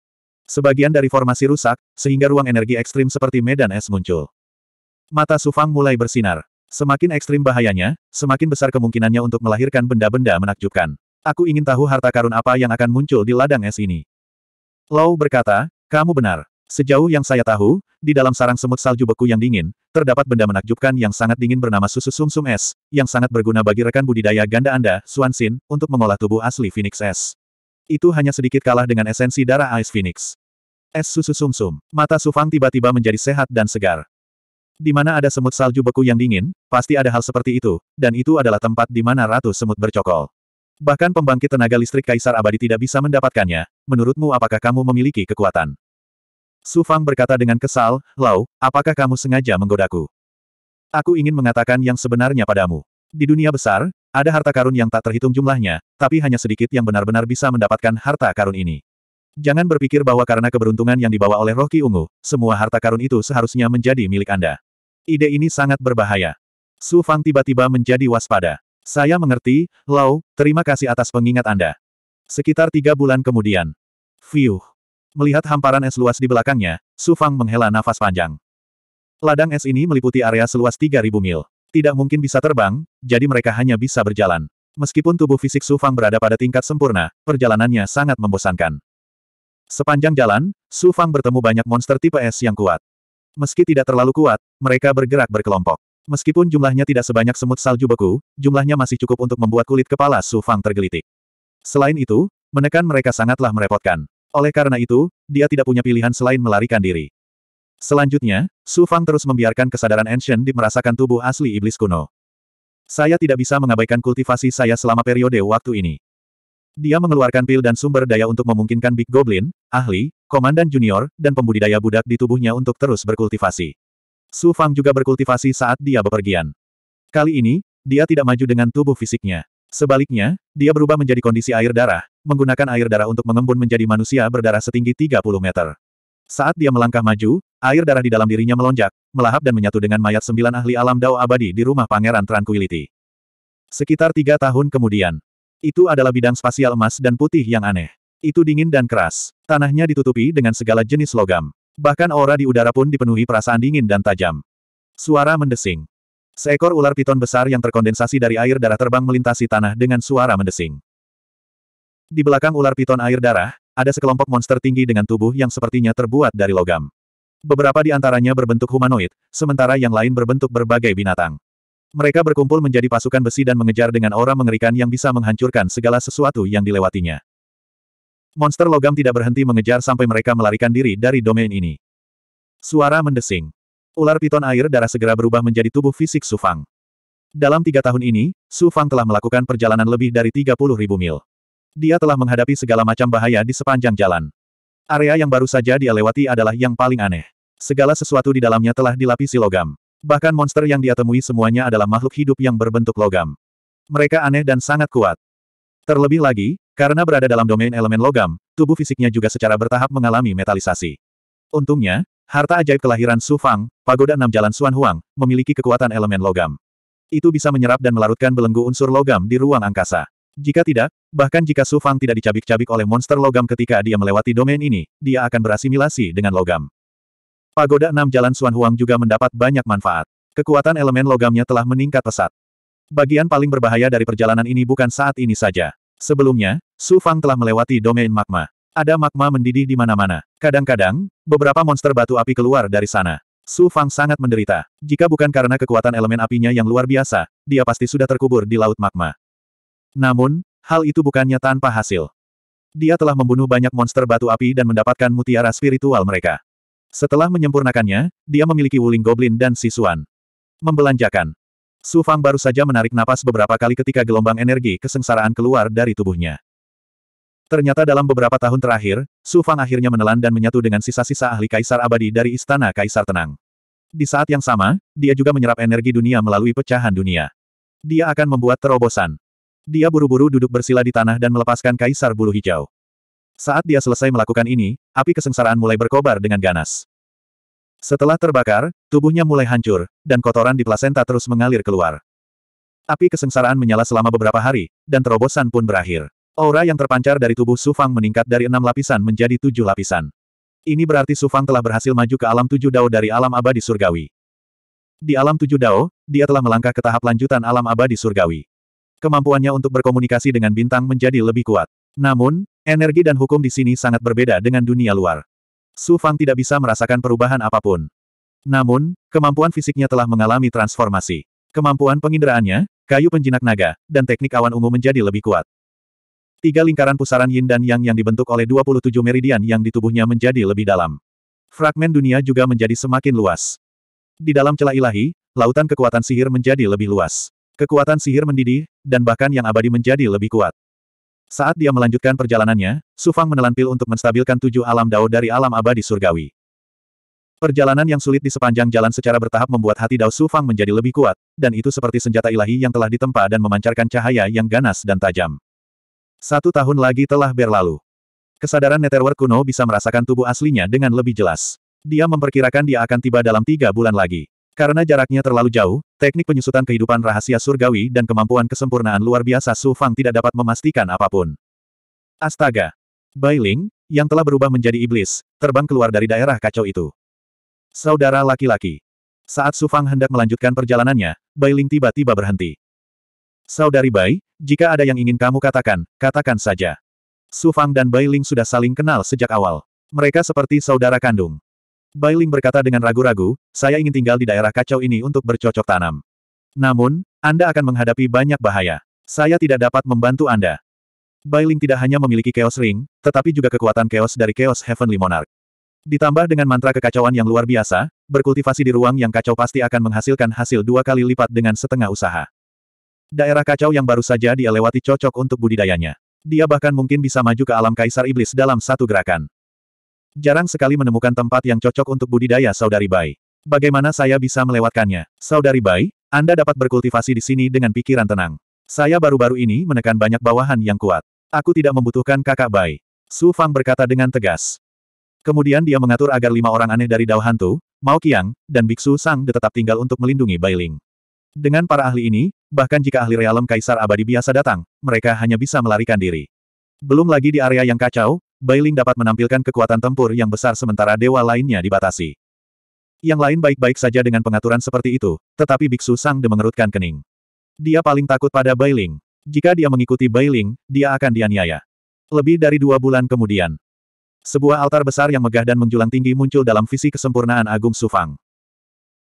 Sebagian dari formasi rusak, sehingga ruang energi ekstrim seperti medan es muncul. Mata Sufang mulai bersinar. Semakin ekstrim bahayanya, semakin besar kemungkinannya untuk melahirkan benda-benda menakjubkan. Aku ingin tahu harta karun apa yang akan muncul di ladang es ini. Lou berkata, kamu benar. Sejauh yang saya tahu, di dalam sarang semut salju beku yang dingin, terdapat benda menakjubkan yang sangat dingin bernama susu sumsum -sum es, yang sangat berguna bagi rekan budidaya ganda Anda, Swansin, untuk mengolah tubuh asli Phoenix Es. Itu hanya sedikit kalah dengan esensi darah Ice Phoenix. Es susu sumsum. -sum. Mata Sufang tiba-tiba menjadi sehat dan segar. Di mana ada semut salju beku yang dingin, pasti ada hal seperti itu, dan itu adalah tempat di mana ratu semut bercokol. Bahkan pembangkit tenaga listrik Kaisar Abadi tidak bisa mendapatkannya. Menurutmu apakah kamu memiliki kekuatan? Sufang berkata dengan kesal, Lau, apakah kamu sengaja menggodaku? Aku ingin mengatakan yang sebenarnya padamu. Di dunia besar, ada harta karun yang tak terhitung jumlahnya, tapi hanya sedikit yang benar-benar bisa mendapatkan harta karun ini. Jangan berpikir bahwa karena keberuntungan yang dibawa oleh roh Ki Ungu, semua harta karun itu seharusnya menjadi milik Anda. Ide ini sangat berbahaya. Su Fang tiba-tiba menjadi waspada. Saya mengerti, Lau, terima kasih atas pengingat Anda. Sekitar tiga bulan kemudian. Fiuh. Melihat hamparan es luas di belakangnya, Su Fang menghela nafas panjang. Ladang es ini meliputi area seluas 3.000 mil. Tidak mungkin bisa terbang, jadi mereka hanya bisa berjalan. Meskipun tubuh fisik Su Fang berada pada tingkat sempurna, perjalanannya sangat membosankan. Sepanjang jalan, Su Fang bertemu banyak monster tipe es yang kuat. Meski tidak terlalu kuat, mereka bergerak berkelompok. Meskipun jumlahnya tidak sebanyak semut salju beku, jumlahnya masih cukup untuk membuat kulit kepala Su Fang tergelitik. Selain itu, menekan mereka sangatlah merepotkan. Oleh karena itu, dia tidak punya pilihan selain melarikan diri. Selanjutnya, Su Fang terus membiarkan kesadaran Ancient Deep merasakan tubuh asli iblis kuno. Saya tidak bisa mengabaikan kultivasi saya selama periode waktu ini. Dia mengeluarkan pil dan sumber daya untuk memungkinkan Big Goblin, ahli, komandan junior, dan pembudidaya budak di tubuhnya untuk terus berkultivasi. Su Fang juga berkultivasi saat dia bepergian. Kali ini, dia tidak maju dengan tubuh fisiknya. Sebaliknya, dia berubah menjadi kondisi air darah, menggunakan air darah untuk mengembun menjadi manusia berdarah setinggi 30 meter. Saat dia melangkah maju, air darah di dalam dirinya melonjak, melahap dan menyatu dengan mayat sembilan ahli alam Dao abadi di rumah Pangeran Tranquility. Sekitar tiga tahun kemudian, itu adalah bidang spasial emas dan putih yang aneh. Itu dingin dan keras. Tanahnya ditutupi dengan segala jenis logam. Bahkan aura di udara pun dipenuhi perasaan dingin dan tajam. Suara mendesing. Seekor ular piton besar yang terkondensasi dari air darah terbang melintasi tanah dengan suara mendesing. Di belakang ular piton air darah, ada sekelompok monster tinggi dengan tubuh yang sepertinya terbuat dari logam. Beberapa di antaranya berbentuk humanoid, sementara yang lain berbentuk berbagai binatang. Mereka berkumpul menjadi pasukan besi dan mengejar dengan aura mengerikan yang bisa menghancurkan segala sesuatu yang dilewatinya. Monster logam tidak berhenti mengejar sampai mereka melarikan diri dari domain ini. Suara mendesing. Ular piton air darah segera berubah menjadi tubuh fisik Sufang. Dalam tiga tahun ini, Sufang telah melakukan perjalanan lebih dari 30.000 mil. Dia telah menghadapi segala macam bahaya di sepanjang jalan. Area yang baru saja dia lewati adalah yang paling aneh. Segala sesuatu di dalamnya telah dilapisi logam. Bahkan monster yang dia temui semuanya adalah makhluk hidup yang berbentuk logam. Mereka aneh dan sangat kuat. Terlebih lagi, karena berada dalam domain elemen logam, tubuh fisiknya juga secara bertahap mengalami metalisasi. Untungnya, harta ajaib kelahiran Su Fang, Pagoda Enam Jalan Suan Huang, memiliki kekuatan elemen logam. Itu bisa menyerap dan melarutkan belenggu unsur logam di ruang angkasa. Jika tidak, bahkan jika Su Fang tidak dicabik-cabik oleh monster logam ketika dia melewati domain ini, dia akan berasimilasi dengan logam. Pagoda enam Jalan Suan Huang juga mendapat banyak manfaat. Kekuatan elemen logamnya telah meningkat pesat. Bagian paling berbahaya dari perjalanan ini bukan saat ini saja. Sebelumnya, Su Fang telah melewati domain magma. Ada magma mendidih di mana-mana. Kadang-kadang, beberapa monster batu api keluar dari sana. Su Fang sangat menderita. Jika bukan karena kekuatan elemen apinya yang luar biasa, dia pasti sudah terkubur di laut magma. Namun, hal itu bukannya tanpa hasil. Dia telah membunuh banyak monster batu api dan mendapatkan mutiara spiritual mereka. Setelah menyempurnakannya, dia memiliki wuling goblin dan sisuan. Membelanjakan. Su Fang baru saja menarik napas beberapa kali ketika gelombang energi kesengsaraan keluar dari tubuhnya. Ternyata dalam beberapa tahun terakhir, Su Fang akhirnya menelan dan menyatu dengan sisa-sisa ahli kaisar abadi dari istana kaisar tenang. Di saat yang sama, dia juga menyerap energi dunia melalui pecahan dunia. Dia akan membuat terobosan. Dia buru-buru duduk bersila di tanah dan melepaskan kaisar bulu hijau. Saat dia selesai melakukan ini, api kesengsaraan mulai berkobar dengan ganas. Setelah terbakar, tubuhnya mulai hancur, dan kotoran di plasenta terus mengalir keluar. Api kesengsaraan menyala selama beberapa hari, dan terobosan pun berakhir. Aura yang terpancar dari tubuh Sufang meningkat dari enam lapisan menjadi tujuh lapisan. Ini berarti Sufang telah berhasil maju ke alam tujuh dao dari alam abadi surgawi. Di alam tujuh dao, dia telah melangkah ke tahap lanjutan alam abadi surgawi. Kemampuannya untuk berkomunikasi dengan bintang menjadi lebih kuat. Namun, energi dan hukum di sini sangat berbeda dengan dunia luar. Su Fang tidak bisa merasakan perubahan apapun. Namun, kemampuan fisiknya telah mengalami transformasi. Kemampuan penginderaannya, kayu penjinak naga, dan teknik awan ungu menjadi lebih kuat. Tiga lingkaran pusaran yin dan yang yang dibentuk oleh 27 meridian yang di tubuhnya menjadi lebih dalam. Fragmen dunia juga menjadi semakin luas. Di dalam celah ilahi, lautan kekuatan sihir menjadi lebih luas. Kekuatan sihir mendidih, dan bahkan yang abadi menjadi lebih kuat. Saat dia melanjutkan perjalanannya, Sufang menelan pil untuk menstabilkan tujuh alam dao dari alam abadi surgawi. Perjalanan yang sulit di sepanjang jalan secara bertahap membuat hati Dao Sufang menjadi lebih kuat, dan itu seperti senjata ilahi yang telah ditempa dan memancarkan cahaya yang ganas dan tajam. Satu tahun lagi telah berlalu. Kesadaran Netherworld kuno bisa merasakan tubuh aslinya dengan lebih jelas. Dia memperkirakan dia akan tiba dalam tiga bulan lagi. Karena jaraknya terlalu jauh, teknik penyusutan kehidupan rahasia surgawi dan kemampuan kesempurnaan luar biasa Su Fang tidak dapat memastikan apapun. Astaga! Bai Ling yang telah berubah menjadi iblis, terbang keluar dari daerah kacau itu. Saudara laki-laki. Saat Su Fang hendak melanjutkan perjalanannya, Bai Ling tiba-tiba berhenti. Saudari Bai, jika ada yang ingin kamu katakan, katakan saja. Su Fang dan Bai Ling sudah saling kenal sejak awal. Mereka seperti saudara kandung. Bai berkata dengan ragu-ragu, saya ingin tinggal di daerah kacau ini untuk bercocok tanam. Namun, Anda akan menghadapi banyak bahaya. Saya tidak dapat membantu Anda. Bai tidak hanya memiliki Chaos Ring, tetapi juga kekuatan Chaos dari Chaos Heavenly Monarch. Ditambah dengan mantra kekacauan yang luar biasa, berkultivasi di ruang yang kacau pasti akan menghasilkan hasil dua kali lipat dengan setengah usaha. Daerah kacau yang baru saja dia lewati cocok untuk budidayanya. Dia bahkan mungkin bisa maju ke alam kaisar iblis dalam satu gerakan. Jarang sekali menemukan tempat yang cocok untuk budidaya saudari Bai. Bagaimana saya bisa melewatkannya? Saudari Bai, Anda dapat berkultivasi di sini dengan pikiran tenang. Saya baru-baru ini menekan banyak bawahan yang kuat. Aku tidak membutuhkan kakak Bai. Su Fang berkata dengan tegas. Kemudian dia mengatur agar lima orang aneh dari Dao Hantu, Mao Qiang, dan Biksu Sang tetap tinggal untuk melindungi Bai Ling. Dengan para ahli ini, bahkan jika ahli realem Kaisar Abadi biasa datang, mereka hanya bisa melarikan diri. Belum lagi di area yang kacau, Bailing dapat menampilkan kekuatan tempur yang besar sementara dewa lainnya dibatasi. Yang lain baik-baik saja dengan pengaturan seperti itu, tetapi Biksu de mengerutkan kening. Dia paling takut pada Bailing. Jika dia mengikuti Bailing, dia akan dianiaya. Lebih dari dua bulan kemudian, sebuah altar besar yang megah dan menjulang tinggi muncul dalam visi kesempurnaan Agung Sufang.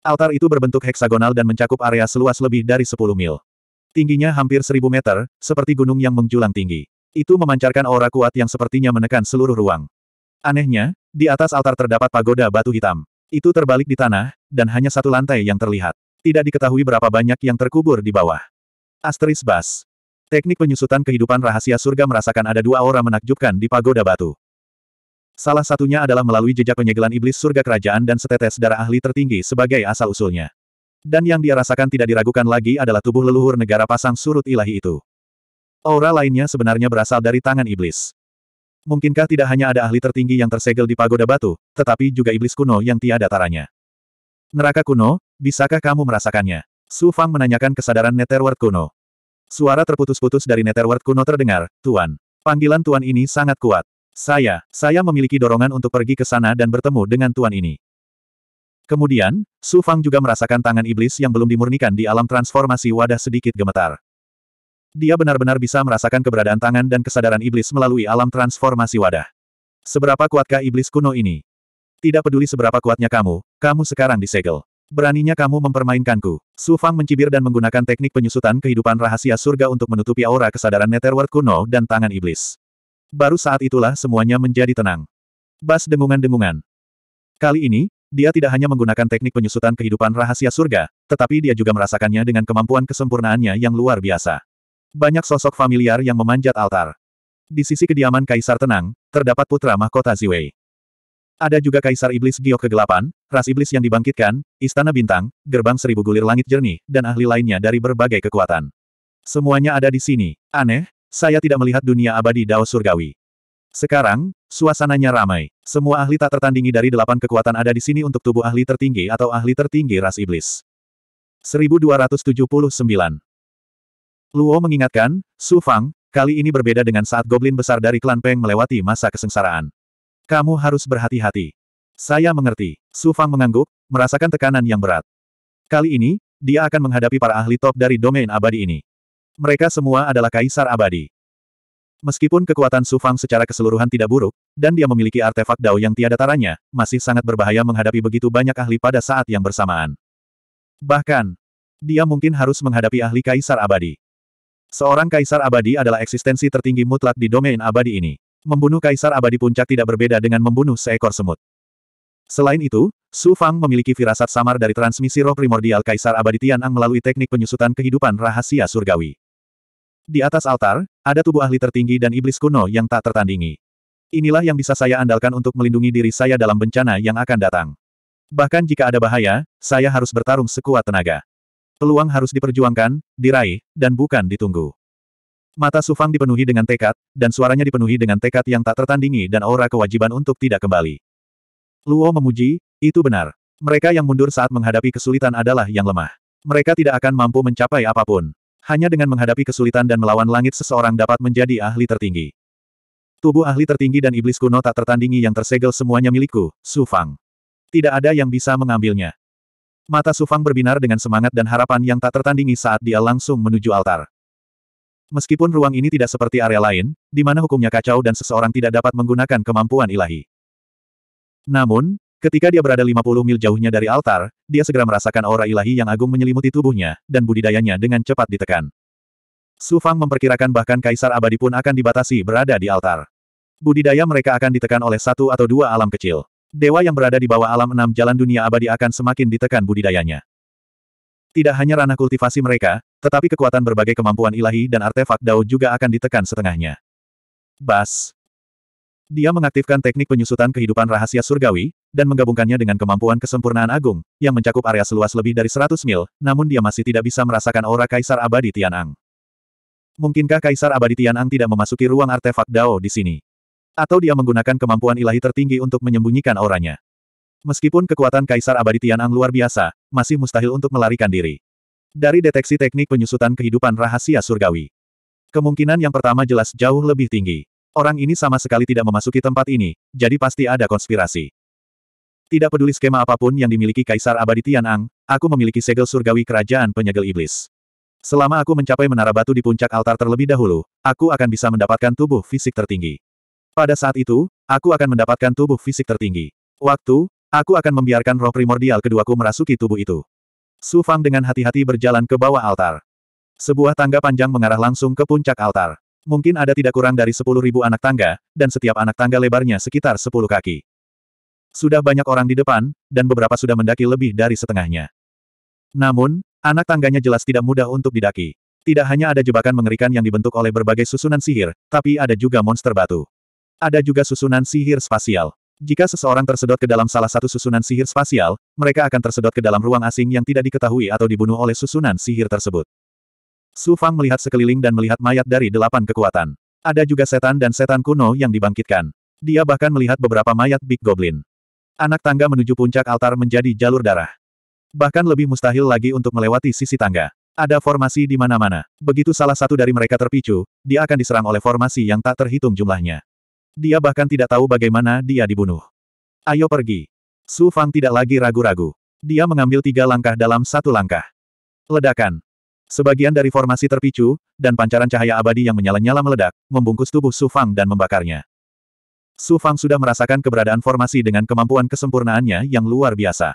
Altar itu berbentuk heksagonal dan mencakup area seluas lebih dari 10 mil. Tingginya hampir 1000 meter, seperti gunung yang menjulang tinggi. Itu memancarkan aura kuat yang sepertinya menekan seluruh ruang. Anehnya, di atas altar terdapat pagoda batu hitam. Itu terbalik di tanah, dan hanya satu lantai yang terlihat. Tidak diketahui berapa banyak yang terkubur di bawah. Asteris Bas. Teknik penyusutan kehidupan rahasia surga merasakan ada dua aura menakjubkan di pagoda batu. Salah satunya adalah melalui jejak penyegelan iblis surga kerajaan dan setetes darah ahli tertinggi sebagai asal-usulnya. Dan yang dia rasakan tidak diragukan lagi adalah tubuh leluhur negara pasang surut ilahi itu. Aura lainnya sebenarnya berasal dari tangan iblis. Mungkinkah tidak hanya ada ahli tertinggi yang tersegel di pagoda batu, tetapi juga iblis kuno yang tiada taranya. Neraka kuno, bisakah kamu merasakannya? Su Fang menanyakan kesadaran Netherworld kuno. Suara terputus-putus dari Netherworld kuno terdengar, Tuan. Panggilan Tuan ini sangat kuat. Saya, saya memiliki dorongan untuk pergi ke sana dan bertemu dengan Tuan ini. Kemudian, Su Fang juga merasakan tangan iblis yang belum dimurnikan di alam transformasi wadah sedikit gemetar. Dia benar-benar bisa merasakan keberadaan tangan dan kesadaran iblis melalui alam transformasi wadah. Seberapa kuatkah iblis kuno ini? Tidak peduli seberapa kuatnya kamu, kamu sekarang disegel. Beraninya kamu mempermainkanku. Su Fang mencibir dan menggunakan teknik penyusutan kehidupan rahasia surga untuk menutupi aura kesadaran netherworld kuno dan tangan iblis. Baru saat itulah semuanya menjadi tenang. Bas dengungan-dengungan. Kali ini, dia tidak hanya menggunakan teknik penyusutan kehidupan rahasia surga, tetapi dia juga merasakannya dengan kemampuan kesempurnaannya yang luar biasa. Banyak sosok familiar yang memanjat altar. Di sisi kediaman Kaisar Tenang, terdapat putra mahkota Ziwei. Ada juga Kaisar Iblis Giok kegelapan, ras iblis yang dibangkitkan, Istana Bintang, Gerbang Seribu Gulir Langit Jernih, dan ahli lainnya dari berbagai kekuatan. Semuanya ada di sini. Aneh, saya tidak melihat dunia abadi Dao Surgawi. Sekarang, suasananya ramai. Semua ahli tak tertandingi dari delapan kekuatan ada di sini untuk tubuh ahli tertinggi atau ahli tertinggi ras iblis. 1279 Luo mengingatkan, Su Fang, kali ini berbeda dengan saat goblin besar dari klan Peng melewati masa kesengsaraan. Kamu harus berhati-hati. Saya mengerti. Su Fang mengangguk, merasakan tekanan yang berat. Kali ini, dia akan menghadapi para ahli top dari domain abadi ini. Mereka semua adalah kaisar abadi. Meskipun kekuatan Su Fang secara keseluruhan tidak buruk, dan dia memiliki artefak Dao yang tiada taranya, masih sangat berbahaya menghadapi begitu banyak ahli pada saat yang bersamaan. Bahkan, dia mungkin harus menghadapi ahli kaisar abadi. Seorang kaisar abadi adalah eksistensi tertinggi mutlak di domain abadi ini. Membunuh kaisar abadi puncak tidak berbeda dengan membunuh seekor semut. Selain itu, Su Fang memiliki firasat samar dari transmisi roh primordial Kaisar Abadi Tianang melalui teknik penyusutan kehidupan rahasia surgawi. Di atas altar, ada tubuh ahli tertinggi dan iblis kuno yang tak tertandingi. Inilah yang bisa saya andalkan untuk melindungi diri saya dalam bencana yang akan datang. Bahkan jika ada bahaya, saya harus bertarung sekuat tenaga. Peluang harus diperjuangkan, diraih, dan bukan ditunggu. Mata Sufang dipenuhi dengan tekad, dan suaranya dipenuhi dengan tekad yang tak tertandingi dan aura kewajiban untuk tidak kembali. Luo memuji, itu benar. Mereka yang mundur saat menghadapi kesulitan adalah yang lemah. Mereka tidak akan mampu mencapai apapun. Hanya dengan menghadapi kesulitan dan melawan langit seseorang dapat menjadi ahli tertinggi. Tubuh ahli tertinggi dan iblis kuno tak tertandingi yang tersegel semuanya milikku, Sufang. Tidak ada yang bisa mengambilnya. Mata Sufang berbinar dengan semangat dan harapan yang tak tertandingi saat dia langsung menuju altar. Meskipun ruang ini tidak seperti area lain, di mana hukumnya kacau dan seseorang tidak dapat menggunakan kemampuan ilahi. Namun, ketika dia berada 50 mil jauhnya dari altar, dia segera merasakan aura ilahi yang agung menyelimuti tubuhnya, dan budidayanya dengan cepat ditekan. Sufang memperkirakan bahkan Kaisar Abadi pun akan dibatasi berada di altar. Budidaya mereka akan ditekan oleh satu atau dua alam kecil dewa yang berada di bawah alam enam jalan dunia abadi akan semakin ditekan budidayanya. Tidak hanya ranah kultivasi mereka, tetapi kekuatan berbagai kemampuan ilahi dan artefak Dao juga akan ditekan setengahnya. Bas. Dia mengaktifkan teknik penyusutan kehidupan rahasia surgawi, dan menggabungkannya dengan kemampuan kesempurnaan agung, yang mencakup area seluas lebih dari 100 mil, namun dia masih tidak bisa merasakan aura Kaisar Abadi Tianang. Mungkinkah Kaisar Abadi Tianang tidak memasuki ruang artefak Dao di sini? Atau dia menggunakan kemampuan ilahi tertinggi untuk menyembunyikan auranya. Meskipun kekuatan Kaisar Abadi Tianang luar biasa, masih mustahil untuk melarikan diri. Dari deteksi teknik penyusutan kehidupan rahasia surgawi. Kemungkinan yang pertama jelas jauh lebih tinggi. Orang ini sama sekali tidak memasuki tempat ini, jadi pasti ada konspirasi. Tidak peduli skema apapun yang dimiliki Kaisar Abadi Tianang, aku memiliki segel surgawi kerajaan penyegel iblis. Selama aku mencapai menara batu di puncak altar terlebih dahulu, aku akan bisa mendapatkan tubuh fisik tertinggi. Pada saat itu, aku akan mendapatkan tubuh fisik tertinggi. Waktu, aku akan membiarkan roh primordial kedua ku merasuki tubuh itu. Su Fang dengan hati-hati berjalan ke bawah altar. Sebuah tangga panjang mengarah langsung ke puncak altar. Mungkin ada tidak kurang dari sepuluh ribu anak tangga, dan setiap anak tangga lebarnya sekitar sepuluh kaki. Sudah banyak orang di depan, dan beberapa sudah mendaki lebih dari setengahnya. Namun, anak tangganya jelas tidak mudah untuk didaki. Tidak hanya ada jebakan mengerikan yang dibentuk oleh berbagai susunan sihir, tapi ada juga monster batu. Ada juga susunan sihir spasial. Jika seseorang tersedot ke dalam salah satu susunan sihir spasial, mereka akan tersedot ke dalam ruang asing yang tidak diketahui atau dibunuh oleh susunan sihir tersebut. Su Fang melihat sekeliling dan melihat mayat dari delapan kekuatan. Ada juga setan dan setan kuno yang dibangkitkan. Dia bahkan melihat beberapa mayat Big Goblin. Anak tangga menuju puncak altar menjadi jalur darah. Bahkan lebih mustahil lagi untuk melewati sisi tangga. Ada formasi di mana-mana. Begitu salah satu dari mereka terpicu, dia akan diserang oleh formasi yang tak terhitung jumlahnya. Dia bahkan tidak tahu bagaimana dia dibunuh. Ayo pergi. Su Fang tidak lagi ragu-ragu. Dia mengambil tiga langkah dalam satu langkah. Ledakan. Sebagian dari formasi terpicu, dan pancaran cahaya abadi yang menyala-nyala meledak, membungkus tubuh Su Fang dan membakarnya. Su Fang sudah merasakan keberadaan formasi dengan kemampuan kesempurnaannya yang luar biasa.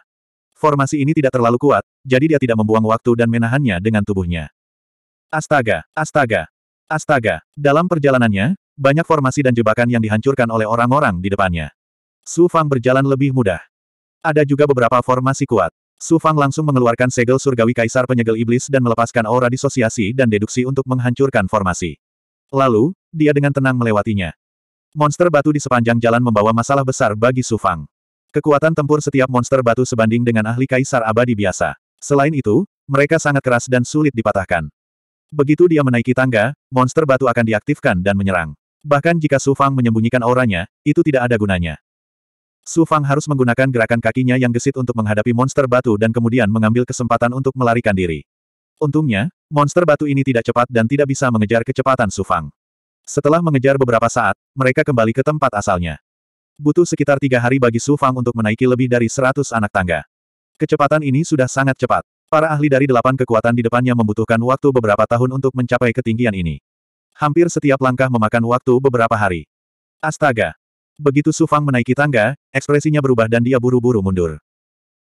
Formasi ini tidak terlalu kuat, jadi dia tidak membuang waktu dan menahannya dengan tubuhnya. Astaga, astaga, astaga. Dalam perjalanannya, banyak formasi dan jebakan yang dihancurkan oleh orang-orang di depannya. Su Fang berjalan lebih mudah. Ada juga beberapa formasi kuat. Su Fang langsung mengeluarkan segel surgawi kaisar penyegel iblis dan melepaskan aura disosiasi dan deduksi untuk menghancurkan formasi. Lalu, dia dengan tenang melewatinya. Monster batu di sepanjang jalan membawa masalah besar bagi Su Fang. Kekuatan tempur setiap monster batu sebanding dengan ahli kaisar abadi biasa. Selain itu, mereka sangat keras dan sulit dipatahkan. Begitu dia menaiki tangga, monster batu akan diaktifkan dan menyerang. Bahkan jika Su Fang menyembunyikan auranya, itu tidak ada gunanya. Su Fang harus menggunakan gerakan kakinya yang gesit untuk menghadapi monster batu dan kemudian mengambil kesempatan untuk melarikan diri. Untungnya, monster batu ini tidak cepat dan tidak bisa mengejar kecepatan Su Fang. Setelah mengejar beberapa saat, mereka kembali ke tempat asalnya. Butuh sekitar tiga hari bagi Su Fang untuk menaiki lebih dari seratus anak tangga. Kecepatan ini sudah sangat cepat. Para ahli dari delapan kekuatan di depannya membutuhkan waktu beberapa tahun untuk mencapai ketinggian ini. Hampir setiap langkah memakan waktu beberapa hari. Astaga! Begitu Sufang menaiki tangga, ekspresinya berubah dan dia buru-buru mundur.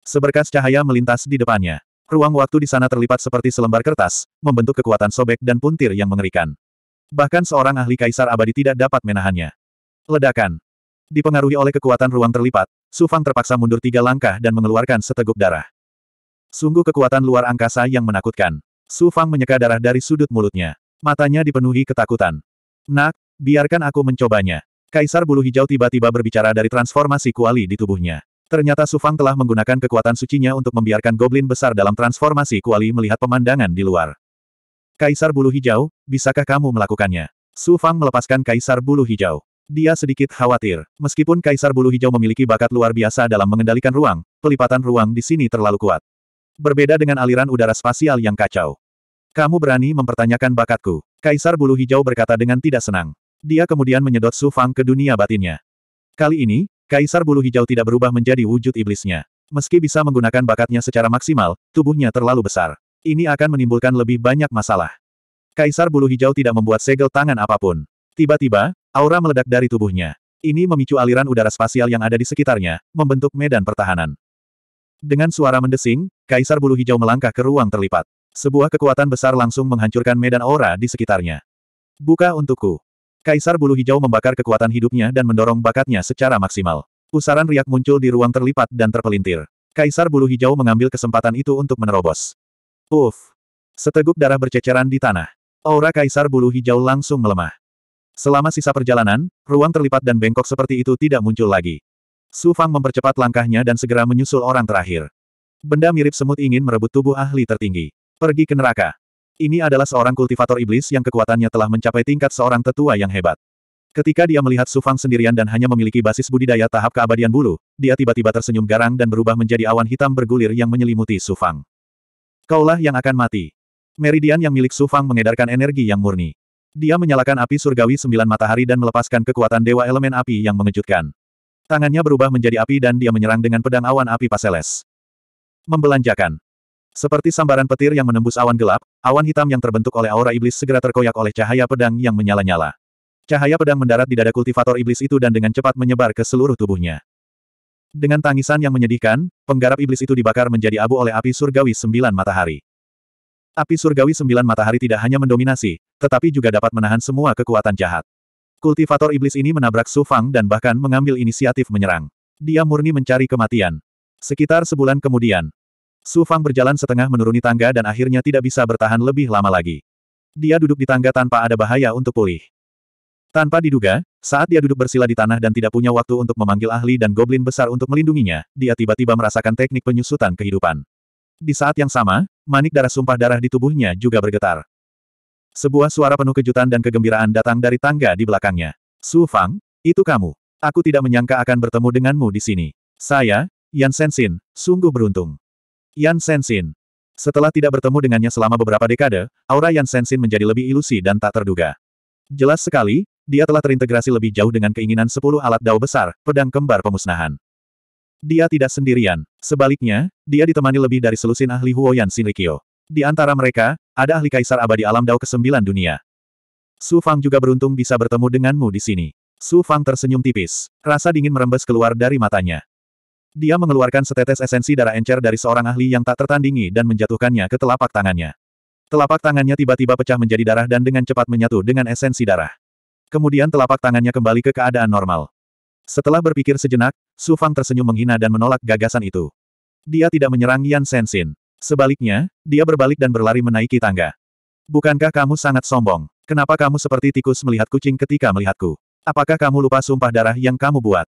Seberkas cahaya melintas di depannya. Ruang waktu di sana terlipat seperti selembar kertas, membentuk kekuatan sobek dan puntir yang mengerikan. Bahkan seorang ahli kaisar abadi tidak dapat menahannya. Ledakan. Dipengaruhi oleh kekuatan ruang terlipat, Sufang terpaksa mundur tiga langkah dan mengeluarkan seteguk darah. Sungguh kekuatan luar angkasa yang menakutkan. Sufang menyeka darah dari sudut mulutnya. Matanya dipenuhi ketakutan. Nak, biarkan aku mencobanya. Kaisar bulu hijau tiba-tiba berbicara dari transformasi kuali di tubuhnya. Ternyata Sufang telah menggunakan kekuatan sucinya untuk membiarkan goblin besar dalam transformasi kuali melihat pemandangan di luar. Kaisar bulu hijau, bisakah kamu melakukannya? Sufang melepaskan kaisar bulu hijau. Dia sedikit khawatir. Meskipun Kaisar Bulu Hijau memiliki bakat luar biasa dalam mengendalikan ruang, pelipatan ruang di sini terlalu kuat. Berbeda dengan aliran udara spasial yang kacau. Kamu berani mempertanyakan bakatku. Kaisar Bulu Hijau berkata dengan tidak senang. Dia kemudian menyedot Su Fang ke dunia batinnya. Kali ini, Kaisar Bulu Hijau tidak berubah menjadi wujud iblisnya. Meski bisa menggunakan bakatnya secara maksimal, tubuhnya terlalu besar. Ini akan menimbulkan lebih banyak masalah. Kaisar Bulu Hijau tidak membuat segel tangan apapun. Tiba-tiba, aura meledak dari tubuhnya. Ini memicu aliran udara spasial yang ada di sekitarnya, membentuk medan pertahanan. Dengan suara mendesing, Kaisar Bulu Hijau melangkah ke ruang terlipat. Sebuah kekuatan besar langsung menghancurkan medan aura di sekitarnya. Buka untukku. Kaisar bulu hijau membakar kekuatan hidupnya dan mendorong bakatnya secara maksimal. Pusaran riak muncul di ruang terlipat dan terpelintir. Kaisar bulu hijau mengambil kesempatan itu untuk menerobos. Uff! Seteguk darah berceceran di tanah. Aura kaisar bulu hijau langsung melemah. Selama sisa perjalanan, ruang terlipat dan bengkok seperti itu tidak muncul lagi. Su Fang mempercepat langkahnya dan segera menyusul orang terakhir. Benda mirip semut ingin merebut tubuh ahli tertinggi. Pergi ke neraka. Ini adalah seorang kultivator iblis yang kekuatannya telah mencapai tingkat seorang tetua yang hebat. Ketika dia melihat Sufang sendirian dan hanya memiliki basis budidaya tahap keabadian bulu, dia tiba-tiba tersenyum garang dan berubah menjadi awan hitam bergulir yang menyelimuti Sufang. Kaulah yang akan mati. Meridian yang milik Sufang mengedarkan energi yang murni. Dia menyalakan api surgawi sembilan matahari dan melepaskan kekuatan dewa elemen api yang mengejutkan. Tangannya berubah menjadi api dan dia menyerang dengan pedang awan api Paseles. Membelanjakan. Seperti sambaran petir yang menembus awan gelap, awan hitam yang terbentuk oleh aura iblis segera terkoyak oleh cahaya pedang yang menyala-nyala. Cahaya pedang mendarat di dada kultivator iblis itu dan dengan cepat menyebar ke seluruh tubuhnya. Dengan tangisan yang menyedihkan, penggarap iblis itu dibakar menjadi abu oleh api surgawi sembilan matahari. Api surgawi sembilan matahari tidak hanya mendominasi, tetapi juga dapat menahan semua kekuatan jahat. Kultivator iblis ini menabrak Su Fang dan bahkan mengambil inisiatif menyerang. Dia murni mencari kematian. Sekitar sebulan kemudian, Su Fang berjalan setengah menuruni tangga dan akhirnya tidak bisa bertahan lebih lama lagi. Dia duduk di tangga tanpa ada bahaya untuk pulih. Tanpa diduga, saat dia duduk bersila di tanah dan tidak punya waktu untuk memanggil ahli dan goblin besar untuk melindunginya, dia tiba-tiba merasakan teknik penyusutan kehidupan. Di saat yang sama, manik darah sumpah darah di tubuhnya juga bergetar. Sebuah suara penuh kejutan dan kegembiraan datang dari tangga di belakangnya. Su Fang, itu kamu. Aku tidak menyangka akan bertemu denganmu di sini. Saya, Yan Sensin, sungguh beruntung. Yan Sensin. Setelah tidak bertemu dengannya selama beberapa dekade, aura Yan Sensin menjadi lebih ilusi dan tak terduga. Jelas sekali, dia telah terintegrasi lebih jauh dengan keinginan sepuluh alat dao besar, pedang kembar pemusnahan. Dia tidak sendirian. Sebaliknya, dia ditemani lebih dari selusin ahli Huo Huoyan Shinrikyo. Di antara mereka, ada ahli kaisar abadi alam dao ke-9 dunia. Su Fang juga beruntung bisa bertemu denganmu di sini. Su Fang tersenyum tipis. Rasa dingin merembes keluar dari matanya. Dia mengeluarkan setetes esensi darah encer dari seorang ahli yang tak tertandingi dan menjatuhkannya ke telapak tangannya. Telapak tangannya tiba-tiba pecah menjadi darah dan dengan cepat menyatu dengan esensi darah. Kemudian telapak tangannya kembali ke keadaan normal. Setelah berpikir sejenak, Su Fang tersenyum menghina dan menolak gagasan itu. Dia tidak menyerang Yan Sensin. Sebaliknya, dia berbalik dan berlari menaiki tangga. Bukankah kamu sangat sombong? Kenapa kamu seperti tikus melihat kucing ketika melihatku? Apakah kamu lupa sumpah darah yang kamu buat?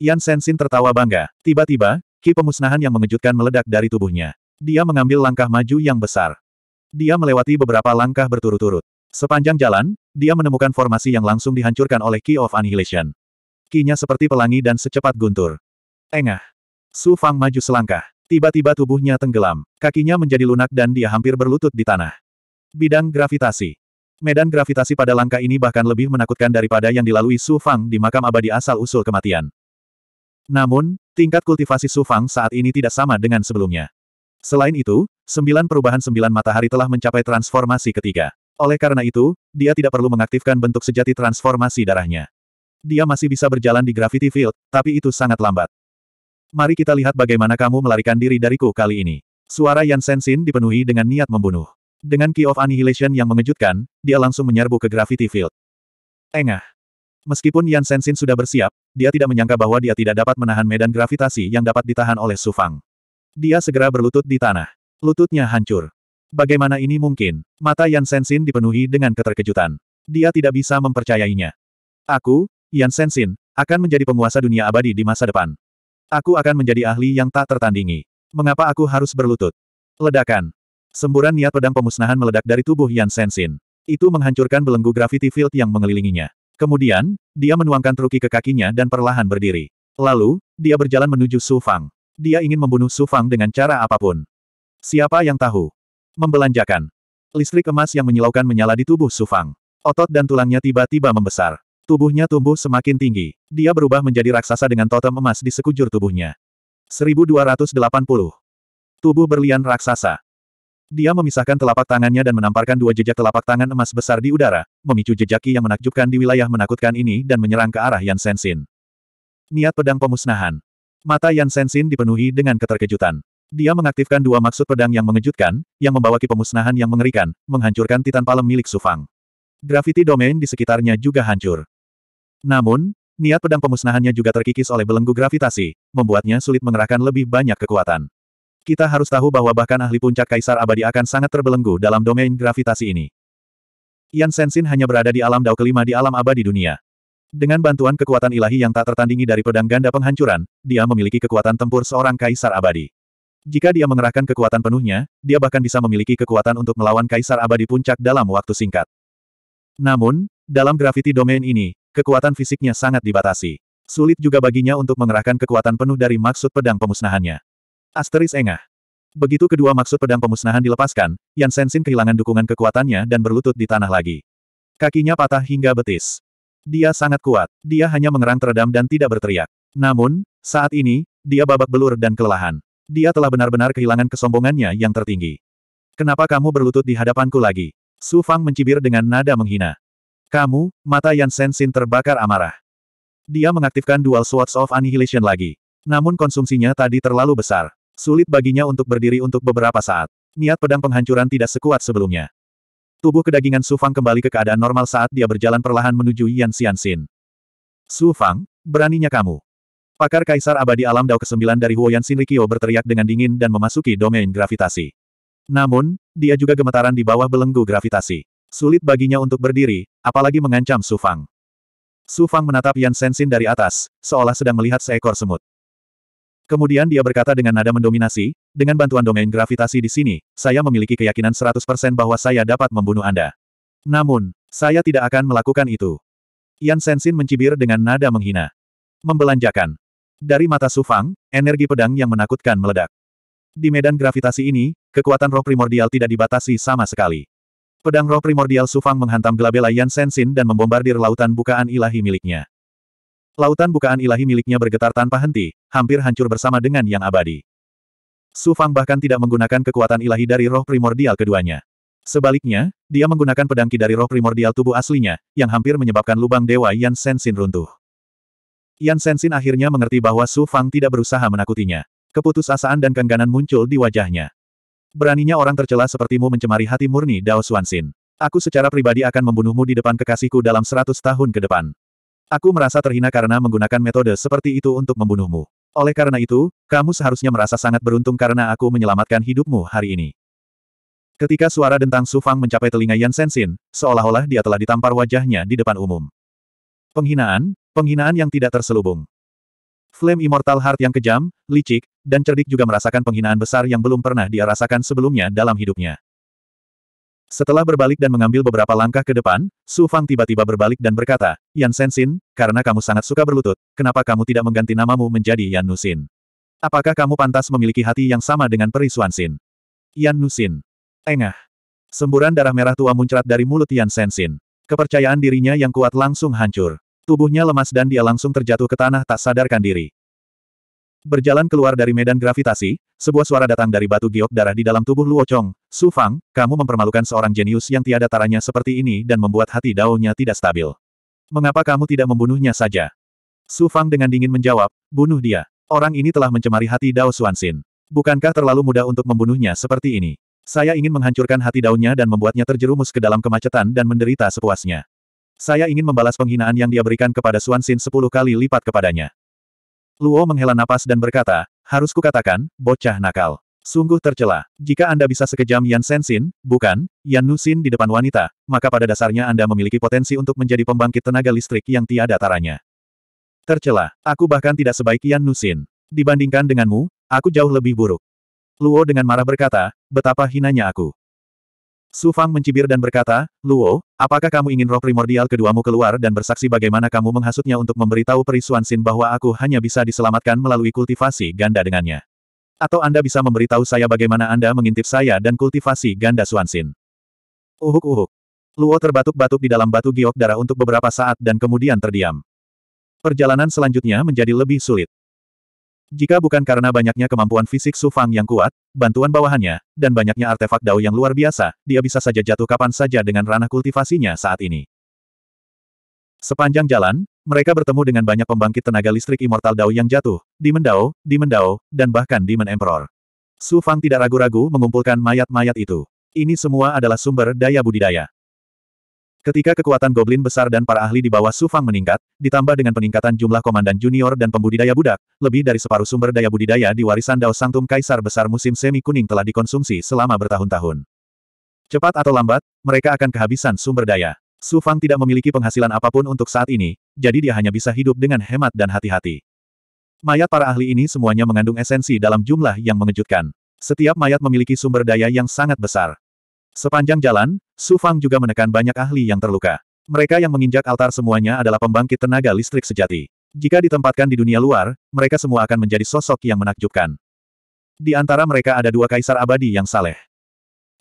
Yan Sensin tertawa bangga. Tiba-tiba, ki pemusnahan yang mengejutkan meledak dari tubuhnya. Dia mengambil langkah maju yang besar. Dia melewati beberapa langkah berturut-turut. Sepanjang jalan, dia menemukan formasi yang langsung dihancurkan oleh Key of Annihilation. Kinya seperti pelangi dan secepat guntur. Engah. Su Fang maju selangkah. Tiba-tiba tubuhnya tenggelam. Kakinya menjadi lunak dan dia hampir berlutut di tanah. Bidang gravitasi. Medan gravitasi pada langkah ini bahkan lebih menakutkan daripada yang dilalui Su Fang di makam abadi asal-usul kematian. Namun, tingkat kultivasi Sufang saat ini tidak sama dengan sebelumnya. Selain itu, sembilan perubahan sembilan matahari telah mencapai transformasi ketiga. Oleh karena itu, dia tidak perlu mengaktifkan bentuk sejati transformasi darahnya. Dia masih bisa berjalan di Gravity Field, tapi itu sangat lambat. Mari kita lihat bagaimana kamu melarikan diri dariku kali ini. Suara Yan Sensin dipenuhi dengan niat membunuh. Dengan Key of Annihilation yang mengejutkan, dia langsung menyerbu ke Gravity Field. Engah. Meskipun Yan Sensin sudah bersiap, dia tidak menyangka bahwa dia tidak dapat menahan medan gravitasi yang dapat ditahan oleh Sufang. Dia segera berlutut di tanah. Lututnya hancur. Bagaimana ini mungkin? Mata Yan Sensin dipenuhi dengan keterkejutan. Dia tidak bisa mempercayainya. Aku, Yan Sensin, akan menjadi penguasa dunia abadi di masa depan. Aku akan menjadi ahli yang tak tertandingi. Mengapa aku harus berlutut? Ledakan. Semburan niat pedang pemusnahan meledak dari tubuh Yan Sensin. Itu menghancurkan belenggu gravity field yang mengelilinginya. Kemudian, dia menuangkan truki ke kakinya dan perlahan berdiri. Lalu, dia berjalan menuju Su Fang. Dia ingin membunuh Su Fang dengan cara apapun. Siapa yang tahu? Membelanjakan. Listrik emas yang menyilaukan menyala di tubuh Su Fang. Otot dan tulangnya tiba-tiba membesar. Tubuhnya tumbuh semakin tinggi. Dia berubah menjadi raksasa dengan totem emas di sekujur tubuhnya. 1280. Tubuh berlian raksasa. Dia memisahkan telapak tangannya dan menamparkan dua jejak telapak tangan emas besar di udara, memicu jejaki yang menakjubkan di wilayah menakutkan ini dan menyerang ke arah Yan Sensin. Niat pedang pemusnahan. Mata Yan Sensin dipenuhi dengan keterkejutan. Dia mengaktifkan dua maksud pedang yang mengejutkan, yang membawa ki pemusnahan yang mengerikan, menghancurkan titan palem milik Sufang. Grafiti domain di sekitarnya juga hancur. Namun, niat pedang pemusnahannya juga terkikis oleh belenggu gravitasi, membuatnya sulit mengerahkan lebih banyak kekuatan. Kita harus tahu bahwa bahkan ahli puncak Kaisar Abadi akan sangat terbelenggu dalam domain gravitasi ini. Yan Sensin hanya berada di alam dao kelima di alam abadi dunia. Dengan bantuan kekuatan ilahi yang tak tertandingi dari pedang ganda penghancuran, dia memiliki kekuatan tempur seorang Kaisar Abadi. Jika dia mengerahkan kekuatan penuhnya, dia bahkan bisa memiliki kekuatan untuk melawan Kaisar Abadi Puncak dalam waktu singkat. Namun, dalam graviti domain ini, kekuatan fisiknya sangat dibatasi. Sulit juga baginya untuk mengerahkan kekuatan penuh dari maksud pedang pemusnahannya. Asteris engah. Begitu kedua maksud pedang pemusnahan dilepaskan, Yan Sensin kehilangan dukungan kekuatannya dan berlutut di tanah lagi. Kakinya patah hingga betis. Dia sangat kuat, dia hanya mengerang teredam dan tidak berteriak. Namun, saat ini, dia babak belur dan kelelahan. Dia telah benar-benar kehilangan kesombongannya yang tertinggi. Kenapa kamu berlutut di hadapanku lagi? Su Fang mencibir dengan nada menghina. Kamu, mata Yan Sensin terbakar amarah. Dia mengaktifkan Dual Swords of Annihilation lagi. Namun konsumsinya tadi terlalu besar. Sulit baginya untuk berdiri untuk beberapa saat. Niat pedang penghancuran tidak sekuat sebelumnya. Tubuh kedagingan Su Fang kembali ke keadaan normal saat dia berjalan perlahan menuju Yan Xianxin. Su Fang, beraninya kamu. Pakar Kaisar Abadi Alam Dao ke-9 dari Huoyan Rikyo berteriak dengan dingin dan memasuki domain gravitasi. Namun, dia juga gemetaran di bawah belenggu gravitasi. Sulit baginya untuk berdiri, apalagi mengancam Su Fang. Su Fang menatap Yan Sensin dari atas, seolah sedang melihat seekor semut. Kemudian dia berkata dengan nada mendominasi, dengan bantuan domain gravitasi di sini, saya memiliki keyakinan 100% bahwa saya dapat membunuh Anda. Namun, saya tidak akan melakukan itu. Yan Sensin mencibir dengan nada menghina. Membelanjakan. Dari mata Sufang, energi pedang yang menakutkan meledak. Di medan gravitasi ini, kekuatan roh primordial tidak dibatasi sama sekali. Pedang roh primordial Sufang menghantam gelabela Yan Sensin dan membombardir lautan bukaan ilahi miliknya. Lautan bukaan ilahi miliknya bergetar tanpa henti, hampir hancur bersama dengan yang abadi. Su Fang bahkan tidak menggunakan kekuatan ilahi dari roh primordial keduanya. Sebaliknya, dia menggunakan pedangki dari roh primordial tubuh aslinya, yang hampir menyebabkan lubang dewa Yan Sensin runtuh. Yan Sensin akhirnya mengerti bahwa Su Fang tidak berusaha menakutinya. Keputusasaan dan kengganan muncul di wajahnya. Beraninya orang tercela sepertimu mencemari hati murni Dao Xuanxin. Aku secara pribadi akan membunuhmu di depan kekasihku dalam seratus tahun ke depan. Aku merasa terhina karena menggunakan metode seperti itu untuk membunuhmu. Oleh karena itu, kamu seharusnya merasa sangat beruntung karena aku menyelamatkan hidupmu hari ini. Ketika suara dentang Sufang mencapai telinga Yan Sensin, seolah-olah dia telah ditampar wajahnya di depan umum. Penghinaan, penghinaan yang tidak terselubung. Flame Immortal Heart yang kejam, licik, dan cerdik juga merasakan penghinaan besar yang belum pernah dia rasakan sebelumnya dalam hidupnya. Setelah berbalik dan mengambil beberapa langkah ke depan, Su Fang tiba-tiba berbalik dan berkata, Yan Sensin, karena kamu sangat suka berlutut, kenapa kamu tidak mengganti namamu menjadi Yan Nusin? Apakah kamu pantas memiliki hati yang sama dengan peri Suansin? Yan Nusin. Engah. Semburan darah merah tua muncrat dari mulut Yan Sensin. Kepercayaan dirinya yang kuat langsung hancur. Tubuhnya lemas dan dia langsung terjatuh ke tanah tak sadarkan diri. Berjalan keluar dari medan gravitasi, sebuah suara datang dari batu giok darah di dalam tubuh Luo Chong. Su Fang, kamu mempermalukan seorang jenius yang tiada taranya seperti ini dan membuat hati daunnya tidak stabil. Mengapa kamu tidak membunuhnya saja? Su Fang dengan dingin menjawab, bunuh dia. Orang ini telah mencemari hati Dao Xuanxin. Bukankah terlalu mudah untuk membunuhnya seperti ini? Saya ingin menghancurkan hati daunnya dan membuatnya terjerumus ke dalam kemacetan dan menderita sepuasnya. Saya ingin membalas penghinaan yang dia berikan kepada Xuanxin sepuluh kali lipat kepadanya. Luo menghela napas dan berkata, harus kukatakan, bocah nakal. Sungguh tercela. Jika Anda bisa sekejam Yan Sensin, bukan, Yan Nusin di depan wanita, maka pada dasarnya Anda memiliki potensi untuk menjadi pembangkit tenaga listrik yang tiada taranya. Tercela. Aku bahkan tidak sebaik Yan Nusin. Dibandingkan denganmu, aku jauh lebih buruk. Luo dengan marah berkata, betapa hinanya aku. Su Fang mencibir dan berkata, Luo, apakah kamu ingin roh primordial keduamu keluar dan bersaksi bagaimana kamu menghasutnya untuk memberitahu Perisuan Sin bahwa aku hanya bisa diselamatkan melalui kultivasi ganda dengannya? Atau Anda bisa memberitahu saya bagaimana Anda mengintip saya dan kultivasi ganda Suansin? Uhuk-uhuk. Luo terbatuk-batuk di dalam batu giok darah untuk beberapa saat dan kemudian terdiam. Perjalanan selanjutnya menjadi lebih sulit. Jika bukan karena banyaknya kemampuan fisik Su Fang yang kuat, bantuan bawahannya, dan banyaknya artefak dao yang luar biasa, dia bisa saja jatuh kapan saja dengan ranah kultivasinya saat ini. Sepanjang jalan, mereka bertemu dengan banyak pembangkit tenaga listrik immortal dao yang jatuh, di Mendao, di Mendao, dan bahkan Demon Emperor. Su Fang tidak ragu-ragu mengumpulkan mayat-mayat itu. Ini semua adalah sumber daya budidaya. Ketika kekuatan goblin besar dan para ahli di bawah Sufang meningkat, ditambah dengan peningkatan jumlah komandan junior dan pembudidaya budak, lebih dari separuh sumber daya budidaya di warisan Dao Sangtum Kaisar Besar musim semi kuning telah dikonsumsi selama bertahun-tahun. Cepat atau lambat, mereka akan kehabisan sumber daya. Sufang tidak memiliki penghasilan apapun untuk saat ini, jadi dia hanya bisa hidup dengan hemat dan hati-hati. Mayat para ahli ini semuanya mengandung esensi dalam jumlah yang mengejutkan. Setiap mayat memiliki sumber daya yang sangat besar. Sepanjang jalan, Su Fang juga menekan banyak ahli yang terluka. Mereka yang menginjak altar semuanya adalah pembangkit tenaga listrik sejati. Jika ditempatkan di dunia luar, mereka semua akan menjadi sosok yang menakjubkan. Di antara mereka ada dua kaisar abadi yang saleh.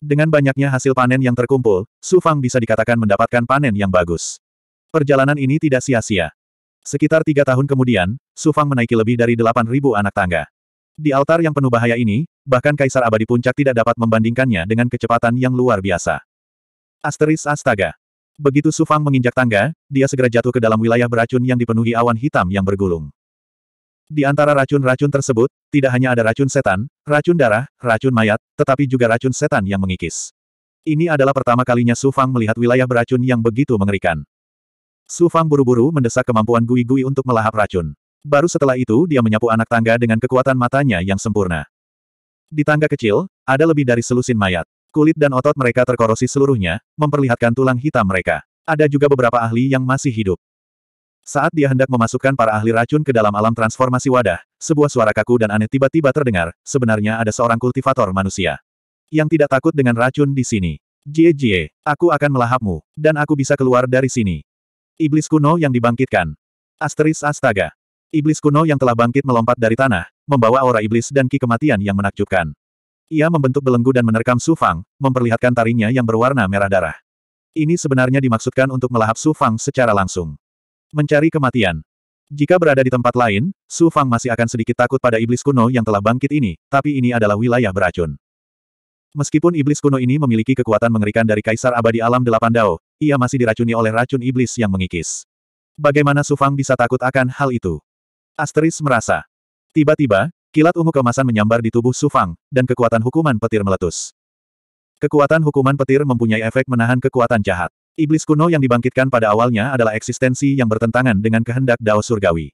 Dengan banyaknya hasil panen yang terkumpul, Su Fang bisa dikatakan mendapatkan panen yang bagus. Perjalanan ini tidak sia-sia. Sekitar tiga tahun kemudian, Su Fang menaiki lebih dari delapan ribu anak tangga. Di altar yang penuh bahaya ini, bahkan Kaisar Abadi Puncak tidak dapat membandingkannya dengan kecepatan yang luar biasa. Asteris astaga. Begitu Sufang menginjak tangga, dia segera jatuh ke dalam wilayah beracun yang dipenuhi awan hitam yang bergulung. Di antara racun-racun tersebut, tidak hanya ada racun setan, racun darah, racun mayat, tetapi juga racun setan yang mengikis. Ini adalah pertama kalinya Su Fang melihat wilayah beracun yang begitu mengerikan. Su Fang buru-buru mendesak kemampuan Gui Gui untuk melahap racun. Baru setelah itu dia menyapu anak tangga dengan kekuatan matanya yang sempurna. Di tangga kecil, ada lebih dari selusin mayat. Kulit dan otot mereka terkorosi seluruhnya, memperlihatkan tulang hitam mereka. Ada juga beberapa ahli yang masih hidup. Saat dia hendak memasukkan para ahli racun ke dalam alam transformasi wadah, sebuah suara kaku dan aneh tiba-tiba terdengar, sebenarnya ada seorang kultivator manusia. Yang tidak takut dengan racun di sini. Jie Jie, aku akan melahapmu, dan aku bisa keluar dari sini. Iblis kuno yang dibangkitkan. Asteris astaga. Iblis kuno yang telah bangkit melompat dari tanah, membawa aura iblis dan ki kematian yang menakjubkan. Ia membentuk belenggu dan menerkam Su Fang, memperlihatkan taringnya yang berwarna merah darah. Ini sebenarnya dimaksudkan untuk melahap Su Fang secara langsung. Mencari kematian. Jika berada di tempat lain, Su Fang masih akan sedikit takut pada iblis kuno yang telah bangkit ini, tapi ini adalah wilayah beracun. Meskipun iblis kuno ini memiliki kekuatan mengerikan dari Kaisar Abadi Alam Delapan Dao, ia masih diracuni oleh racun iblis yang mengikis. Bagaimana Su Fang bisa takut akan hal itu? Asteris merasa. Tiba-tiba, kilat ungu kemasan menyambar di tubuh Sufang, dan kekuatan hukuman petir meletus. Kekuatan hukuman petir mempunyai efek menahan kekuatan jahat. Iblis kuno yang dibangkitkan pada awalnya adalah eksistensi yang bertentangan dengan kehendak Dao Surgawi.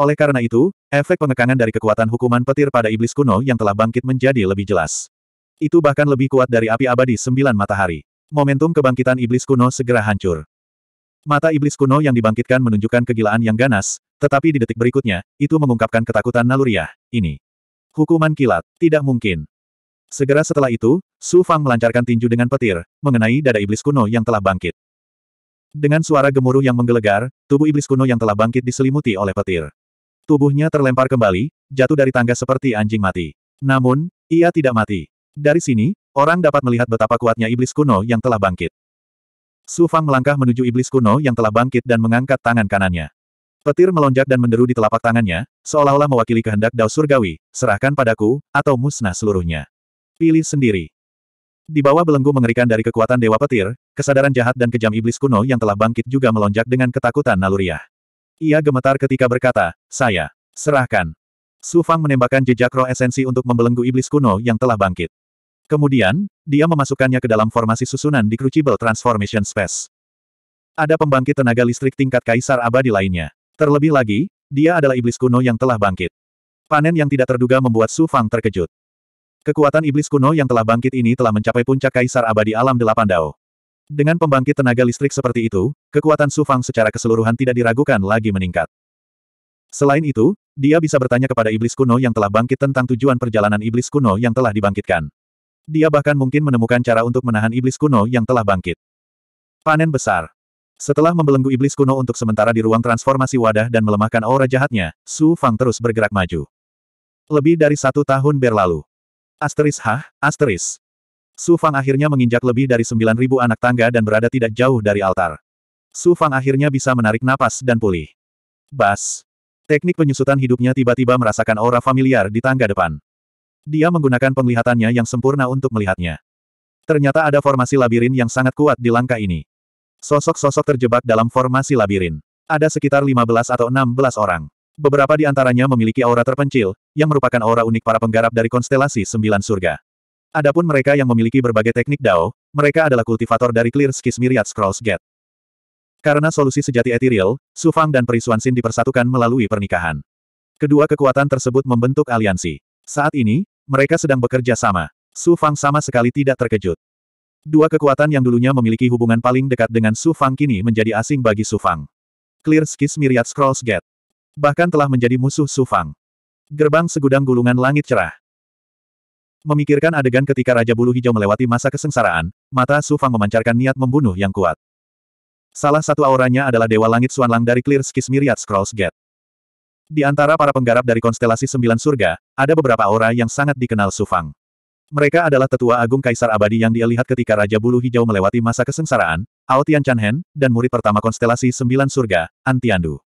Oleh karena itu, efek pengekangan dari kekuatan hukuman petir pada iblis kuno yang telah bangkit menjadi lebih jelas. Itu bahkan lebih kuat dari api abadi sembilan matahari. Momentum kebangkitan iblis kuno segera hancur. Mata iblis kuno yang dibangkitkan menunjukkan kegilaan yang ganas, tetapi di detik berikutnya, itu mengungkapkan ketakutan naluriah, ini. Hukuman kilat, tidak mungkin. Segera setelah itu, Su Fang melancarkan tinju dengan petir, mengenai dada iblis kuno yang telah bangkit. Dengan suara gemuruh yang menggelegar, tubuh iblis kuno yang telah bangkit diselimuti oleh petir. Tubuhnya terlempar kembali, jatuh dari tangga seperti anjing mati. Namun, ia tidak mati. Dari sini, orang dapat melihat betapa kuatnya iblis kuno yang telah bangkit. Su Fang melangkah menuju iblis kuno yang telah bangkit dan mengangkat tangan kanannya. Petir melonjak dan menderu di telapak tangannya, seolah-olah mewakili kehendak Dao Surgawi, serahkan padaku, atau musnah seluruhnya. Pilih sendiri. Di bawah belenggu mengerikan dari kekuatan Dewa Petir, kesadaran jahat dan kejam iblis kuno yang telah bangkit juga melonjak dengan ketakutan naluriah. Ia gemetar ketika berkata, saya, serahkan. Su Fang menembakkan jejak roh esensi untuk membelenggu iblis kuno yang telah bangkit. Kemudian, dia memasukkannya ke dalam formasi susunan di Crucible Transformation Space. Ada pembangkit tenaga listrik tingkat kaisar abadi lainnya. Terlebih lagi, dia adalah iblis kuno yang telah bangkit. Panen yang tidak terduga membuat Su Fang terkejut. Kekuatan iblis kuno yang telah bangkit ini telah mencapai puncak kaisar abadi alam delapan dao. Dengan pembangkit tenaga listrik seperti itu, kekuatan Su Fang secara keseluruhan tidak diragukan lagi meningkat. Selain itu, dia bisa bertanya kepada iblis kuno yang telah bangkit tentang tujuan perjalanan iblis kuno yang telah dibangkitkan. Dia bahkan mungkin menemukan cara untuk menahan iblis kuno yang telah bangkit. Panen besar. Setelah membelenggu iblis kuno untuk sementara di ruang transformasi wadah dan melemahkan aura jahatnya, Su Fang terus bergerak maju. Lebih dari satu tahun berlalu. Asteris hah, asteris. Su Fang akhirnya menginjak lebih dari 9.000 anak tangga dan berada tidak jauh dari altar. Su Fang akhirnya bisa menarik napas dan pulih. Bas. Teknik penyusutan hidupnya tiba-tiba merasakan aura familiar di tangga depan. Dia menggunakan penglihatannya yang sempurna untuk melihatnya. Ternyata ada formasi labirin yang sangat kuat di langkah ini. Sosok-sosok terjebak dalam formasi labirin. Ada sekitar 15 atau 16 orang. Beberapa di antaranya memiliki aura terpencil, yang merupakan aura unik para penggarap dari konstelasi Sembilan Surga. Adapun mereka yang memiliki berbagai teknik Dao, mereka adalah kultivator dari Clear Skis Myriad Scrolls Gate. Karena solusi sejati Ethereal, Sufang dan Perisuan Sin dipersatukan melalui pernikahan. Kedua kekuatan tersebut membentuk aliansi. Saat ini, mereka sedang bekerja sama. Su Fang sama sekali tidak terkejut. Dua kekuatan yang dulunya memiliki hubungan paling dekat dengan Su Fang kini menjadi asing bagi Su Fang. Clear Skis Myriad Scrolls Gate. Bahkan telah menjadi musuh Su Fang. Gerbang segudang gulungan langit cerah. Memikirkan adegan ketika Raja Bulu Hijau melewati masa kesengsaraan, mata Su Fang memancarkan niat membunuh yang kuat. Salah satu auranya adalah Dewa Langit Suanlang dari Clear Skis Myriad Scrolls Gate. Di antara para penggarap dari konstelasi Sembilan Surga, ada beberapa aura yang sangat dikenal Sufang. Mereka adalah tetua agung Kaisar Abadi yang dia lihat ketika Raja Bulu Hijau melewati masa kesengsaraan, Ao Tian Chanhen, dan murid pertama konstelasi Sembilan Surga, An Du.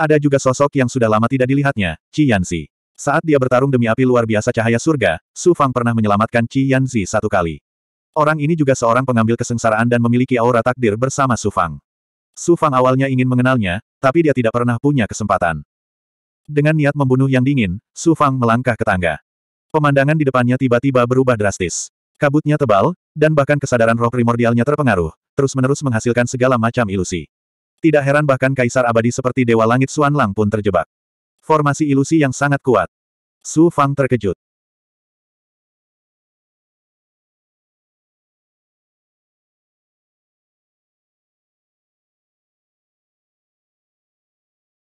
Ada juga sosok yang sudah lama tidak dilihatnya, Qi Yanzi. Saat dia bertarung demi api luar biasa cahaya surga, Su Fang pernah menyelamatkan Qi Yanzi satu kali. Orang ini juga seorang pengambil kesengsaraan dan memiliki aura takdir bersama Su Fang. Su Fang awalnya ingin mengenalnya, tapi dia tidak pernah punya kesempatan. Dengan niat membunuh yang dingin, Su Fang melangkah ke tangga. Pemandangan di depannya tiba-tiba berubah drastis. Kabutnya tebal, dan bahkan kesadaran roh primordialnya terpengaruh, terus-menerus menghasilkan segala macam ilusi. Tidak heran bahkan kaisar abadi seperti Dewa Langit Suan Lang pun terjebak. Formasi ilusi yang sangat kuat. Su Fang terkejut.